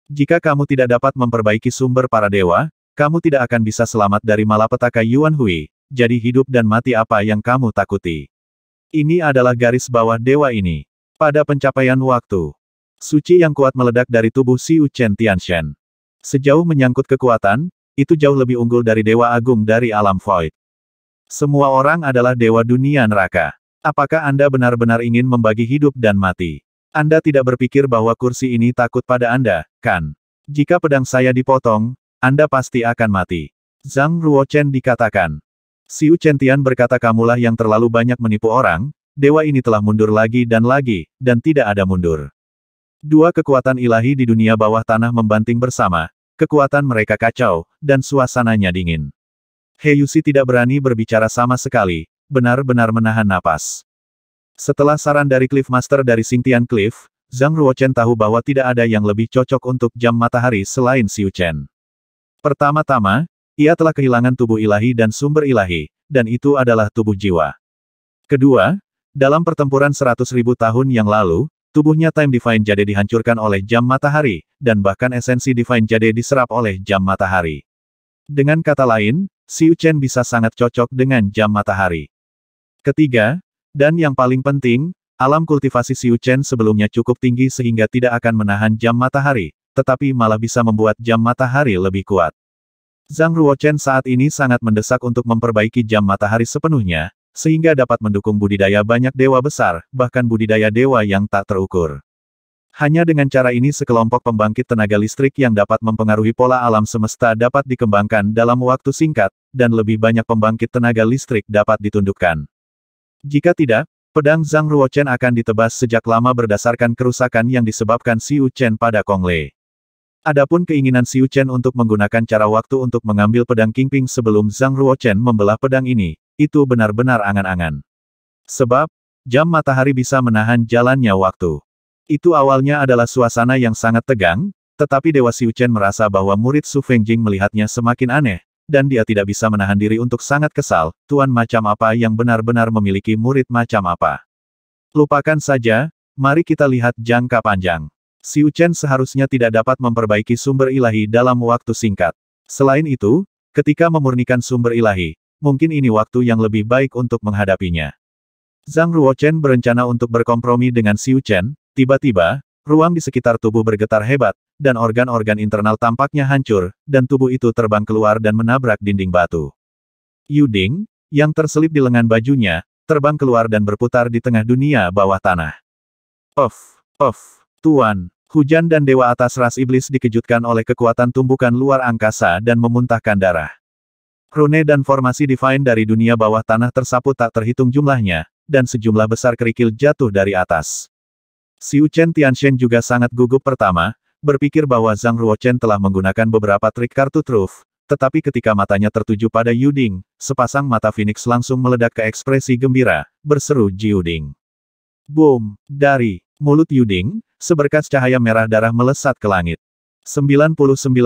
Speaker 1: Jika kamu tidak dapat memperbaiki sumber para dewa, kamu tidak akan bisa selamat dari malapetaka Yuan Hui, jadi hidup dan mati apa yang kamu takuti. Ini adalah garis bawah dewa ini. Pada pencapaian waktu, Suci yang kuat meledak dari tubuh Siu Chen Tianshen. Sejauh menyangkut kekuatan, itu jauh lebih unggul dari Dewa Agung dari alam void. Semua orang adalah Dewa Dunia Neraka. Apakah Anda benar-benar ingin membagi hidup dan mati? Anda tidak berpikir bahwa kursi ini takut pada Anda, kan? Jika pedang saya dipotong, Anda pasti akan mati. Zhang Ruochen dikatakan. Si Tian berkata kamulah yang terlalu banyak menipu orang, dewa ini telah mundur lagi dan lagi, dan tidak ada mundur. Dua kekuatan ilahi di dunia bawah tanah membanting bersama, kekuatan mereka kacau, dan suasananya dingin. Heyusi tidak berani berbicara sama sekali, benar-benar menahan napas. Setelah saran dari Cliff Master dari Singtian Cliff, Zhang Ruochen tahu bahwa tidak ada yang lebih cocok untuk jam matahari selain Xiu Chen. Pertama-tama, ia telah kehilangan tubuh ilahi dan sumber ilahi, dan itu adalah tubuh jiwa. Kedua, dalam pertempuran ribu tahun yang lalu, Tubuhnya Time Divine Jade dihancurkan oleh jam matahari, dan bahkan esensi Divine Jade diserap oleh jam matahari. Dengan kata lain, Xiu Chen bisa sangat cocok dengan jam matahari. Ketiga, dan yang paling penting, alam kultivasi Xiu Chen sebelumnya cukup tinggi sehingga tidak akan menahan jam matahari, tetapi malah bisa membuat jam matahari lebih kuat. Zhang Ruochen saat ini sangat mendesak untuk memperbaiki jam matahari sepenuhnya, sehingga dapat mendukung budidaya banyak dewa besar, bahkan budidaya dewa yang tak terukur. Hanya dengan cara ini sekelompok pembangkit tenaga listrik yang dapat mempengaruhi pola alam semesta dapat dikembangkan dalam waktu singkat, dan lebih banyak pembangkit tenaga listrik dapat ditundukkan. Jika tidak, pedang Zhang Ruochen akan ditebas sejak lama berdasarkan kerusakan yang disebabkan Xiu Chen pada Kong Kongle. Adapun keinginan Xiu Chen untuk menggunakan cara waktu untuk mengambil pedang Kingping sebelum Zhang Ruochen membelah pedang ini, itu benar-benar angan-angan. Sebab, jam matahari bisa menahan jalannya waktu. Itu awalnya adalah suasana yang sangat tegang, tetapi Dewa Siu Chen merasa bahwa murid Su Jing melihatnya semakin aneh, dan dia tidak bisa menahan diri untuk sangat kesal, tuan macam apa yang benar-benar memiliki murid macam apa. Lupakan saja, mari kita lihat jangka panjang. Siu Chen seharusnya tidak dapat memperbaiki sumber ilahi dalam waktu singkat. Selain itu, ketika memurnikan sumber ilahi, mungkin ini waktu yang lebih baik untuk menghadapinya. Zhang Ruochen berencana untuk berkompromi dengan Xiu Chen, tiba-tiba, ruang di sekitar tubuh bergetar hebat, dan organ-organ internal tampaknya hancur, dan tubuh itu terbang keluar dan menabrak dinding batu. Yuding, yang terselip di lengan bajunya, terbang keluar dan berputar di tengah dunia bawah tanah. Of, of, tuan, hujan dan dewa atas ras iblis dikejutkan oleh kekuatan tumbukan luar angkasa dan memuntahkan darah. Rune dan formasi divine dari dunia bawah tanah tersapu tak terhitung jumlahnya, dan sejumlah besar kerikil jatuh dari atas. Xiu Chen Tianxian juga sangat gugup pertama, berpikir bahwa Zhang Ruochen telah menggunakan beberapa trik kartu truf, tetapi ketika matanya tertuju pada Yuding, sepasang mata Phoenix langsung meledak ke ekspresi gembira, berseru Ji Yuding. Boom! Dari mulut Yuding, seberkas cahaya merah darah melesat ke langit. 99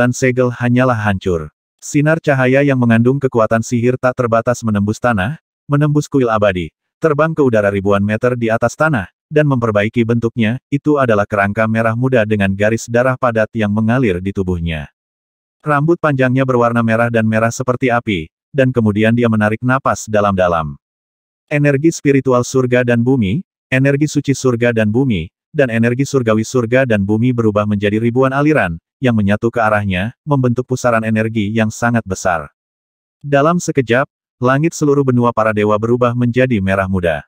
Speaker 1: segel hanyalah hancur. Sinar cahaya yang mengandung kekuatan sihir tak terbatas menembus tanah, menembus kuil abadi, terbang ke udara ribuan meter di atas tanah, dan memperbaiki bentuknya, itu adalah kerangka merah muda dengan garis darah padat yang mengalir di tubuhnya. Rambut panjangnya berwarna merah dan merah seperti api, dan kemudian dia menarik napas dalam-dalam. Energi spiritual surga dan bumi, energi suci surga dan bumi, dan energi surgawi surga dan bumi berubah menjadi ribuan aliran, yang menyatu ke arahnya, membentuk pusaran energi yang sangat besar. Dalam sekejap, langit seluruh benua para dewa berubah menjadi merah muda.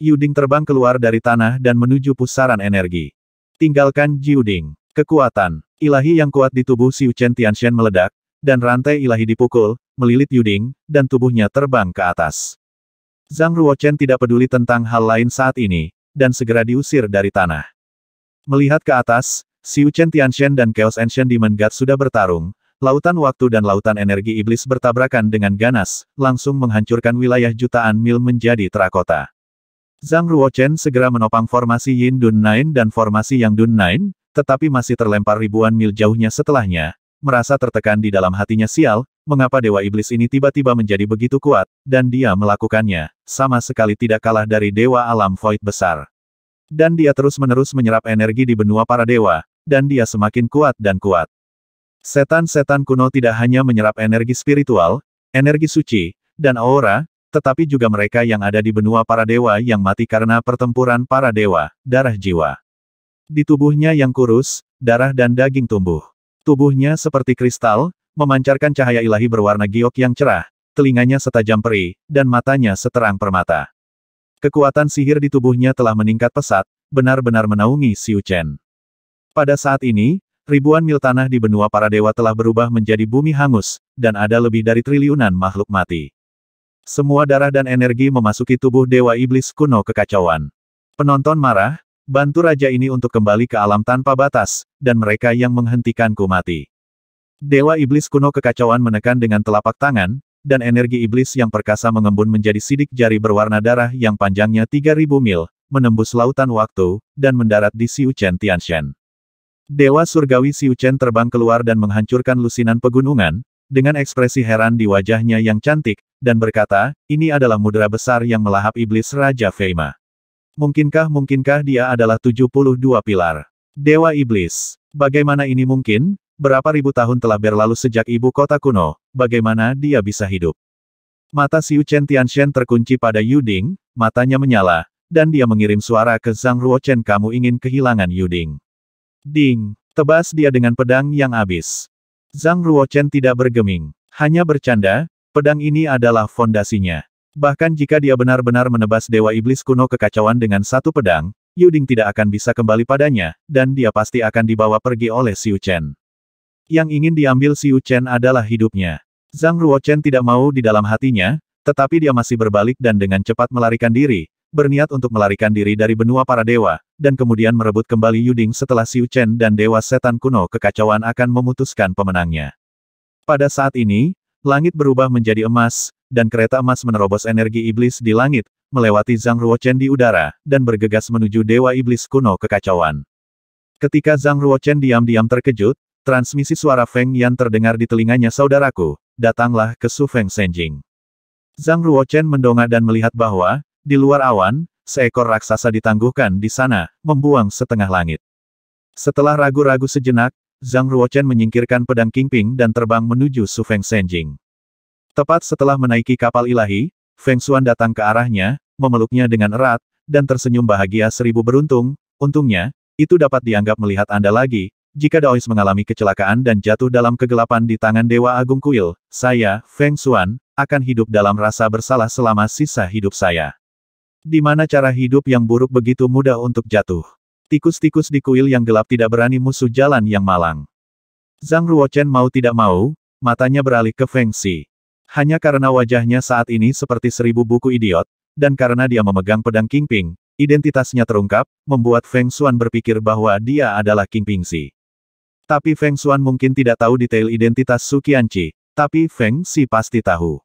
Speaker 1: Yuding terbang keluar dari tanah dan menuju pusaran energi. Tinggalkan Yuding, Kekuatan. Ilahi yang kuat di tubuh Xiu Chen Tianxian meledak, dan rantai ilahi dipukul, melilit Yuding, dan tubuhnya terbang ke atas. Zhang Ruochen tidak peduli tentang hal lain saat ini, dan segera diusir dari tanah. Melihat ke atas, Xiu Chen Tianshen dan Chaos Ancient Demon God sudah bertarung, lautan waktu dan lautan energi iblis bertabrakan dengan ganas, langsung menghancurkan wilayah jutaan mil menjadi terakota. Zhang Ruochen segera menopang formasi Yin Dun Nine dan formasi Yang Dun Nine, tetapi masih terlempar ribuan mil jauhnya setelahnya, merasa tertekan di dalam hatinya sial, mengapa Dewa Iblis ini tiba-tiba menjadi begitu kuat, dan dia melakukannya, sama sekali tidak kalah dari Dewa Alam Void Besar. Dan dia terus-menerus menyerap energi di benua para dewa, dan dia semakin kuat dan kuat. Setan-setan kuno tidak hanya menyerap energi spiritual, energi suci, dan aura, tetapi juga mereka yang ada di benua para dewa yang mati karena pertempuran para dewa, darah jiwa. Di tubuhnya yang kurus, darah dan daging tumbuh. Tubuhnya seperti kristal, memancarkan cahaya ilahi berwarna giok yang cerah, telinganya setajam peri, dan matanya seterang permata. Kekuatan sihir di tubuhnya telah meningkat pesat, benar-benar menaungi Siu Chen. Pada saat ini, ribuan mil tanah di benua para dewa telah berubah menjadi bumi hangus, dan ada lebih dari triliunan makhluk mati. Semua darah dan energi memasuki tubuh dewa iblis kuno kekacauan. Penonton marah, bantu raja ini untuk kembali ke alam tanpa batas, dan mereka yang menghentikanku mati. Dewa iblis kuno kekacauan menekan dengan telapak tangan, dan energi iblis yang perkasa mengembun menjadi sidik jari berwarna darah yang panjangnya 3000 mil, menembus lautan waktu, dan mendarat di siu Chen Tianshen. Dewa Surgawi Chen terbang keluar dan menghancurkan lusinan pegunungan, dengan ekspresi heran di wajahnya yang cantik, dan berkata, ini adalah mudra besar yang melahap iblis Raja Feima. Mungkinkah-mungkinkah dia adalah 72 pilar? Dewa Iblis. Bagaimana ini mungkin? Berapa ribu tahun telah berlalu sejak ibu kota kuno, bagaimana dia bisa hidup? Mata Siu Chen Tianshen terkunci pada Yuding, matanya menyala, dan dia mengirim suara ke Zhang Ruochen kamu ingin kehilangan Yuding. Ding! Tebas dia dengan pedang yang abis. Zhang Ruochen tidak bergeming. Hanya bercanda, pedang ini adalah fondasinya. Bahkan jika dia benar-benar menebas Dewa Iblis kuno kekacauan dengan satu pedang, Yuding tidak akan bisa kembali padanya, dan dia pasti akan dibawa pergi oleh Xiu Chen. Yang ingin diambil Xiu Chen adalah hidupnya. Zhang Ruochen tidak mau di dalam hatinya, tetapi dia masih berbalik dan dengan cepat melarikan diri, berniat untuk melarikan diri dari benua para dewa, dan kemudian merebut kembali Yuding setelah Xiu Chen dan Dewa Setan Kuno kekacauan akan memutuskan pemenangnya. Pada saat ini, langit berubah menjadi emas, dan kereta emas menerobos energi iblis di langit, melewati Zhang Ruochen di udara, dan bergegas menuju Dewa Iblis Kuno kekacauan. Ketika Zhang Ruochen diam-diam terkejut, transmisi suara Feng yang terdengar di telinganya saudaraku, datanglah ke Su Feng Senjing. Zhang Ruochen mendongak dan melihat bahwa, di luar awan, seekor raksasa ditangguhkan di sana, membuang setengah langit. Setelah ragu-ragu sejenak, Zhang Ruochen menyingkirkan pedang Kingping dan terbang menuju Su Feng Shenjing. Tepat setelah menaiki kapal ilahi, Feng Xuan datang ke arahnya, memeluknya dengan erat, dan tersenyum bahagia seribu beruntung, untungnya, itu dapat dianggap melihat Anda lagi, jika Daois mengalami kecelakaan dan jatuh dalam kegelapan di tangan Dewa Agung Kuil, saya, Feng Xuan, akan hidup dalam rasa bersalah selama sisa hidup saya. Di mana cara hidup yang buruk begitu mudah untuk jatuh. Tikus-tikus di kuil yang gelap tidak berani musuh jalan yang malang. Zhang Ruochen mau tidak mau, matanya beralih ke Feng Xi. Hanya karena wajahnya saat ini seperti seribu buku idiot, dan karena dia memegang pedang Kingping, identitasnya terungkap, membuat Feng Xuan berpikir bahwa dia adalah Kingping Xi. Tapi Feng Xuan mungkin tidak tahu detail identitas Su Qianqi, tapi Feng Xi pasti tahu.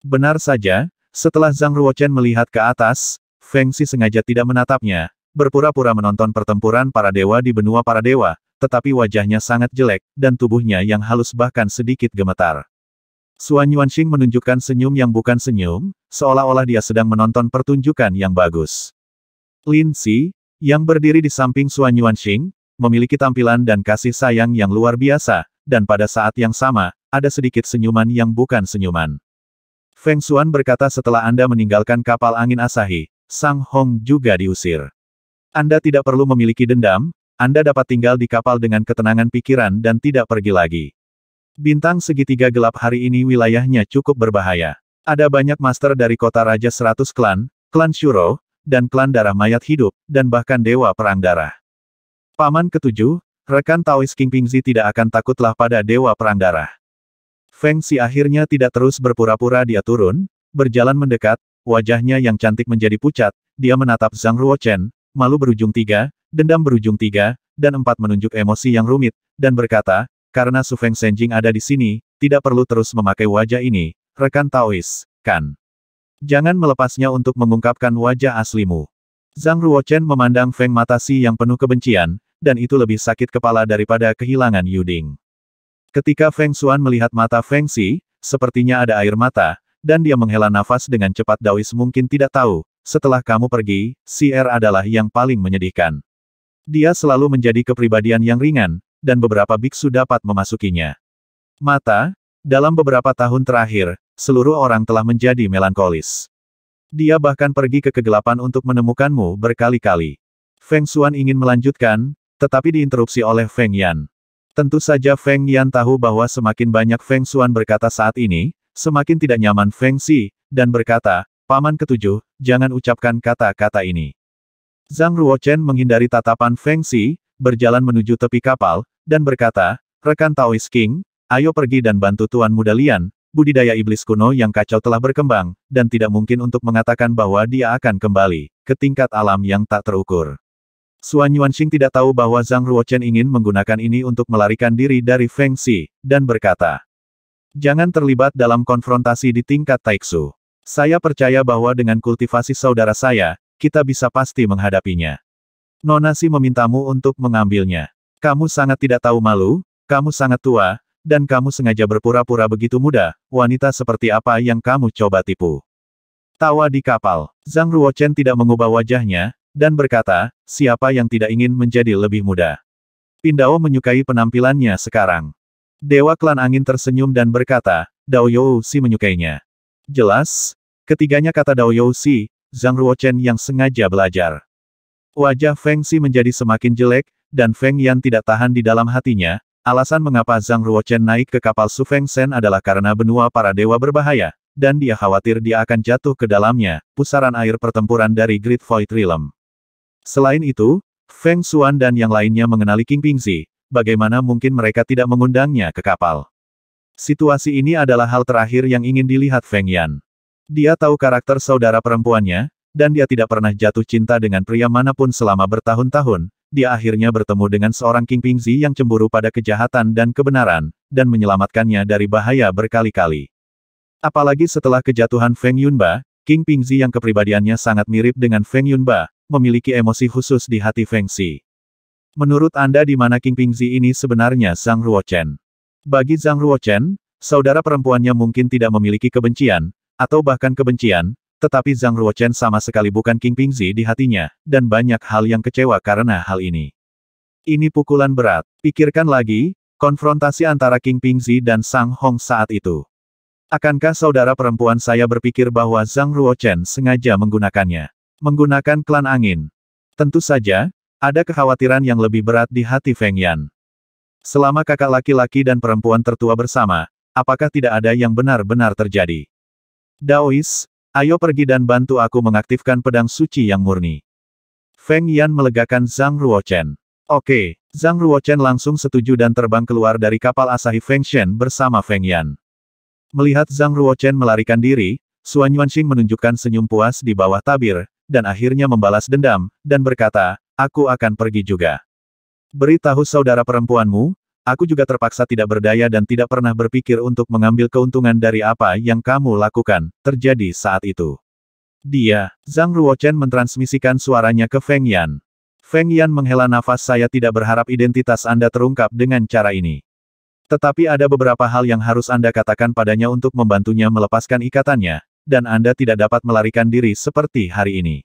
Speaker 1: Benar saja, setelah Zhang Ruochen melihat ke atas, Feng Xi sengaja tidak menatapnya, berpura-pura menonton pertempuran para dewa di benua para dewa, tetapi wajahnya sangat jelek, dan tubuhnya yang halus bahkan sedikit gemetar. Suan Yuanxing menunjukkan senyum yang bukan senyum, seolah-olah dia sedang menonton pertunjukan yang bagus. Lin Xi, yang berdiri di samping Suan Yuanxing, memiliki tampilan dan kasih sayang yang luar biasa, dan pada saat yang sama, ada sedikit senyuman yang bukan senyuman. Feng Xuan berkata setelah Anda meninggalkan kapal angin Asahi, Sang Hong juga diusir. Anda tidak perlu memiliki dendam, Anda dapat tinggal di kapal dengan ketenangan pikiran dan tidak pergi lagi. Bintang segitiga gelap hari ini wilayahnya cukup berbahaya. Ada banyak master dari kota Raja Seratus Klan, Klan Shuro, dan Klan Darah Mayat Hidup, dan bahkan Dewa Perang Darah. Paman ketujuh, rekan Taois King Pingzi tidak akan takutlah pada Dewa Perang Darah. Feng Si akhirnya tidak terus berpura-pura dia turun, berjalan mendekat, wajahnya yang cantik menjadi pucat, dia menatap Zhang Ruochen, malu berujung tiga, dendam berujung tiga, dan empat menunjuk emosi yang rumit, dan berkata, karena Su Feng Senjing ada di sini, tidak perlu terus memakai wajah ini, rekan Taois, kan? Jangan melepasnya untuk mengungkapkan wajah aslimu. Zhang Ruochen memandang Feng Matasi yang penuh kebencian, dan itu lebih sakit kepala daripada kehilangan Yuding. Ketika Feng Xuan melihat mata Feng Xi, sepertinya ada air mata, dan dia menghela nafas dengan cepat Dawis mungkin tidak tahu, setelah kamu pergi, si R er adalah yang paling menyedihkan. Dia selalu menjadi kepribadian yang ringan, dan beberapa biksu dapat memasukinya. Mata, dalam beberapa tahun terakhir, seluruh orang telah menjadi melankolis. Dia bahkan pergi ke kegelapan untuk menemukanmu berkali-kali. Feng Xuan ingin melanjutkan, tetapi diinterupsi oleh Feng Yan. Tentu saja Feng Yan tahu bahwa semakin banyak Feng Xuan berkata saat ini, semakin tidak nyaman Feng Xi, dan berkata, Paman ketujuh, jangan ucapkan kata-kata ini. Zhang Ruochen menghindari tatapan Feng Xi, berjalan menuju tepi kapal, dan berkata, Rekan Taoist King, ayo pergi dan bantu Tuan Muda Lian, budidaya iblis kuno yang kacau telah berkembang, dan tidak mungkin untuk mengatakan bahwa dia akan kembali, ke tingkat alam yang tak terukur. Suan Yuanxing tidak tahu bahwa Zhang Ruochen ingin menggunakan ini untuk melarikan diri dari Feng Xi, dan berkata, Jangan terlibat dalam konfrontasi di tingkat Taiksu. Saya percaya bahwa dengan kultivasi saudara saya, kita bisa pasti menghadapinya. Nona Nonasi memintamu untuk mengambilnya. Kamu sangat tidak tahu malu, kamu sangat tua, dan kamu sengaja berpura-pura begitu muda, wanita seperti apa yang kamu coba tipu. Tawa di kapal. Zhang Ruochen tidak mengubah wajahnya, dan berkata, siapa yang tidak ingin menjadi lebih muda? Pindao menyukai penampilannya sekarang. Dewa klan angin tersenyum dan berkata, Dao Si menyukainya. Jelas, ketiganya kata Dao Si, Zhang Ruochen yang sengaja belajar. Wajah Feng Si menjadi semakin jelek, dan Feng Yan tidak tahan di dalam hatinya, alasan mengapa Zhang Ruochen naik ke kapal Su Feng Sen adalah karena benua para dewa berbahaya, dan dia khawatir dia akan jatuh ke dalamnya, pusaran air pertempuran dari Great Void Realm. Selain itu, Feng Xuan dan yang lainnya mengenali King Pingzi, bagaimana mungkin mereka tidak mengundangnya ke kapal. Situasi ini adalah hal terakhir yang ingin dilihat Feng Yan. Dia tahu karakter saudara perempuannya, dan dia tidak pernah jatuh cinta dengan pria manapun selama bertahun-tahun, dia akhirnya bertemu dengan seorang King Pingzi yang cemburu pada kejahatan dan kebenaran, dan menyelamatkannya dari bahaya berkali-kali. Apalagi setelah kejatuhan Feng Yunba, King Pingzi yang kepribadiannya sangat mirip dengan Feng Yunba, memiliki emosi khusus di hati Feng Xi. Menurut Anda di mana King Pingzi ini sebenarnya Zhang Ruochen? Bagi Zhang Ruochen, saudara perempuannya mungkin tidak memiliki kebencian, atau bahkan kebencian, tetapi Zhang Ruochen sama sekali bukan King Pingzi di hatinya, dan banyak hal yang kecewa karena hal ini. Ini pukulan berat. Pikirkan lagi, konfrontasi antara King Pingzi dan Sang Hong saat itu. Akankah saudara perempuan saya berpikir bahwa Zhang Ruochen sengaja menggunakannya? Menggunakan klan angin. Tentu saja, ada kekhawatiran yang lebih berat di hati Feng Yan. Selama kakak laki-laki dan perempuan tertua bersama, apakah tidak ada yang benar-benar terjadi? Daois, ayo pergi dan bantu aku mengaktifkan pedang suci yang murni. Feng Yan melegakan Zhang Ruochen. Oke, Zhang Ruochen langsung setuju dan terbang keluar dari kapal Asahi Feng Shen bersama Feng Yan. Melihat Zhang Ruochen melarikan diri, Xuan Yuanxing menunjukkan senyum puas di bawah tabir, dan akhirnya membalas dendam, dan berkata, aku akan pergi juga. Beritahu saudara perempuanmu, aku juga terpaksa tidak berdaya dan tidak pernah berpikir untuk mengambil keuntungan dari apa yang kamu lakukan, terjadi saat itu. Dia, Zhang Ruochen mentransmisikan suaranya ke Feng Yan. Feng Yan menghela nafas saya tidak berharap identitas Anda terungkap dengan cara ini. Tetapi ada beberapa hal yang harus Anda katakan padanya untuk membantunya melepaskan ikatannya, dan Anda tidak dapat melarikan diri seperti hari ini.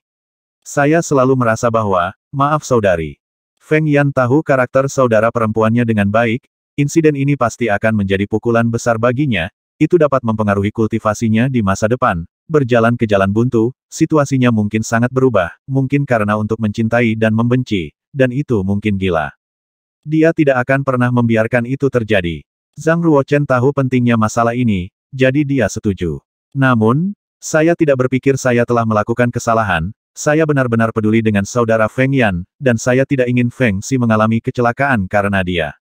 Speaker 1: Saya selalu merasa bahwa, maaf saudari. Feng Yan tahu karakter saudara perempuannya dengan baik, insiden ini pasti akan menjadi pukulan besar baginya, itu dapat mempengaruhi kultivasinya di masa depan. Berjalan ke jalan buntu, situasinya mungkin sangat berubah, mungkin karena untuk mencintai dan membenci, dan itu mungkin gila. Dia tidak akan pernah membiarkan itu terjadi. Zhang Ruochen tahu pentingnya masalah ini, jadi dia setuju. Namun, saya tidak berpikir saya telah melakukan kesalahan, saya benar-benar peduli dengan saudara Feng Yan, dan saya tidak ingin Feng Si mengalami kecelakaan karena dia.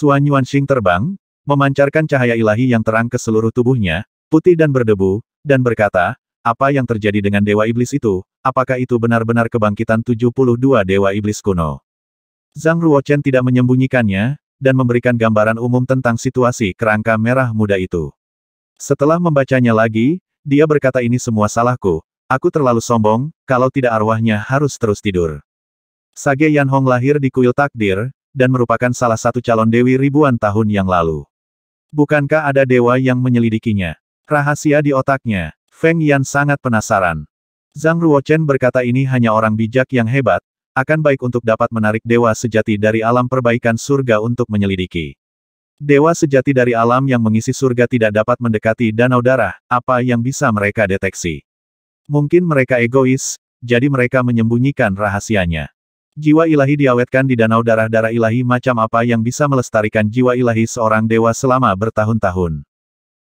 Speaker 1: Yuan Xing terbang, memancarkan cahaya ilahi yang terang ke seluruh tubuhnya, putih dan berdebu, dan berkata, apa yang terjadi dengan Dewa Iblis itu, apakah itu benar-benar kebangkitan 72 Dewa Iblis kuno? Zhang Ruochen tidak menyembunyikannya, dan memberikan gambaran umum tentang situasi kerangka merah muda itu. Setelah membacanya lagi, dia berkata ini semua salahku, aku terlalu sombong, kalau tidak arwahnya harus terus tidur. Sage Yanhong lahir di kuil takdir, dan merupakan salah satu calon dewi ribuan tahun yang lalu. Bukankah ada dewa yang menyelidikinya? Rahasia di otaknya, Feng Yan sangat penasaran. Zhang Ruochen berkata ini hanya orang bijak yang hebat, akan baik untuk dapat menarik dewa sejati dari alam perbaikan surga untuk menyelidiki. Dewa sejati dari alam yang mengisi surga tidak dapat mendekati danau darah, apa yang bisa mereka deteksi. Mungkin mereka egois, jadi mereka menyembunyikan rahasianya. Jiwa ilahi diawetkan di danau darah-darah ilahi macam apa yang bisa melestarikan jiwa ilahi seorang dewa selama bertahun-tahun.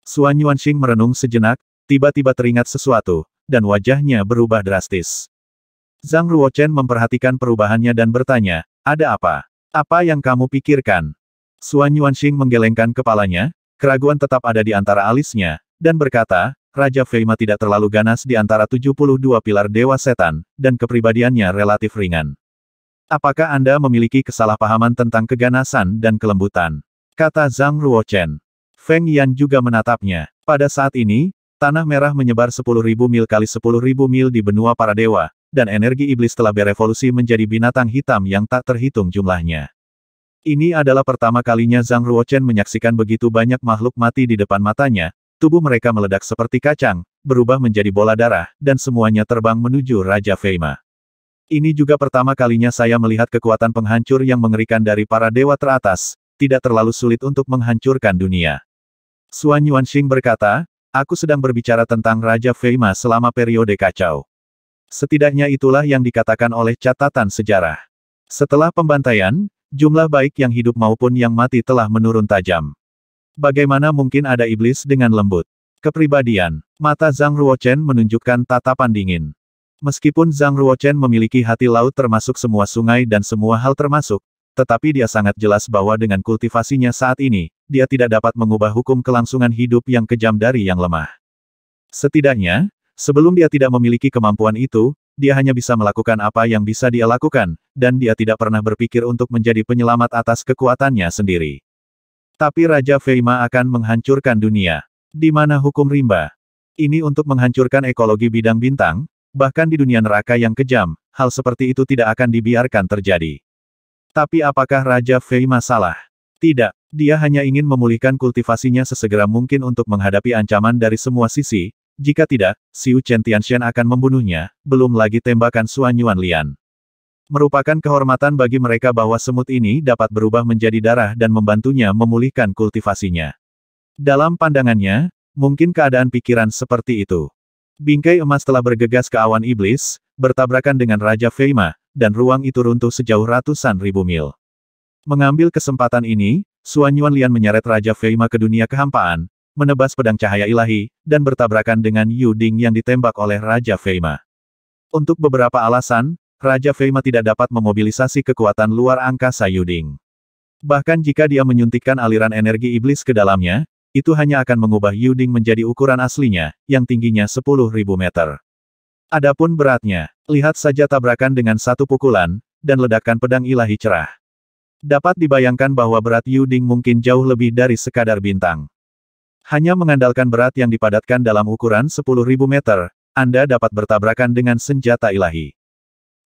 Speaker 1: Suan Yuanxing merenung sejenak, tiba-tiba teringat sesuatu, dan wajahnya berubah drastis. Zhang Ruochen memperhatikan perubahannya dan bertanya, ada apa? Apa yang kamu pikirkan? Suan Yuanxing menggelengkan kepalanya, keraguan tetap ada di antara alisnya, dan berkata, Raja Feima tidak terlalu ganas di antara 72 pilar Dewa Setan, dan kepribadiannya relatif ringan. Apakah Anda memiliki kesalahpahaman tentang keganasan dan kelembutan? Kata Zhang Ruochen. Feng Yan juga menatapnya. Pada saat ini, Tanah merah menyebar 10.000 mil kali 10.000 mil di benua para dewa, dan energi iblis telah berevolusi menjadi binatang hitam yang tak terhitung jumlahnya. Ini adalah pertama kalinya Zhang Ruochen menyaksikan begitu banyak makhluk mati di depan matanya, tubuh mereka meledak seperti kacang, berubah menjadi bola darah, dan semuanya terbang menuju Raja Feima. Ini juga pertama kalinya saya melihat kekuatan penghancur yang mengerikan dari para dewa teratas, tidak terlalu sulit untuk menghancurkan dunia. Xuan Yuanxing berkata, aku sedang berbicara tentang Raja Feima selama periode kacau. Setidaknya itulah yang dikatakan oleh catatan sejarah. Setelah pembantaian, Jumlah baik yang hidup maupun yang mati telah menurun tajam. Bagaimana mungkin ada iblis dengan lembut? Kepribadian. Mata Zhang Ruochen menunjukkan tatapan dingin. Meskipun Zhang Ruochen memiliki hati laut termasuk semua sungai dan semua hal termasuk, tetapi dia sangat jelas bahwa dengan kultivasinya saat ini, dia tidak dapat mengubah hukum kelangsungan hidup yang kejam dari yang lemah. Setidaknya, sebelum dia tidak memiliki kemampuan itu, dia hanya bisa melakukan apa yang bisa dia lakukan, dan dia tidak pernah berpikir untuk menjadi penyelamat atas kekuatannya sendiri. Tapi Raja Feima akan menghancurkan dunia. Di mana hukum rimba? Ini untuk menghancurkan ekologi bidang bintang, bahkan di dunia neraka yang kejam, hal seperti itu tidak akan dibiarkan terjadi. Tapi apakah Raja Feima salah? Tidak, dia hanya ingin memulihkan kultivasinya sesegera mungkin untuk menghadapi ancaman dari semua sisi, jika tidak, Xiu Chen Tianxian akan membunuhnya, belum lagi tembakan Suan Yuan Lian. Merupakan kehormatan bagi mereka bahwa semut ini dapat berubah menjadi darah dan membantunya memulihkan kultivasinya. Dalam pandangannya, mungkin keadaan pikiran seperti itu. Bingkai emas telah bergegas ke awan iblis, bertabrakan dengan Raja Feima, dan ruang itu runtuh sejauh ratusan ribu mil. Mengambil kesempatan ini, Suan Yuan Lian menyeret Raja Feima ke dunia kehampaan, menebas pedang cahaya ilahi, dan bertabrakan dengan Yu Ding yang ditembak oleh Raja Feima. Untuk beberapa alasan, Raja Feima tidak dapat memobilisasi kekuatan luar angkasa Yu Ding. Bahkan jika dia menyuntikkan aliran energi iblis ke dalamnya, itu hanya akan mengubah Yu Ding menjadi ukuran aslinya, yang tingginya 10.000 meter. Adapun beratnya, lihat saja tabrakan dengan satu pukulan, dan ledakan pedang ilahi cerah. Dapat dibayangkan bahwa berat Yuding mungkin jauh lebih dari sekadar bintang. Hanya mengandalkan berat yang dipadatkan dalam ukuran 10.000 meter, Anda dapat bertabrakan dengan senjata ilahi.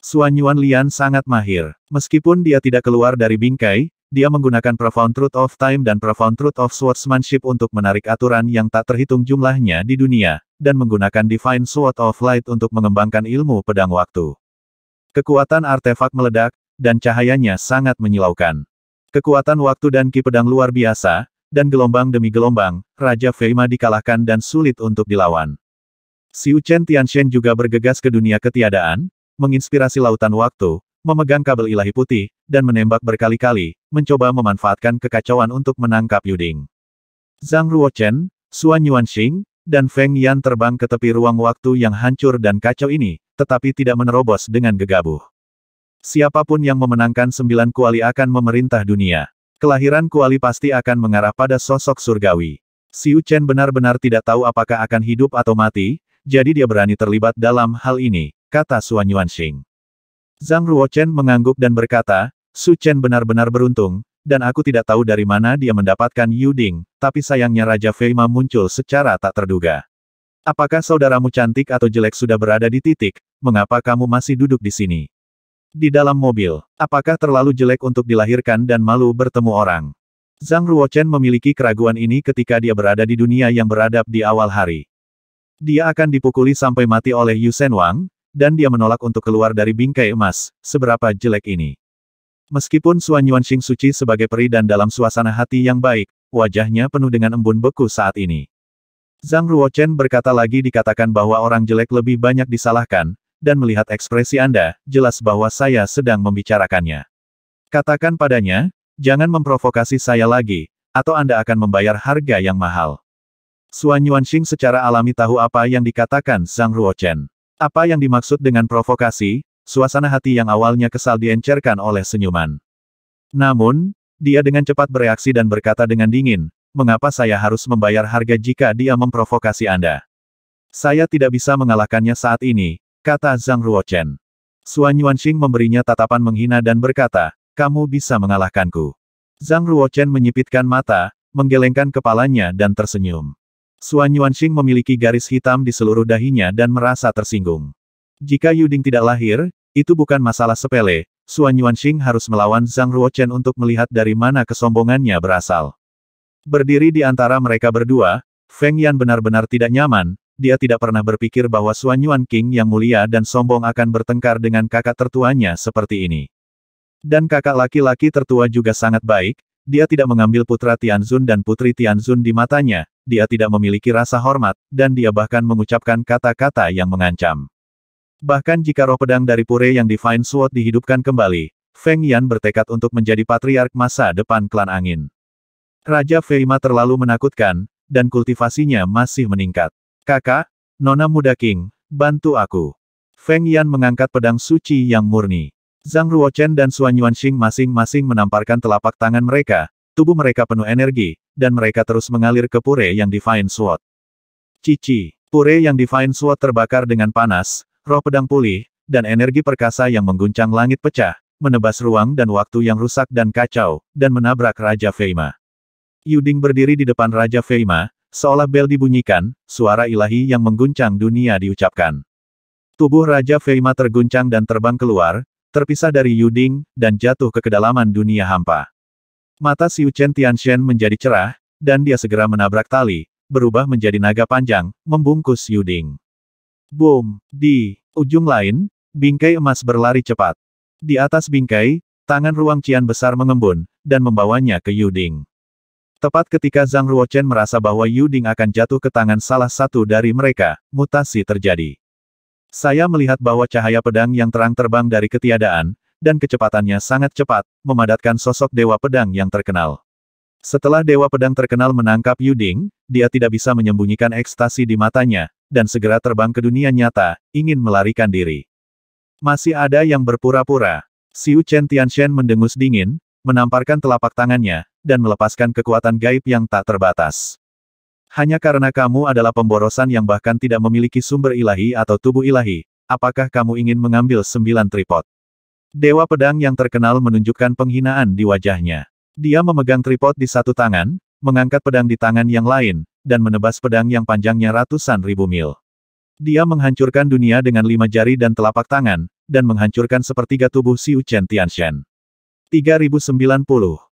Speaker 1: Suan Lian sangat mahir. Meskipun dia tidak keluar dari bingkai, dia menggunakan Profound Truth of Time dan Profound Truth of Swordsmanship untuk menarik aturan yang tak terhitung jumlahnya di dunia, dan menggunakan Divine Sword of Light untuk mengembangkan ilmu pedang waktu. Kekuatan artefak meledak, dan cahayanya sangat menyilaukan. Kekuatan waktu dan ki pedang luar biasa, dan gelombang demi gelombang, Raja Feima dikalahkan dan sulit untuk dilawan. Xiu Chen Tianshen juga bergegas ke dunia ketiadaan, menginspirasi lautan waktu, memegang kabel ilahi putih, dan menembak berkali-kali, mencoba memanfaatkan kekacauan untuk menangkap Yuding. Zhang Ruochen, Xuan Yuanxing, dan Feng Yan terbang ke tepi ruang waktu yang hancur dan kacau ini, tetapi tidak menerobos dengan gegabah. Siapapun yang memenangkan sembilan kuali akan memerintah dunia. Kelahiran kuali pasti akan mengarah pada sosok surgawi. Siu Chen benar-benar tidak tahu apakah akan hidup atau mati, jadi dia berani terlibat dalam hal ini, kata Suan Yuanxing. Zhang Ruochen mengangguk dan berkata, Su Chen benar-benar beruntung, dan aku tidak tahu dari mana dia mendapatkan Yu Ding, tapi sayangnya Raja Feima muncul secara tak terduga. Apakah saudaramu cantik atau jelek sudah berada di titik, mengapa kamu masih duduk di sini? Di dalam mobil, apakah terlalu jelek untuk dilahirkan dan malu bertemu orang? Zhang Ruochen memiliki keraguan ini ketika dia berada di dunia yang beradab di awal hari. Dia akan dipukuli sampai mati oleh Yusen Wang, dan dia menolak untuk keluar dari bingkai emas, seberapa jelek ini. Meskipun Suan Yuanxing suci sebagai peri dan dalam suasana hati yang baik, wajahnya penuh dengan embun beku saat ini. Zhang Ruochen berkata lagi dikatakan bahwa orang jelek lebih banyak disalahkan, dan melihat ekspresi Anda, jelas bahwa saya sedang membicarakannya. Katakan padanya, jangan memprovokasi saya lagi, atau Anda akan membayar harga yang mahal. Suan Yuanxing secara alami tahu apa yang dikatakan Zhang Ruochen. Apa yang dimaksud dengan provokasi, suasana hati yang awalnya kesal diencerkan oleh senyuman. Namun, dia dengan cepat bereaksi dan berkata dengan dingin, mengapa saya harus membayar harga jika dia memprovokasi Anda? Saya tidak bisa mengalahkannya saat ini, kata Zhang Ruochen. Suan Yuanxing memberinya tatapan menghina dan berkata, kamu bisa mengalahkanku. Zhang Ruochen menyipitkan mata, menggelengkan kepalanya dan tersenyum. Suan Yuanxing memiliki garis hitam di seluruh dahinya dan merasa tersinggung. Jika Yuding tidak lahir, itu bukan masalah sepele, Suan Yuanxing harus melawan Zhang Ruochen untuk melihat dari mana kesombongannya berasal. Berdiri di antara mereka berdua, Feng Yan benar-benar tidak nyaman, dia tidak pernah berpikir bahwa Xuan Yuan King yang mulia dan sombong akan bertengkar dengan kakak tertuanya seperti ini. Dan kakak laki-laki tertua juga sangat baik, dia tidak mengambil putra Tianzun dan putri Tianzun di matanya, dia tidak memiliki rasa hormat, dan dia bahkan mengucapkan kata-kata yang mengancam. Bahkan jika roh pedang dari Pure yang Divine Sword dihidupkan kembali, Feng Yan bertekad untuk menjadi patriark masa depan klan angin. Raja Feima terlalu menakutkan, dan kultivasinya masih meningkat. Kakak, Nona Muda King, bantu aku. Feng Yan mengangkat pedang suci yang murni. Zhang Ruochen dan Xuan Yuanxing masing-masing menamparkan telapak tangan mereka, tubuh mereka penuh energi, dan mereka terus mengalir ke pure yang Divine Sword. Cici, pure yang Divine Sword terbakar dengan panas, roh pedang pulih, dan energi perkasa yang mengguncang langit pecah, menebas ruang dan waktu yang rusak dan kacau, dan menabrak Raja Feima. Yuding berdiri di depan Raja Feima, Seolah bel dibunyikan, suara ilahi yang mengguncang dunia diucapkan. Tubuh Raja Feima terguncang dan terbang keluar, terpisah dari Yuding, dan jatuh ke kedalaman dunia hampa. Mata Xiu Chen Tianshen menjadi cerah, dan dia segera menabrak tali, berubah menjadi naga panjang, membungkus Yuding. Boom! Di ujung lain, bingkai emas berlari cepat. Di atas bingkai, tangan ruang Cian besar mengembun, dan membawanya ke Yuding. Tepat ketika Zhang Ruochen merasa bahwa Yu Ding akan jatuh ke tangan salah satu dari mereka, mutasi terjadi. Saya melihat bahwa cahaya pedang yang terang terbang dari ketiadaan, dan kecepatannya sangat cepat, memadatkan sosok Dewa Pedang yang terkenal. Setelah Dewa Pedang terkenal menangkap Yu Ding, dia tidak bisa menyembunyikan ekstasi di matanya, dan segera terbang ke dunia nyata, ingin melarikan diri. Masih ada yang berpura-pura. Xiu Chen Tianshen mendengus dingin, menamparkan telapak tangannya, dan melepaskan kekuatan gaib yang tak terbatas. Hanya karena kamu adalah pemborosan yang bahkan tidak memiliki sumber ilahi atau tubuh ilahi, apakah kamu ingin mengambil sembilan tripod? Dewa pedang yang terkenal menunjukkan penghinaan di wajahnya. Dia memegang tripod di satu tangan, mengangkat pedang di tangan yang lain, dan menebas pedang yang panjangnya ratusan ribu mil. Dia menghancurkan dunia dengan lima jari dan telapak tangan, dan menghancurkan sepertiga tubuh Siu Chen Tianshen. 3090